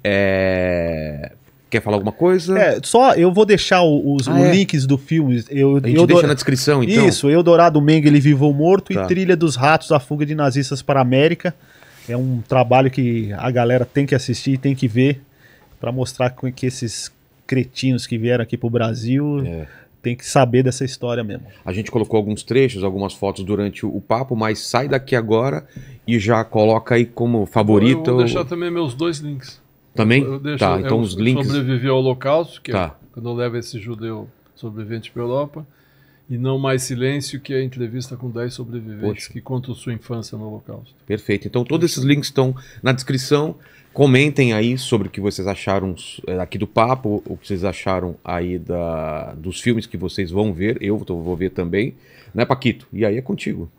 É... Quer falar alguma coisa? É, só eu vou deixar os, ah, os é? links do filme. Eu, a gente eu deixa do... na descrição, então. Isso, Eu Dourado Meng, ele vivou morto tá. e Trilha dos Ratos, a fuga de nazistas para a América. É um trabalho que a galera tem que assistir, tem que ver, para mostrar que esses cretinos que vieram aqui para o Brasil... É tem que saber dessa história mesmo. A gente colocou alguns trechos, algumas fotos durante o papo, mas sai daqui agora e já coloca aí como favorito. Eu vou deixar também meus dois links. Também? Eu deixo, tá, então os links. Sobreviver ao Holocausto, que é tá. é quando leva esse judeu sobrevivente para a Europa. E Não Mais Silêncio, que é a entrevista com 10 sobreviventes Poxa. que contam sua infância no Holocausto. Perfeito. Então, todos esses links estão na descrição. Comentem aí sobre o que vocês acharam eh, aqui do papo, o que vocês acharam aí da, dos filmes que vocês vão ver. Eu vou ver também. Né, Paquito? E aí é contigo.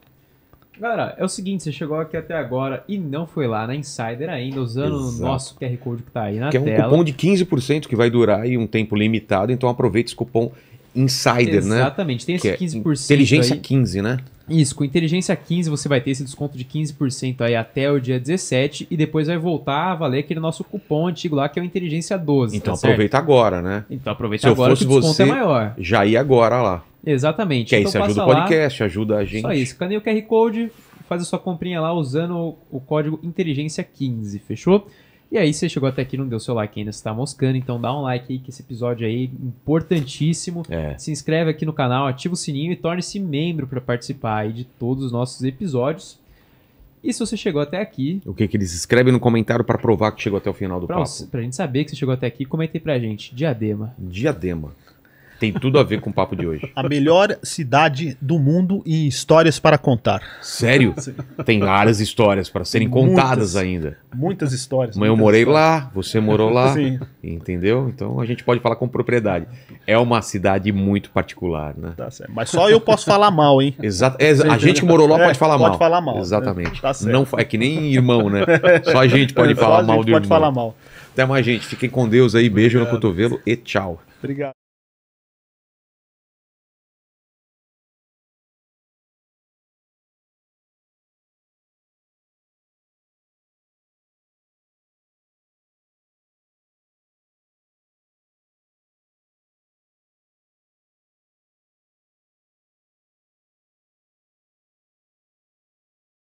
Galera, é o seguinte, você chegou aqui até agora e não foi lá na Insider ainda, usando Exato. o nosso QR Code que está aí na que tela. Que é um cupom de 15% que vai durar aí um tempo limitado, então aproveite esse cupom Insider, Exatamente. né? Exatamente, tem esse que 15%. É inteligência aí. 15, né? Isso, com inteligência 15 você vai ter esse desconto de 15% aí até o dia 17 e depois vai voltar a valer aquele nosso cupom antigo lá que é o inteligência 12. Então tá aproveita certo? agora, né? Então aproveita Se agora eu fosse que o desconto é você, é maior. Já ir agora lá. Exatamente. Que aí então, você ajuda o podcast, lá, ajuda a gente. Só isso, escaneia o QR Code, faz a sua comprinha lá usando o código inteligência 15, fechou? E aí, você chegou até aqui não deu seu like ainda, está moscando, então dá um like aí que esse episódio aí é importantíssimo. É. Se inscreve aqui no canal, ativa o sininho e torne-se membro para participar aí de todos os nossos episódios. E se você chegou até aqui. O que, que eles escrevem no comentário para provar que chegou até o final do pra papo? Pra gente saber que você chegou até aqui, comenta aí pra gente. Diadema. Diadema. Tem tudo a ver com o papo de hoje. A melhor cidade do mundo em histórias para contar. Sério? Sim. Tem várias histórias para serem muitas, contadas ainda. Muitas histórias. Mas eu morei histórias. lá, você morou lá. Sim. Entendeu? Então a gente pode falar com propriedade. É uma cidade muito particular, né? Tá certo. Mas só eu posso falar mal, hein? Exato. É, a gente que morou lá é, pode falar mal. Pode falar mal. Né? Exatamente. Tá certo. Não, é que nem irmão, né? Só a gente pode é, falar mal do irmão. Pode falar mal. Até mais, gente. Fiquem com Deus aí. Beijo Obrigado. no cotovelo e tchau. Obrigado.